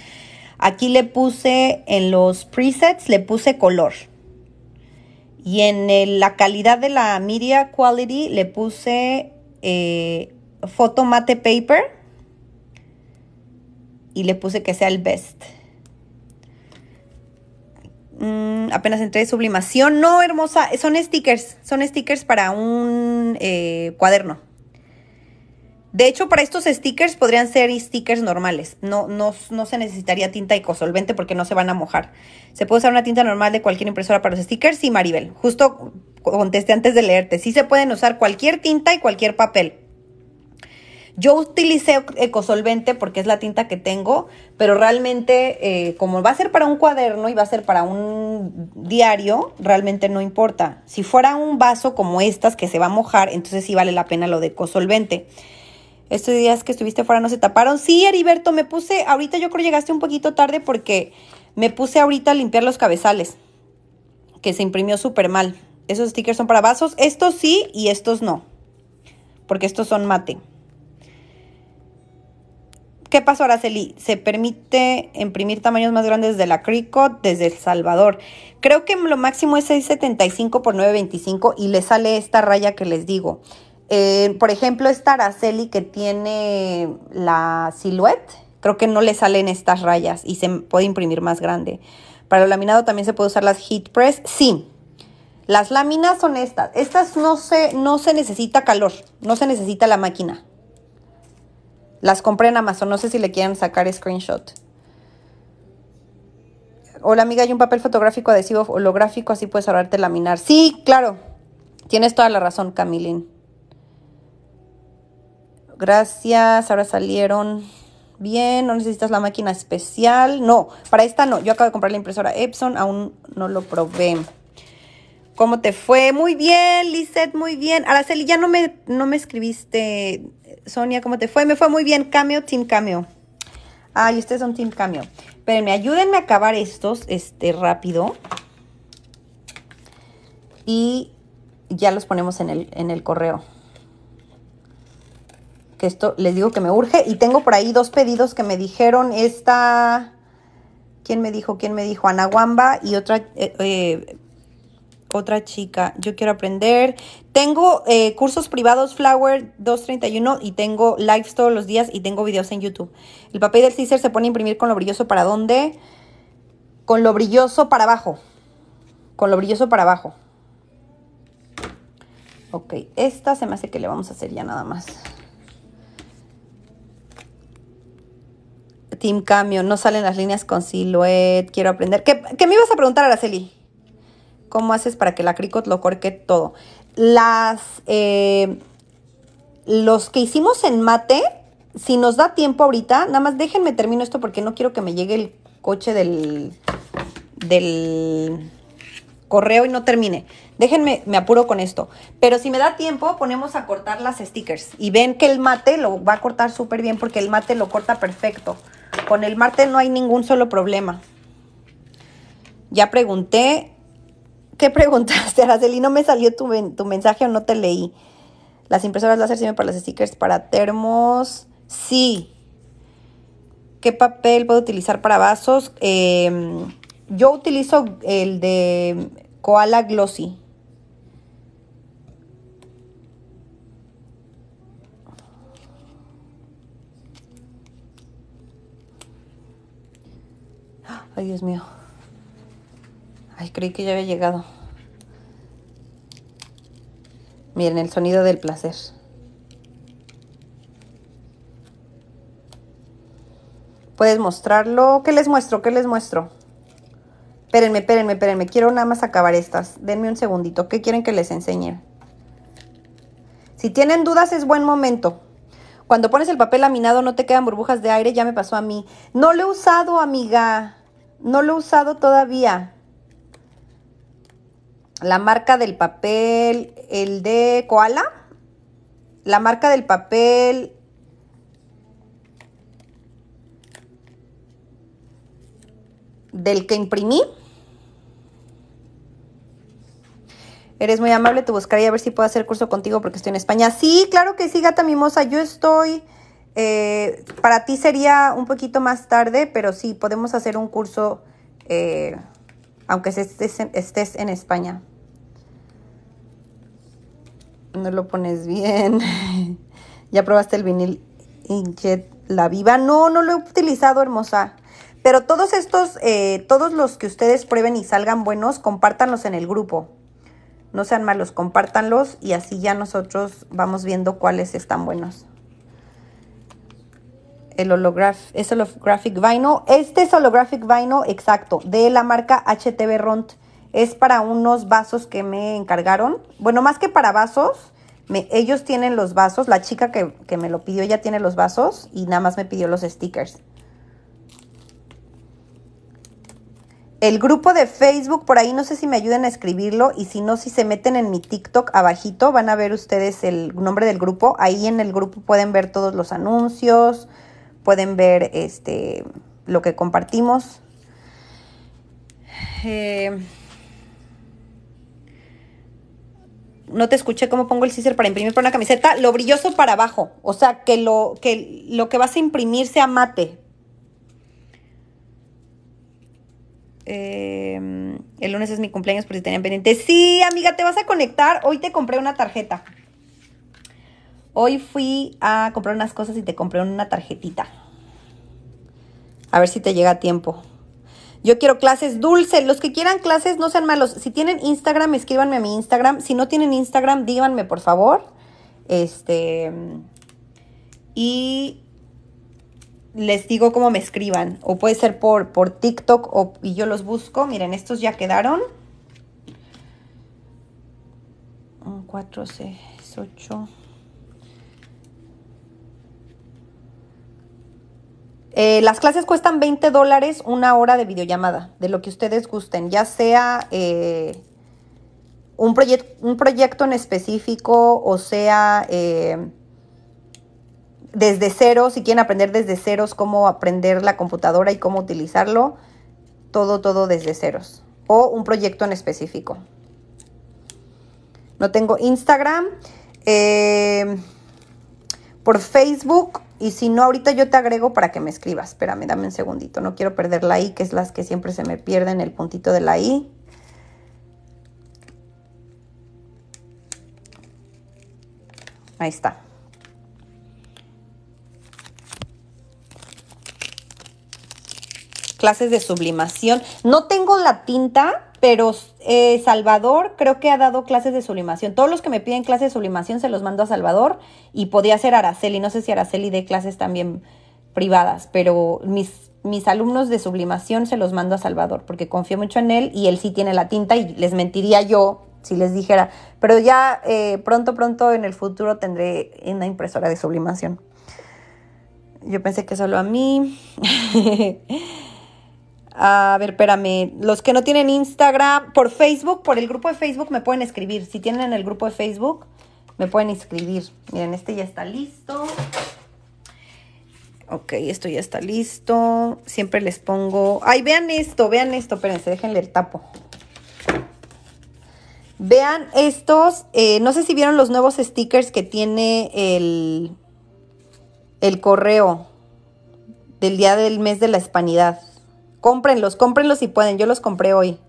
Aquí le puse en los presets, le puse color. Y en la calidad de la media quality le puse foto eh, mate paper. Y le puse que sea el best. Mm, apenas entré de sublimación. No, hermosa. Son stickers. Son stickers para un eh, cuaderno. De hecho, para estos stickers podrían ser stickers normales. No, no, se necesitaría tinta ecosolvente porque no se van a mojar. Se puede usar una tinta normal de cualquier impresora para los stickers. Sí, Maribel. Justo contesté antes de leerte. Sí se pueden usar cualquier tinta y cualquier papel. Yo utilicé ecosolvente porque es la tinta que tengo, pero realmente eh, como va a ser para un cuaderno y va a ser para un diario, realmente no importa. Si fuera un vaso como estas que se va a mojar, entonces sí vale la pena lo de ecosolvente estos días que estuviste fuera no se taparon. Sí, Heriberto, me puse, ahorita yo creo que llegaste un poquito tarde porque me puse ahorita a limpiar los cabezales, que se imprimió súper mal. Esos stickers son para vasos, estos sí y estos no, porque estos son mate. ¿Qué pasó, Araceli? Se permite imprimir tamaños más grandes de la Cricut desde El Salvador. Creo que lo máximo es 6.75 por 9.25 y le sale esta raya que les digo. Eh, por ejemplo, esta Araceli que tiene la silhouette, creo que no le salen estas rayas y se puede imprimir más grande. Para el laminado también se puede usar las heat press. Sí, las láminas son estas. Estas no se, no se necesita calor, no se necesita la máquina. Las compré en Amazon, no sé si le quieren sacar screenshot. Hola amiga, hay un papel fotográfico adhesivo holográfico, así puedes ahorrarte laminar. Sí, claro, tienes toda la razón, Camilín. Gracias, ahora salieron bien. No necesitas la máquina especial. No, para esta no. Yo acabo de comprar la impresora Epson, aún no lo probé. ¿Cómo te fue? Muy bien, Lisette, muy bien. Araceli, ya no me, no me escribiste. Sonia, ¿cómo te fue? Me fue muy bien. Cameo, Team Cameo. Ay, ustedes son Team Cameo. me ayúdenme a acabar estos este, rápido. Y ya los ponemos el, en el correo que esto les digo que me urge. Y tengo por ahí dos pedidos que me dijeron esta... ¿Quién me dijo? ¿Quién me dijo? Ana Wamba y otra... Eh, eh, otra chica, yo quiero aprender. Tengo eh, cursos privados Flower 231 y tengo lives todos los días y tengo videos en YouTube. El papel del scissor se pone a imprimir con lo brilloso para dónde? Con lo brilloso para abajo. Con lo brilloso para abajo. Ok, esta se me hace que le vamos a hacer ya nada más. Team Cambio, no salen las líneas con silhouette, quiero aprender. ¿Qué, me ibas a preguntar, Araceli? ¿Cómo haces para que la Cricot lo corque todo? Las, eh, los que hicimos en mate, si nos da tiempo ahorita, nada más déjenme termino esto porque no quiero que me llegue el coche del, del correo y no termine. Déjenme, me apuro con esto. Pero si me da tiempo, ponemos a cortar las stickers. Y ven que el mate lo va a cortar súper bien porque el mate lo corta perfecto. Con el Marte no hay ningún solo problema. Ya pregunté. ¿Qué preguntaste, Araceli? No me salió tu, tu mensaje o no te leí. Las impresoras láser sirven para los stickers, para termos. Sí. ¿Qué papel puedo utilizar para vasos? Em, yo utilizo el de Koala Glossy. Ay, Dios mío. Ay, creí que ya había llegado. Miren, el sonido del placer. Puedes mostrarlo. ¿Qué les muestro? ¿Qué les muestro? Espérenme, espérenme, espérenme. Quiero nada más acabar estas. Denme un segundito. ¿Qué quieren que les enseñe? Si tienen dudas, es buen momento. Cuando pones el papel laminado no te quedan burbujas de aire, ya me pasó a mí. No lo he usado, amiga. No lo he usado todavía. La marca del papel, el de Koala. La marca del papel... Del que imprimí. Eres muy amable, te buscaría a ver si puedo hacer curso contigo porque estoy en España. Sí, claro que sí, gata mimosa. Yo estoy eh, para ti sería un poquito más tarde, pero sí, podemos hacer un curso eh, aunque estés en, España. No lo pones bien. ¿Ya probaste el vinil inchet La Viva? No, no lo he utilizado, hermosa. Pero todos estos, eh, todos los que ustedes prueben y salgan buenos, compártanlos en el grupo. No sean malos, compártanlos y así ya nosotros vamos viendo cuáles están buenos el holograf, es holographic vinyl. Este es holographic vino, exacto, de la marca HTV Ront. Es para unos vasos que me encargaron. Bueno, más que para vasos, ellos tienen los vasos. La chica que, me lo pidió, ya tiene los vasos y nada más me pidió los stickers. El grupo de Facebook, por ahí no sé si me ayuden a escribirlo y si no, si se meten en mi TikTok abajito, van a ver ustedes el nombre del grupo. Ahí en el grupo pueden ver todos los anuncios, pueden ver este, lo que compartimos. Eh, no te escuché cómo pongo el scissor para imprimir por una camiseta, lo brilloso para abajo, o sea, que lo que, lo que vas a imprimir sea mate. Eh, el lunes es mi cumpleaños por si tenían pendiente. Sí, amiga, te vas a conectar. Hoy te compré una tarjeta. Hoy fui a comprar unas cosas y te compré una tarjetita. A ver si te llega a tiempo. Yo quiero clases dulces. Los que quieran clases, no sean malos. Si tienen Instagram, escríbanme a mi Instagram. Si no tienen Instagram, díganme, por favor. Este. Y les digo cómo me escriban. O puede ser por, por TikTok y yo los busco. Miren, estos ya quedaron. 4, 6, Eh, las clases cuestan 20 dólares una hora de videollamada, de lo que ustedes gusten, ya sea eh, un, un, proyecto en específico o sea eh, desde cero, si quieren aprender desde ceros cómo aprender la computadora y cómo utilizarlo, todo, todo desde ceros o un proyecto en específico. No tengo Instagram. por Facebook y si no, ahorita yo te agrego para que me escribas. Espérame, dame un segundito. No quiero perder la I, que es las que siempre se me pierden, el puntito de la I. Ahí está. clases de sublimación. No tengo la tinta, pero eh, Salvador creo que ha dado clases de sublimación. Todos los que me piden clases de sublimación se los mando a Salvador y podía ser Araceli. No sé si Araceli dé clases también privadas, pero mis, mis alumnos de sublimación se los mando a Salvador porque confío mucho en él y él sí tiene la tinta y les mentiría yo si les dijera. Pero ya eh, pronto, pronto en el futuro tendré una impresora de sublimación. Yo pensé que solo a mí. A ver, espérame. Los que no tienen Instagram, por Facebook, por el grupo de Facebook me pueden escribir. Si tienen el grupo de Facebook, me pueden inscribir. Miren, este ya está listo. Ok, esto ya está listo. Siempre les pongo... Ay, vean esto, vean esto. Espérense, déjenle el tapo. Vean estos. Eh, no sé si vieron los nuevos stickers que tiene el correo del día del mes de la hispanidad. Cómprenlos, cómprenlos si pueden. Yo los compré hoy.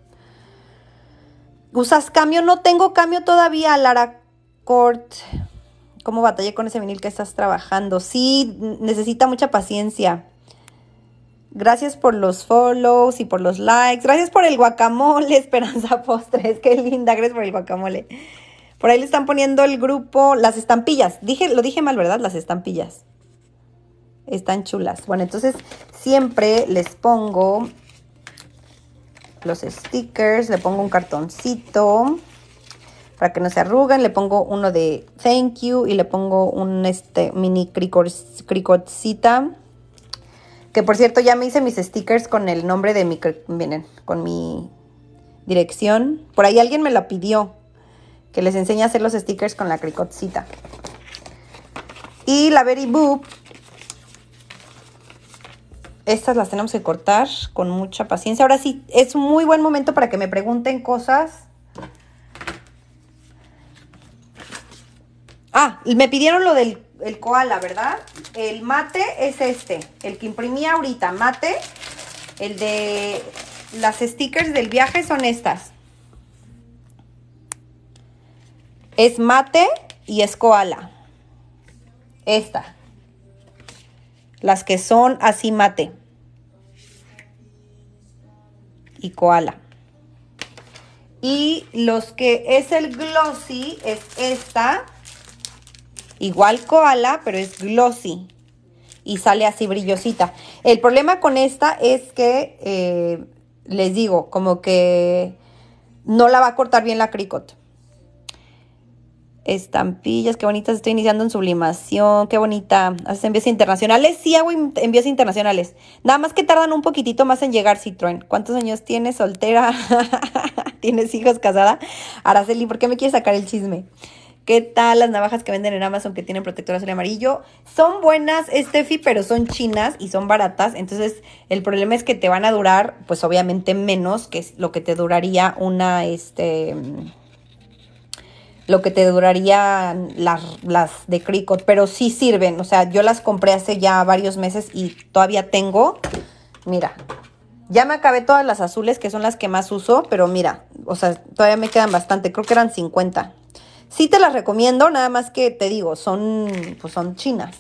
¿Usas cambio? No tengo cambio todavía, Lara Cort. ¿Cómo batalla con ese vinil que estás trabajando? Sí, necesita mucha paciencia. Gracias por los follows y por los likes. Gracias por el guacamole, Esperanza Postres. Qué linda, gracias por el guacamole. Por ahí le están poniendo el grupo, las estampillas. Dije, lo dije mal, ¿verdad? Las estampillas. Están chulas. Bueno, entonces siempre les pongo los stickers, le pongo un cartoncito para que no se arruguen, le pongo uno de thank you y le pongo un este, mini cricotcita. Que por cierto ya me hice mis stickers con el nombre de mi, Vienen con mi dirección. Por ahí alguien me lo pidió, que les enseñe a hacer los stickers con la cricotcita. Y la very Boop estas las tenemos que cortar con mucha paciencia. Ahora sí, es un muy buen momento para que me pregunten cosas. Ah, me pidieron lo del el koala, ¿verdad? El mate es este, el que imprimí ahorita, mate. El de las stickers del viaje son estas. Es mate y es koala. Esta. Las que son así mate y koala. Y los que es el glossy es esta, igual koala, pero es glossy y sale así brillosita. El problema con esta es que, eh, les digo, como que no la va a cortar bien la cricot estampillas, qué bonitas, estoy iniciando en sublimación, qué bonita, haces envíos internacionales, sí hago envíos internacionales, nada más que tardan un poquitito más en llegar, Citroën, ¿cuántos años tienes, soltera? ¿Tienes hijos, casada? Araceli, ¿por qué me quieres sacar el chisme? ¿Qué tal las navajas que venden en Amazon que tienen protector azul amarillo? Son buenas, Steffi, pero son chinas y son baratas. Entonces, el problema es que te van a durar, pues obviamente menos que lo que te duraría una, este, lo que te durarían las, las de Cricut, pero sí sirven. O sea, yo las compré hace ya varios meses y todavía tengo. Mira, ya me acabé todas las azules, que son las que más uso, pero mira, o sea, todavía me quedan bastante. Creo que eran 50. Sí te las recomiendo, nada más que te digo, son, pues son chinas.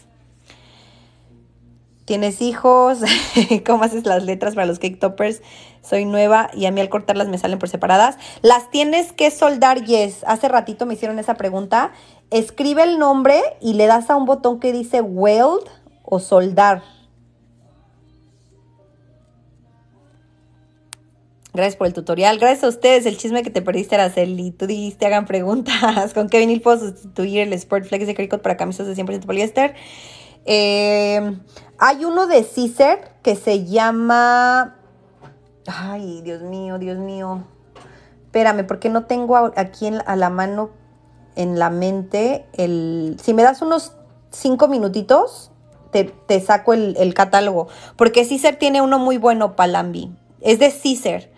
¿Tienes hijos? ¿Cómo haces las letras para los cake toppers? soy nueva y a mí al cortarlas me salen por separadas. Las tienes que soldar, yes. Hace ratito me hicieron esa pregunta. Escribe el nombre y le das a un botón que dice weld o soldar. Gracias por el tutorial. Gracias a ustedes. El chisme que te perdiste, era y Tú dijiste, hagan preguntas. ¿Con qué vinil puedo sustituir el Sport Flex de Cricut para camisas de 100% poliéster? Eh, hay uno de Caesar que se llama Ay, Dios mío, Dios mío. Espérame, porque no tengo aquí a la mano, en la mente, el... Si me das unos cinco minutitos, te, saco el, catálogo. Porque Cícer tiene uno muy bueno, Palambi. Es de Cícer.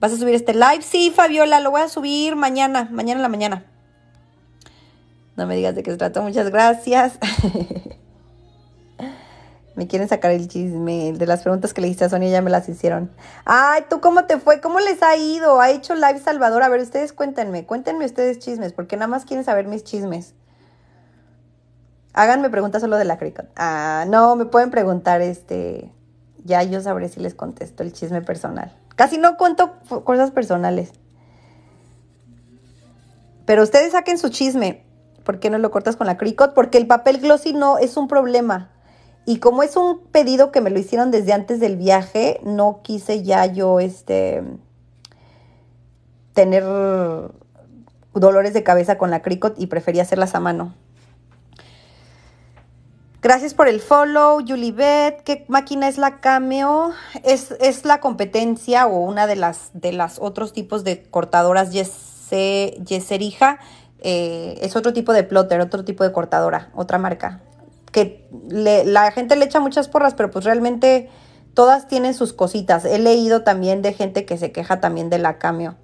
¿Vas a subir este live? Sí, Fabiola, lo voy a subir mañana, mañana en la mañana. No me digas de qué se trata. muchas gracias. Me quieren sacar el chisme. De las preguntas que le hiciste a Sonia ya me las hicieron. Ay, ¿tú cómo te fue? ¿Cómo les ha ido? ¿Ha hecho live Salvador? A ver, ustedes cuéntenme. Cuéntenme ustedes chismes, porque nada más quieren saber mis chismes. Háganme preguntas solo de la Cricot. Ah, no, me pueden preguntar este. Ya yo sabré si les contesto el chisme personal. Casi no cuento cosas personales. Pero ustedes saquen su chisme. ¿Por qué no lo cortas con la Cricot? Porque el papel glossy no es un problema. Y como es un pedido que me lo hicieron desde antes del viaje, no quise ya yo este tener dolores de cabeza con la Cricut y preferí hacerlas a mano. Gracias por el follow, Julibet. ¿Qué máquina es la Cameo? Es, la competencia o una de las, de las otros tipos de cortadoras yeserija. Eh, es otro tipo de plotter, otro tipo de cortadora, otra marca que la gente le echa muchas porras, pero pues realmente todas tienen sus cositas. He leído también de gente que se queja también de la Camio.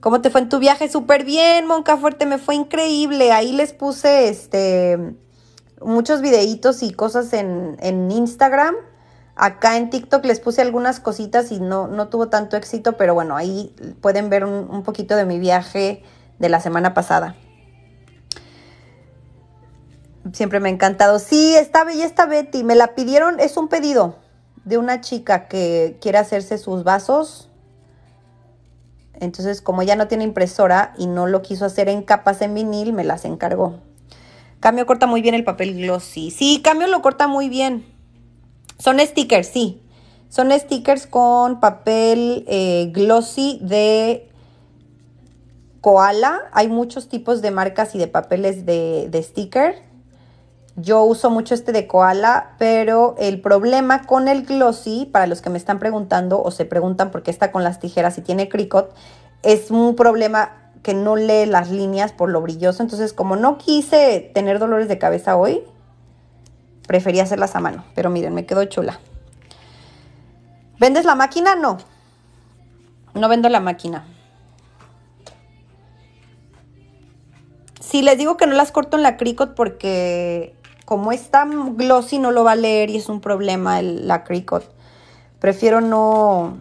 ¿Cómo te fue en tu viaje? Súper bien, fuerte me fue increíble. Ahí les puse este muchos videitos y cosas en, Instagram. Acá en TikTok les puse algunas cositas y no, no tuvo tanto éxito, pero bueno, ahí pueden ver un poquito de mi viaje de la semana pasada siempre me ha encantado. Sí, está bella esta Betty. Me la pidieron, es un pedido de una chica que quiere hacerse sus vasos. Entonces, como ya no tiene impresora y no lo quiso hacer en capas en vinil, me las encargó. Cambio corta muy bien el papel glossy. Sí, Cambio lo corta muy bien. Son stickers, sí. Son stickers con papel eh, glossy de koala. Hay muchos tipos de marcas y de papeles de, de sticker. Yo uso mucho este de koala, pero el problema con el glossy, para los que me están preguntando o se preguntan por qué está con las tijeras y tiene cricot, es un problema que no lee las líneas por lo brilloso. Entonces, como no quise tener dolores de cabeza hoy, preferí hacerlas a mano. Pero miren, me quedó chula. ¿Vendes la máquina? No. No vendo la máquina. Si les digo que no las corto en la cricot porque como es tan glossy no lo va a leer y es un problema el, la Cricut. Prefiero no,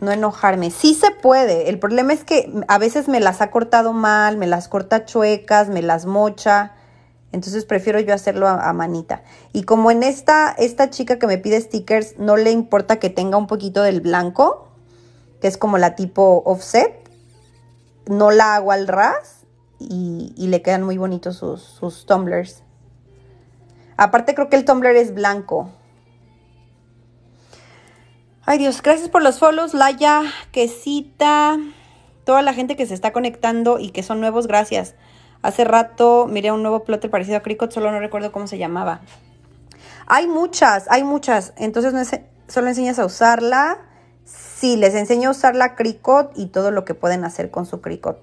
no enojarme. Sí se puede, el problema es que a veces me las ha cortado mal, me las corta chuecas, me las mocha. Entonces prefiero yo hacerlo a, manita. Y como en esta, esta chica que me pide stickers no le importa que tenga un poquito del blanco, que es como la tipo offset, no la hago al ras y, le quedan muy bonitos sus tumblers. Aparte creo que el Tumblr es blanco. Ay Dios, gracias por los follows, Laya, Quesita, toda la gente que se está conectando y que son nuevos, gracias. Hace rato miré un nuevo plotter parecido a Cricut. solo no recuerdo cómo se llamaba. Hay muchas, hay muchas, entonces no solo enseñas a usarla. Sí, les enseño a usar la Cricut y todo lo que pueden hacer con su Cricut.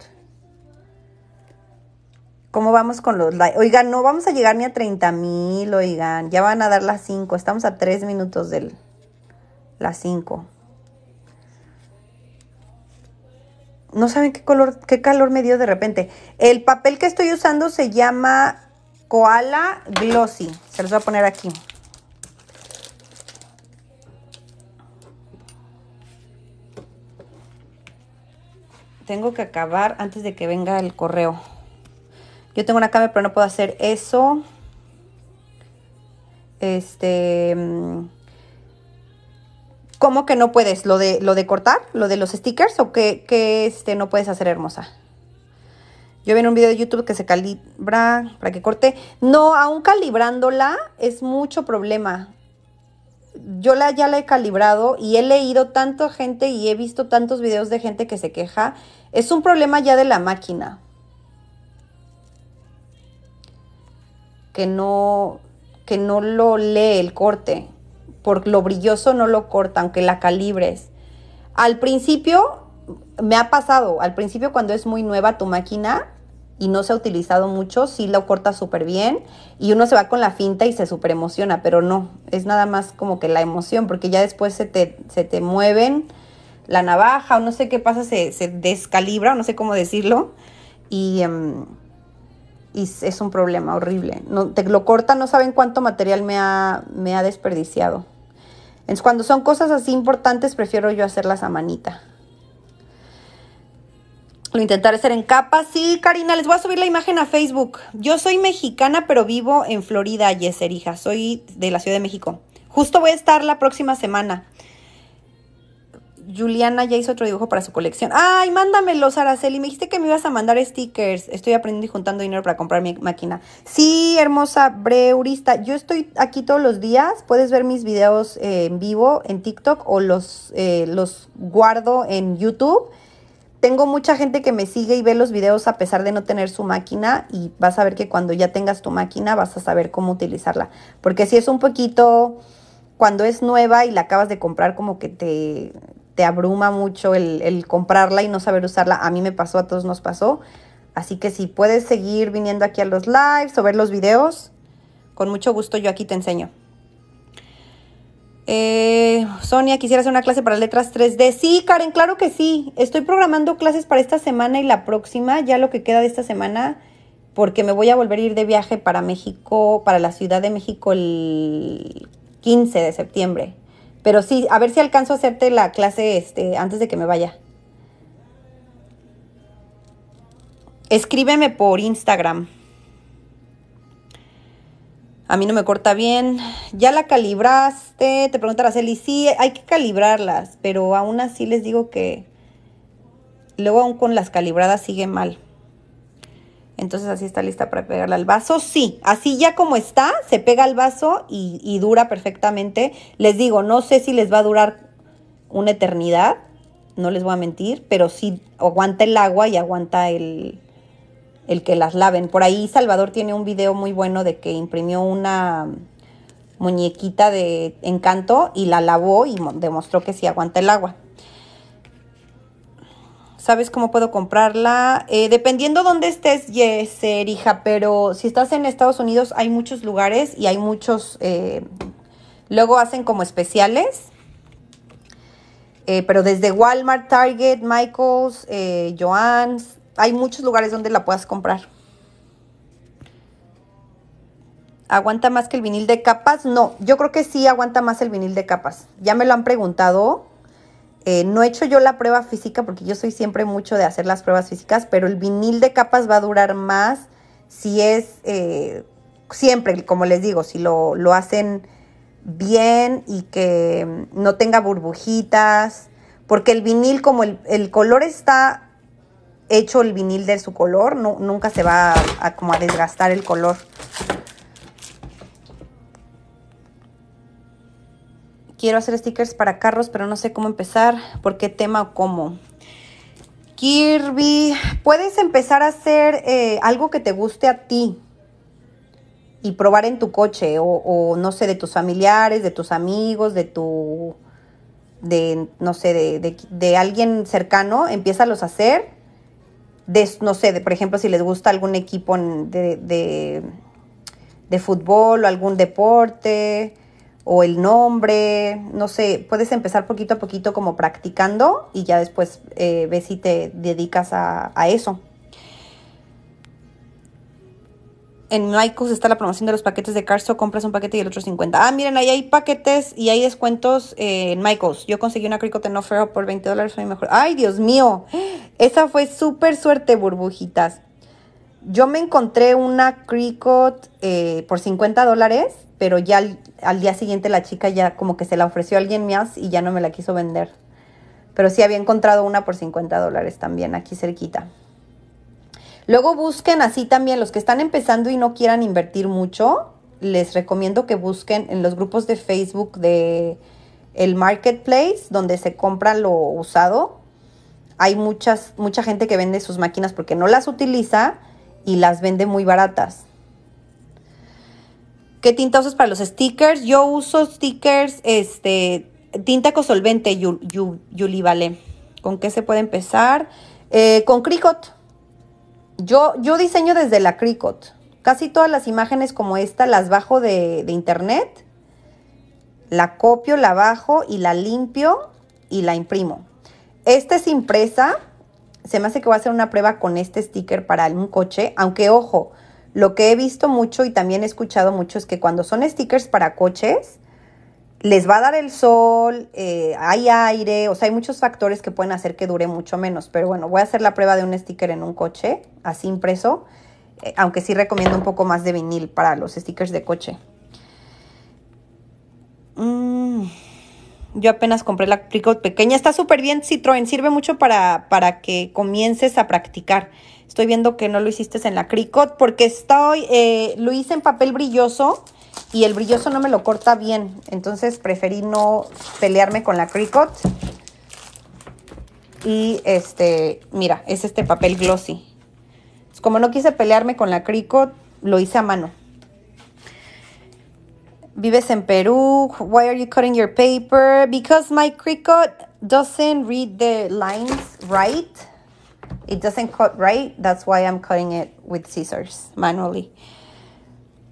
¿Cómo vamos con los Oigan, no vamos a llegar ni a 30 mil, oigan. Ya van a dar las 5. Estamos a 3 minutos de las 5. No saben qué color, qué calor me dio de repente. El papel que estoy usando se llama Koala Glossy. Se los voy a poner aquí. Tengo que acabar antes de que venga el correo. Yo tengo una cámara, pero no puedo hacer eso. Este. Mm, ¿Cómo que no puedes? ¿Lo de, lo de cortar? ¿Lo de los stickers? ¿O qué, este, no puedes hacer, hermosa? Yo vi en un video de YouTube que se calibra para que corte. No, aún calibrándola es mucho problema. Yo la, ya la he calibrado y he leído tanto gente y he visto tantos videos de gente que se queja. Es un problema ya de la máquina. que no, que no lo lee el corte, por lo brilloso no lo corta, aunque la calibres. Al principio, me ha pasado, al principio cuando es muy nueva tu máquina y no se ha utilizado mucho, sí lo corta súper bien y uno se va con la finta y se súper emociona, pero no, es nada más como que la emoción, porque ya después se te, mueven la navaja o no sé qué pasa, se, descalibra, no sé cómo decirlo, y... Em, y es un problema horrible. No, te lo cortan, no saben cuánto material me ha, me ha desperdiciado. cuando son cosas así importantes, prefiero yo hacerlas a manita. Lo intentaré hacer en capas. Sí, Karina, les voy a subir la imagen a Facebook. Yo soy mexicana, pero vivo en Florida, Yeserija. Soy de la Ciudad de México. Justo voy a estar la próxima semana. Juliana ya hizo otro dibujo para su colección. Ay, mándamelo, Saraceli. Me dijiste que me ibas a mandar stickers. Estoy aprendiendo y juntando dinero para comprar mi máquina. Sí, hermosa breurista. Yo estoy aquí todos los días. Puedes ver mis videos eh, en vivo en TikTok o los, eh, los guardo en YouTube. Tengo mucha gente que me sigue y ve los videos a pesar de no tener su máquina y vas a ver que cuando ya tengas tu máquina vas a saber cómo utilizarla. Porque si es un poquito, cuando es nueva y la acabas de comprar, como que te, te abruma mucho el, comprarla y no saber usarla. A mí me pasó, a todos nos pasó. Así que si puedes seguir viniendo aquí a los lives o ver los videos, con mucho gusto yo aquí te enseño. Eh, Sonia, quisiera hacer una clase para letras 3D. Sí, Karen, claro que sí. Estoy programando clases para esta semana y la próxima, ya lo que queda de esta semana, porque me voy a volver a ir de viaje para México, para la Ciudad de México el 15 de septiembre. Pero sí, a ver si alcanzo a hacerte la clase este, antes de que me vaya. Escríbeme por Instagram. A mí no me corta bien. Ya la calibraste. Te preguntarás, Eli. Sí, hay que calibrarlas, pero aún así les digo que luego aún con las calibradas sigue mal. Entonces así está lista para pegarla al vaso. Sí, así ya como está, se pega al vaso y, dura perfectamente. Les digo, no sé si les va a durar una eternidad, no les voy a mentir, pero sí aguanta el agua y aguanta el, el que las laven. Por ahí Salvador tiene un video muy bueno de que imprimió una muñequita de encanto y la lavó y demostró que sí aguanta el agua. ¿Sabes cómo puedo comprarla? Eh, dependiendo dónde estés, Yeser, hija, pero si estás en Estados Unidos hay muchos lugares y hay muchos... Eh, luego hacen como especiales. Eh, pero desde Walmart, Target, Michaels, Joann's, hay muchos lugares donde la puedas comprar. ¿Aguanta más que el vinil de capas? No, yo creo que sí aguanta más el vinil de capas. Ya me lo han preguntado eh, no he hecho yo la prueba física porque yo soy siempre mucho de hacer las pruebas físicas, pero el vinil de capas va a durar más si es eh, siempre, como les digo, si lo, lo hacen bien y que no tenga burbujitas, porque el vinil como el, color está hecho el vinil de su color, nunca se va a, como a desgastar el color. Quiero hacer stickers para carros, pero no sé cómo empezar, por qué tema o cómo. Kirby, puedes empezar a hacer eh, algo que te guste a ti y probar en tu coche o, no sé, de tus familiares, de tus amigos, de tu, de, no sé, de, de, alguien cercano, los a hacer. De, no sé, de, por ejemplo, si les gusta algún equipo de, de, de fútbol o algún deporte o el nombre, no sé, puedes empezar poquito a poquito como practicando y ya después eh, ves si te dedicas a, eso. En Michaels está la promoción de los paquetes de Carso, compras un paquete y el otro 50. Ah, miren, ahí hay paquetes y hay descuentos eh, en Michaels. Yo conseguí una Cricut en por 20 dólares, fue mejor. ¡Ay, Dios mío! Esa fue súper suerte, burbujitas. Yo me encontré una Cricut eh, por 50 dólares, pero ya al, día siguiente la chica ya como que se la ofreció a alguien más y ya no me la quiso vender. Pero sí había encontrado una por 50 dólares también aquí cerquita. Luego busquen así también los que están empezando y no quieran invertir mucho. Les recomiendo que busquen en los grupos de Facebook de el marketplace donde se compra lo usado. Hay muchas, mucha gente que vende sus máquinas porque no las utiliza y las vende muy baratas. ¿Qué tinta usas para los stickers? Yo uso stickers, este, tinta con solvente, Yuli, ¿Con qué se puede empezar? Eh, con Cricut. Yo, yo diseño desde la Cricut. Casi todas las imágenes como esta las bajo de internet. La copio, la bajo y la limpio y la imprimo. Esta es impresa se me hace que voy a hacer una prueba con este sticker para un coche, aunque ojo, lo que he visto mucho y también he escuchado mucho es que cuando son stickers para coches, les va a dar el sol, eh, hay aire, o sea, hay muchos factores que pueden hacer que dure mucho menos. Pero bueno, voy a hacer la prueba de un sticker en un coche, así impreso, eh, aunque sí recomiendo un poco más de vinil para los stickers de coche. Mmm yo apenas compré la Cricut pequeña. Está súper bien, Citroën. Sirve mucho para, para que comiences a practicar. Estoy viendo que no lo hiciste en la Cricot porque estoy, eh, lo hice en papel brilloso y el brilloso no me lo corta bien. Entonces preferí no pelearme con la Cricot. Y este, mira, es este papel glossy. Como no quise pelearme con la Cricot, lo hice a mano. Vives en Perú. Why are you cutting your paper? Because my Cricut doesn't read the lines right. It doesn't cut right. That's why I'm cutting it with scissors manually.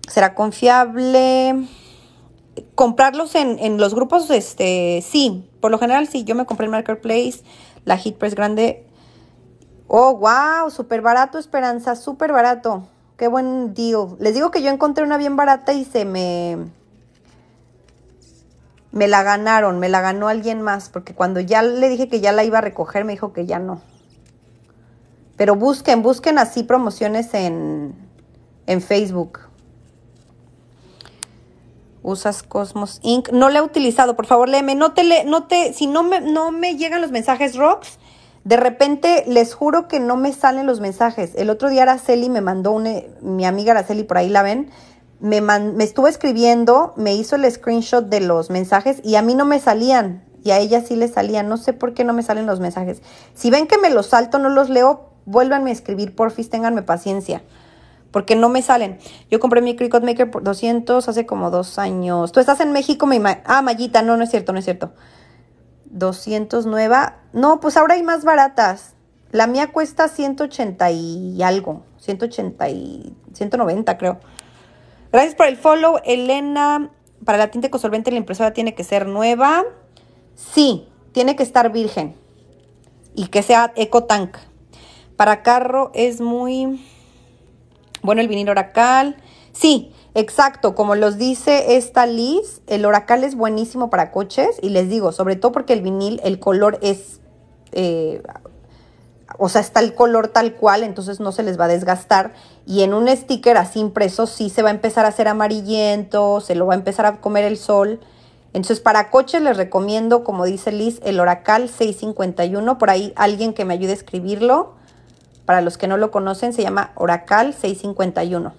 ¿Será confiable? Comprarlos en, los grupos, este, sí. Por lo general, sí. Yo me compré en Marketplace, la Heat Press grande. Oh, wow, súper barato, Esperanza, súper barato. Qué buen deal. Les digo que yo encontré una bien barata y se me me la ganaron, me la ganó alguien más, porque cuando ya le dije que ya la iba a recoger, me dijo que ya no. Pero busquen, busquen así promociones en, en Facebook. Usas Cosmos Inc. No la he utilizado, por favor, léeme. No te, no te, si no me, no me llegan los mensajes Rox, de repente les juro que no me salen los mensajes. El otro día Araceli me mandó una, eh, mi amiga Araceli, por ahí la ven, me, estuvo escribiendo, me hizo el screenshot de los mensajes y a mí no me salían y a ella sí le salían. No sé por qué no me salen los mensajes. Si ven que me los salto, no los leo, vuélvanme a escribir, porfis, ténganme paciencia. Porque no me salen. Yo compré mi Cricut Maker por 200 hace como dos años. Tú estás en México, mi Ah, Mayita, no, no es cierto, no es cierto. 200 nueva. No, pues ahora hay más baratas. La mía cuesta 180 y algo. 180 y 190 creo. Gracias por el follow, Elena. Para la tinta con la impresora tiene que ser nueva. Sí, tiene que estar virgen y que sea ecotank. Para carro es muy bueno el vinil oracal. Sí, exacto, como los dice esta Liz, el oracal es buenísimo para coches y les digo, sobre todo porque el vinil, el color es eh, o sea, está el color tal cual, entonces no se les va a desgastar. Y en un sticker así impreso sí se va a empezar a hacer amarillento, se lo va a empezar a comer el sol. Entonces para coches les recomiendo, como dice Liz, el Oracal 651. Por ahí alguien que me ayude a escribirlo. Para los que no lo conocen, se llama Oracal 651.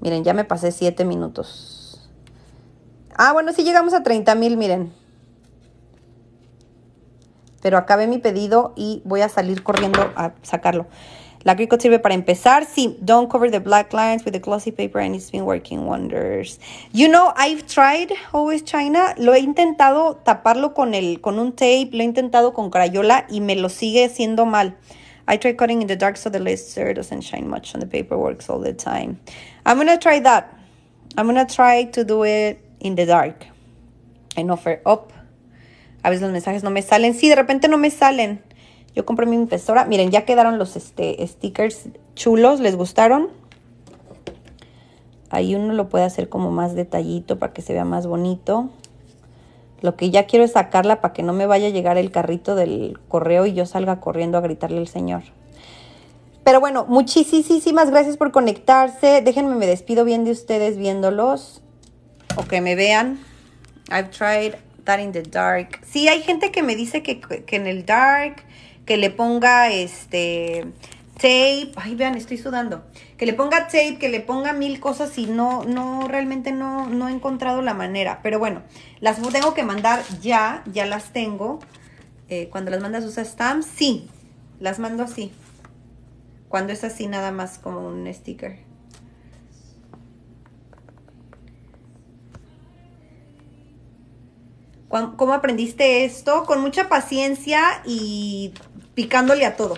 Miren, ya me pasé 7 minutos. Ah, bueno, sí llegamos a 30 mil, miren pero acabe mi pedido y voy a salir corriendo a sacarlo. La Cricut sirve para empezar. Sí, don't cover the black lines with the glossy paper and it's been working wonders. You know, I've tried always China. Lo he intentado taparlo con, el, con un tape, lo he intentado con crayola y me lo sigue haciendo mal. I try cutting in the dark so the laser doesn't shine much on the paper works all the time. I'm gonna try that. I'm gonna try to do it in the dark. And offer up a veces los mensajes no me salen. Sí, de repente no me salen. Yo compré mi impresora. Miren, ya quedaron los este, stickers chulos. ¿Les gustaron? Ahí uno lo puede hacer como más detallito para que se vea más bonito. Lo que ya quiero es sacarla para que no me vaya a llegar el carrito del correo y yo salga corriendo a gritarle al señor. Pero bueno, muchísimas gracias por conectarse. Déjenme, me despido bien de ustedes viéndolos. O que me vean. I've tried in the dark. Sí, hay gente que me dice que, en el dark, que le ponga este tape. Ay, vean, estoy sudando. Que le ponga tape, que le ponga mil cosas y no, no, realmente no, no he encontrado la manera. Pero bueno, las tengo que mandar ya, ya las tengo. Eh, cuando las mandas usa stamps, sí, las mando así. Cuando es así, nada más como un sticker. ¿Cómo aprendiste esto? Con mucha paciencia y picándole a todo.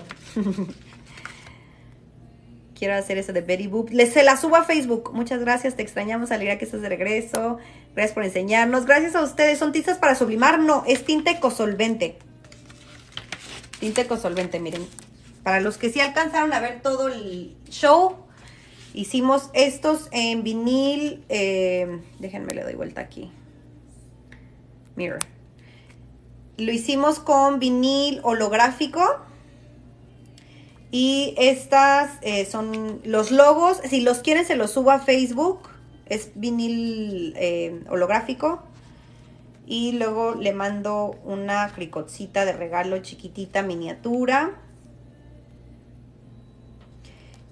Quiero hacer eso de Betty Boop. Les se la subo a Facebook. Muchas gracias, te extrañamos. Alegría que estés de regreso. Gracias por enseñarnos. Gracias a ustedes. ¿Son tizas para sublimar? No, es tinte cosolvente. Tinte cosolvente, miren. Para los que sí alcanzaron a ver todo el show, hicimos estos en vinil. Eh, déjenme le doy vuelta aquí. Lo hicimos con vinil holográfico. Y estas eh, son los logos. Si los quieren, se los subo a Facebook. Es vinil eh, holográfico. Y luego le mando una fricocita de regalo chiquitita, miniatura.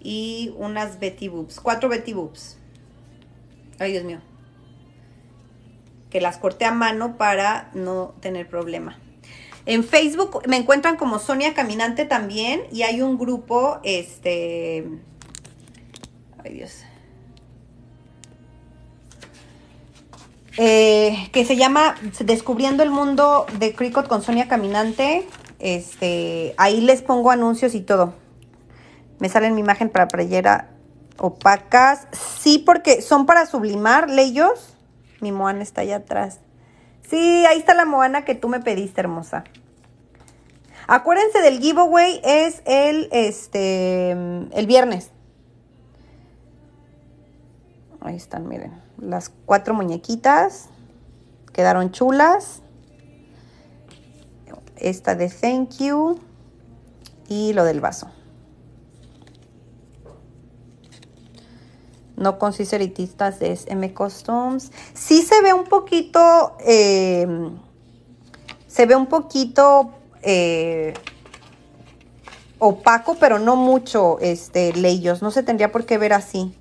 Y unas Betty Boops. Cuatro Betty Boops. Ay, Dios mío que las corté a mano para no tener problema. En Facebook me encuentran como Sonia Caminante también y hay un grupo, este, ay Dios, eh, que se llama Descubriendo el Mundo de Cricut con Sonia Caminante. Este, ahí les pongo anuncios y todo. Me sale mi imagen para playera opacas. Sí, porque son para sublimar leyos. Mi Moana está allá atrás. Sí, ahí está la Moana que tú me pediste, hermosa. Acuérdense del giveaway es el este el viernes. Ahí están, miren, las cuatro muñequitas quedaron chulas. Esta de thank you y lo del vaso. no con Ciceritistas es M. Customs. Sí se ve un poquito, em, se ve un poquito eh, opaco, pero no mucho, este, Leyos. No se tendría por qué ver así.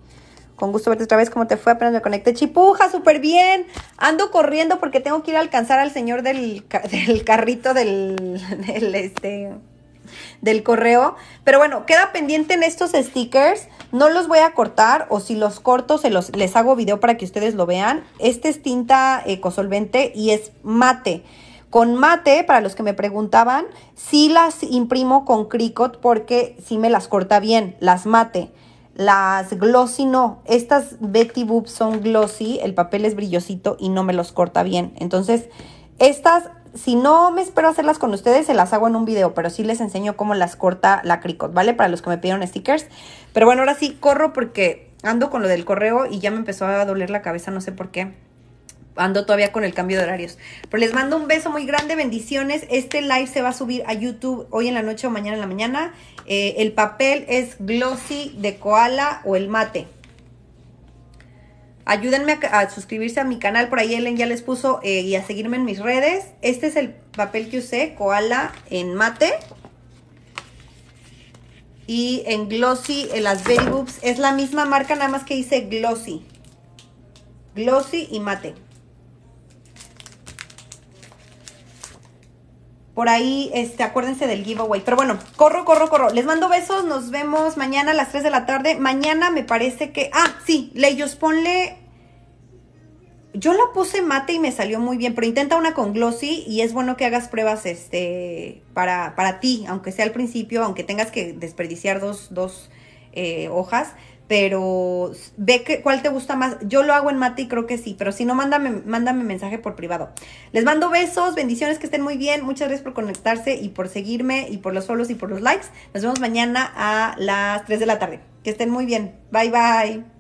Con gusto verte otra vez, ¿cómo te fue? Apenas me conecté. Chipuja, súper bien. Ando corriendo porque tengo que ir a alcanzar al señor del, carrito del, del este, del correo. Pero bueno, queda pendiente en estos stickers. No los voy a cortar o si los corto se los, les hago video para que ustedes lo vean. Este es tinta ecosolvente eh, y es mate. Con mate, para los que me preguntaban, si las imprimo con Cricut porque si me las corta bien, las mate. Las glossy no. Estas Betty Boop son glossy, el papel es brillosito y no me los corta bien. Entonces, estas si no me espero hacerlas con ustedes, se las hago en un video, pero sí les enseño cómo las corta la Cricut, ¿vale? Para los que me pidieron stickers. Pero bueno, ahora sí corro porque ando con lo del correo y ya me empezó a doler la cabeza, no sé por qué. Ando todavía con el cambio de horarios. Pero les mando un beso muy grande, bendiciones. Este live se va a subir a YouTube hoy en la noche o mañana en la mañana. Eh, el papel es glossy de koala o el mate. Ayúdenme a, suscribirse a mi canal, por ahí Ellen ya les puso, eh, y a seguirme en mis redes. Este es el papel que usé, Koala en mate. Y en Glossy, en las Baby Boobs, es la misma marca, nada más que hice Glossy. Glossy y mate. Por ahí, este, acuérdense del giveaway. Pero bueno, corro, corro, corro. Les mando besos. Nos vemos mañana a las 3 de la tarde. Mañana me parece que. Ah, sí, Leyos, ponle. Yo la puse mate y me salió muy bien, pero intenta una con glossy y es bueno que hagas pruebas este, para, para ti, aunque sea al principio, aunque tengas que desperdiciar dos, dos eh, hojas pero ve que, cuál te gusta más. Yo lo hago en mate y creo que sí, pero si no, mándame, mándame mensaje por privado. Les mando besos, bendiciones, que estén muy bien. Muchas gracias por conectarse y por seguirme y por los follows y por los likes. Nos vemos mañana a las 3 de la tarde. Que estén muy bien. Bye, bye.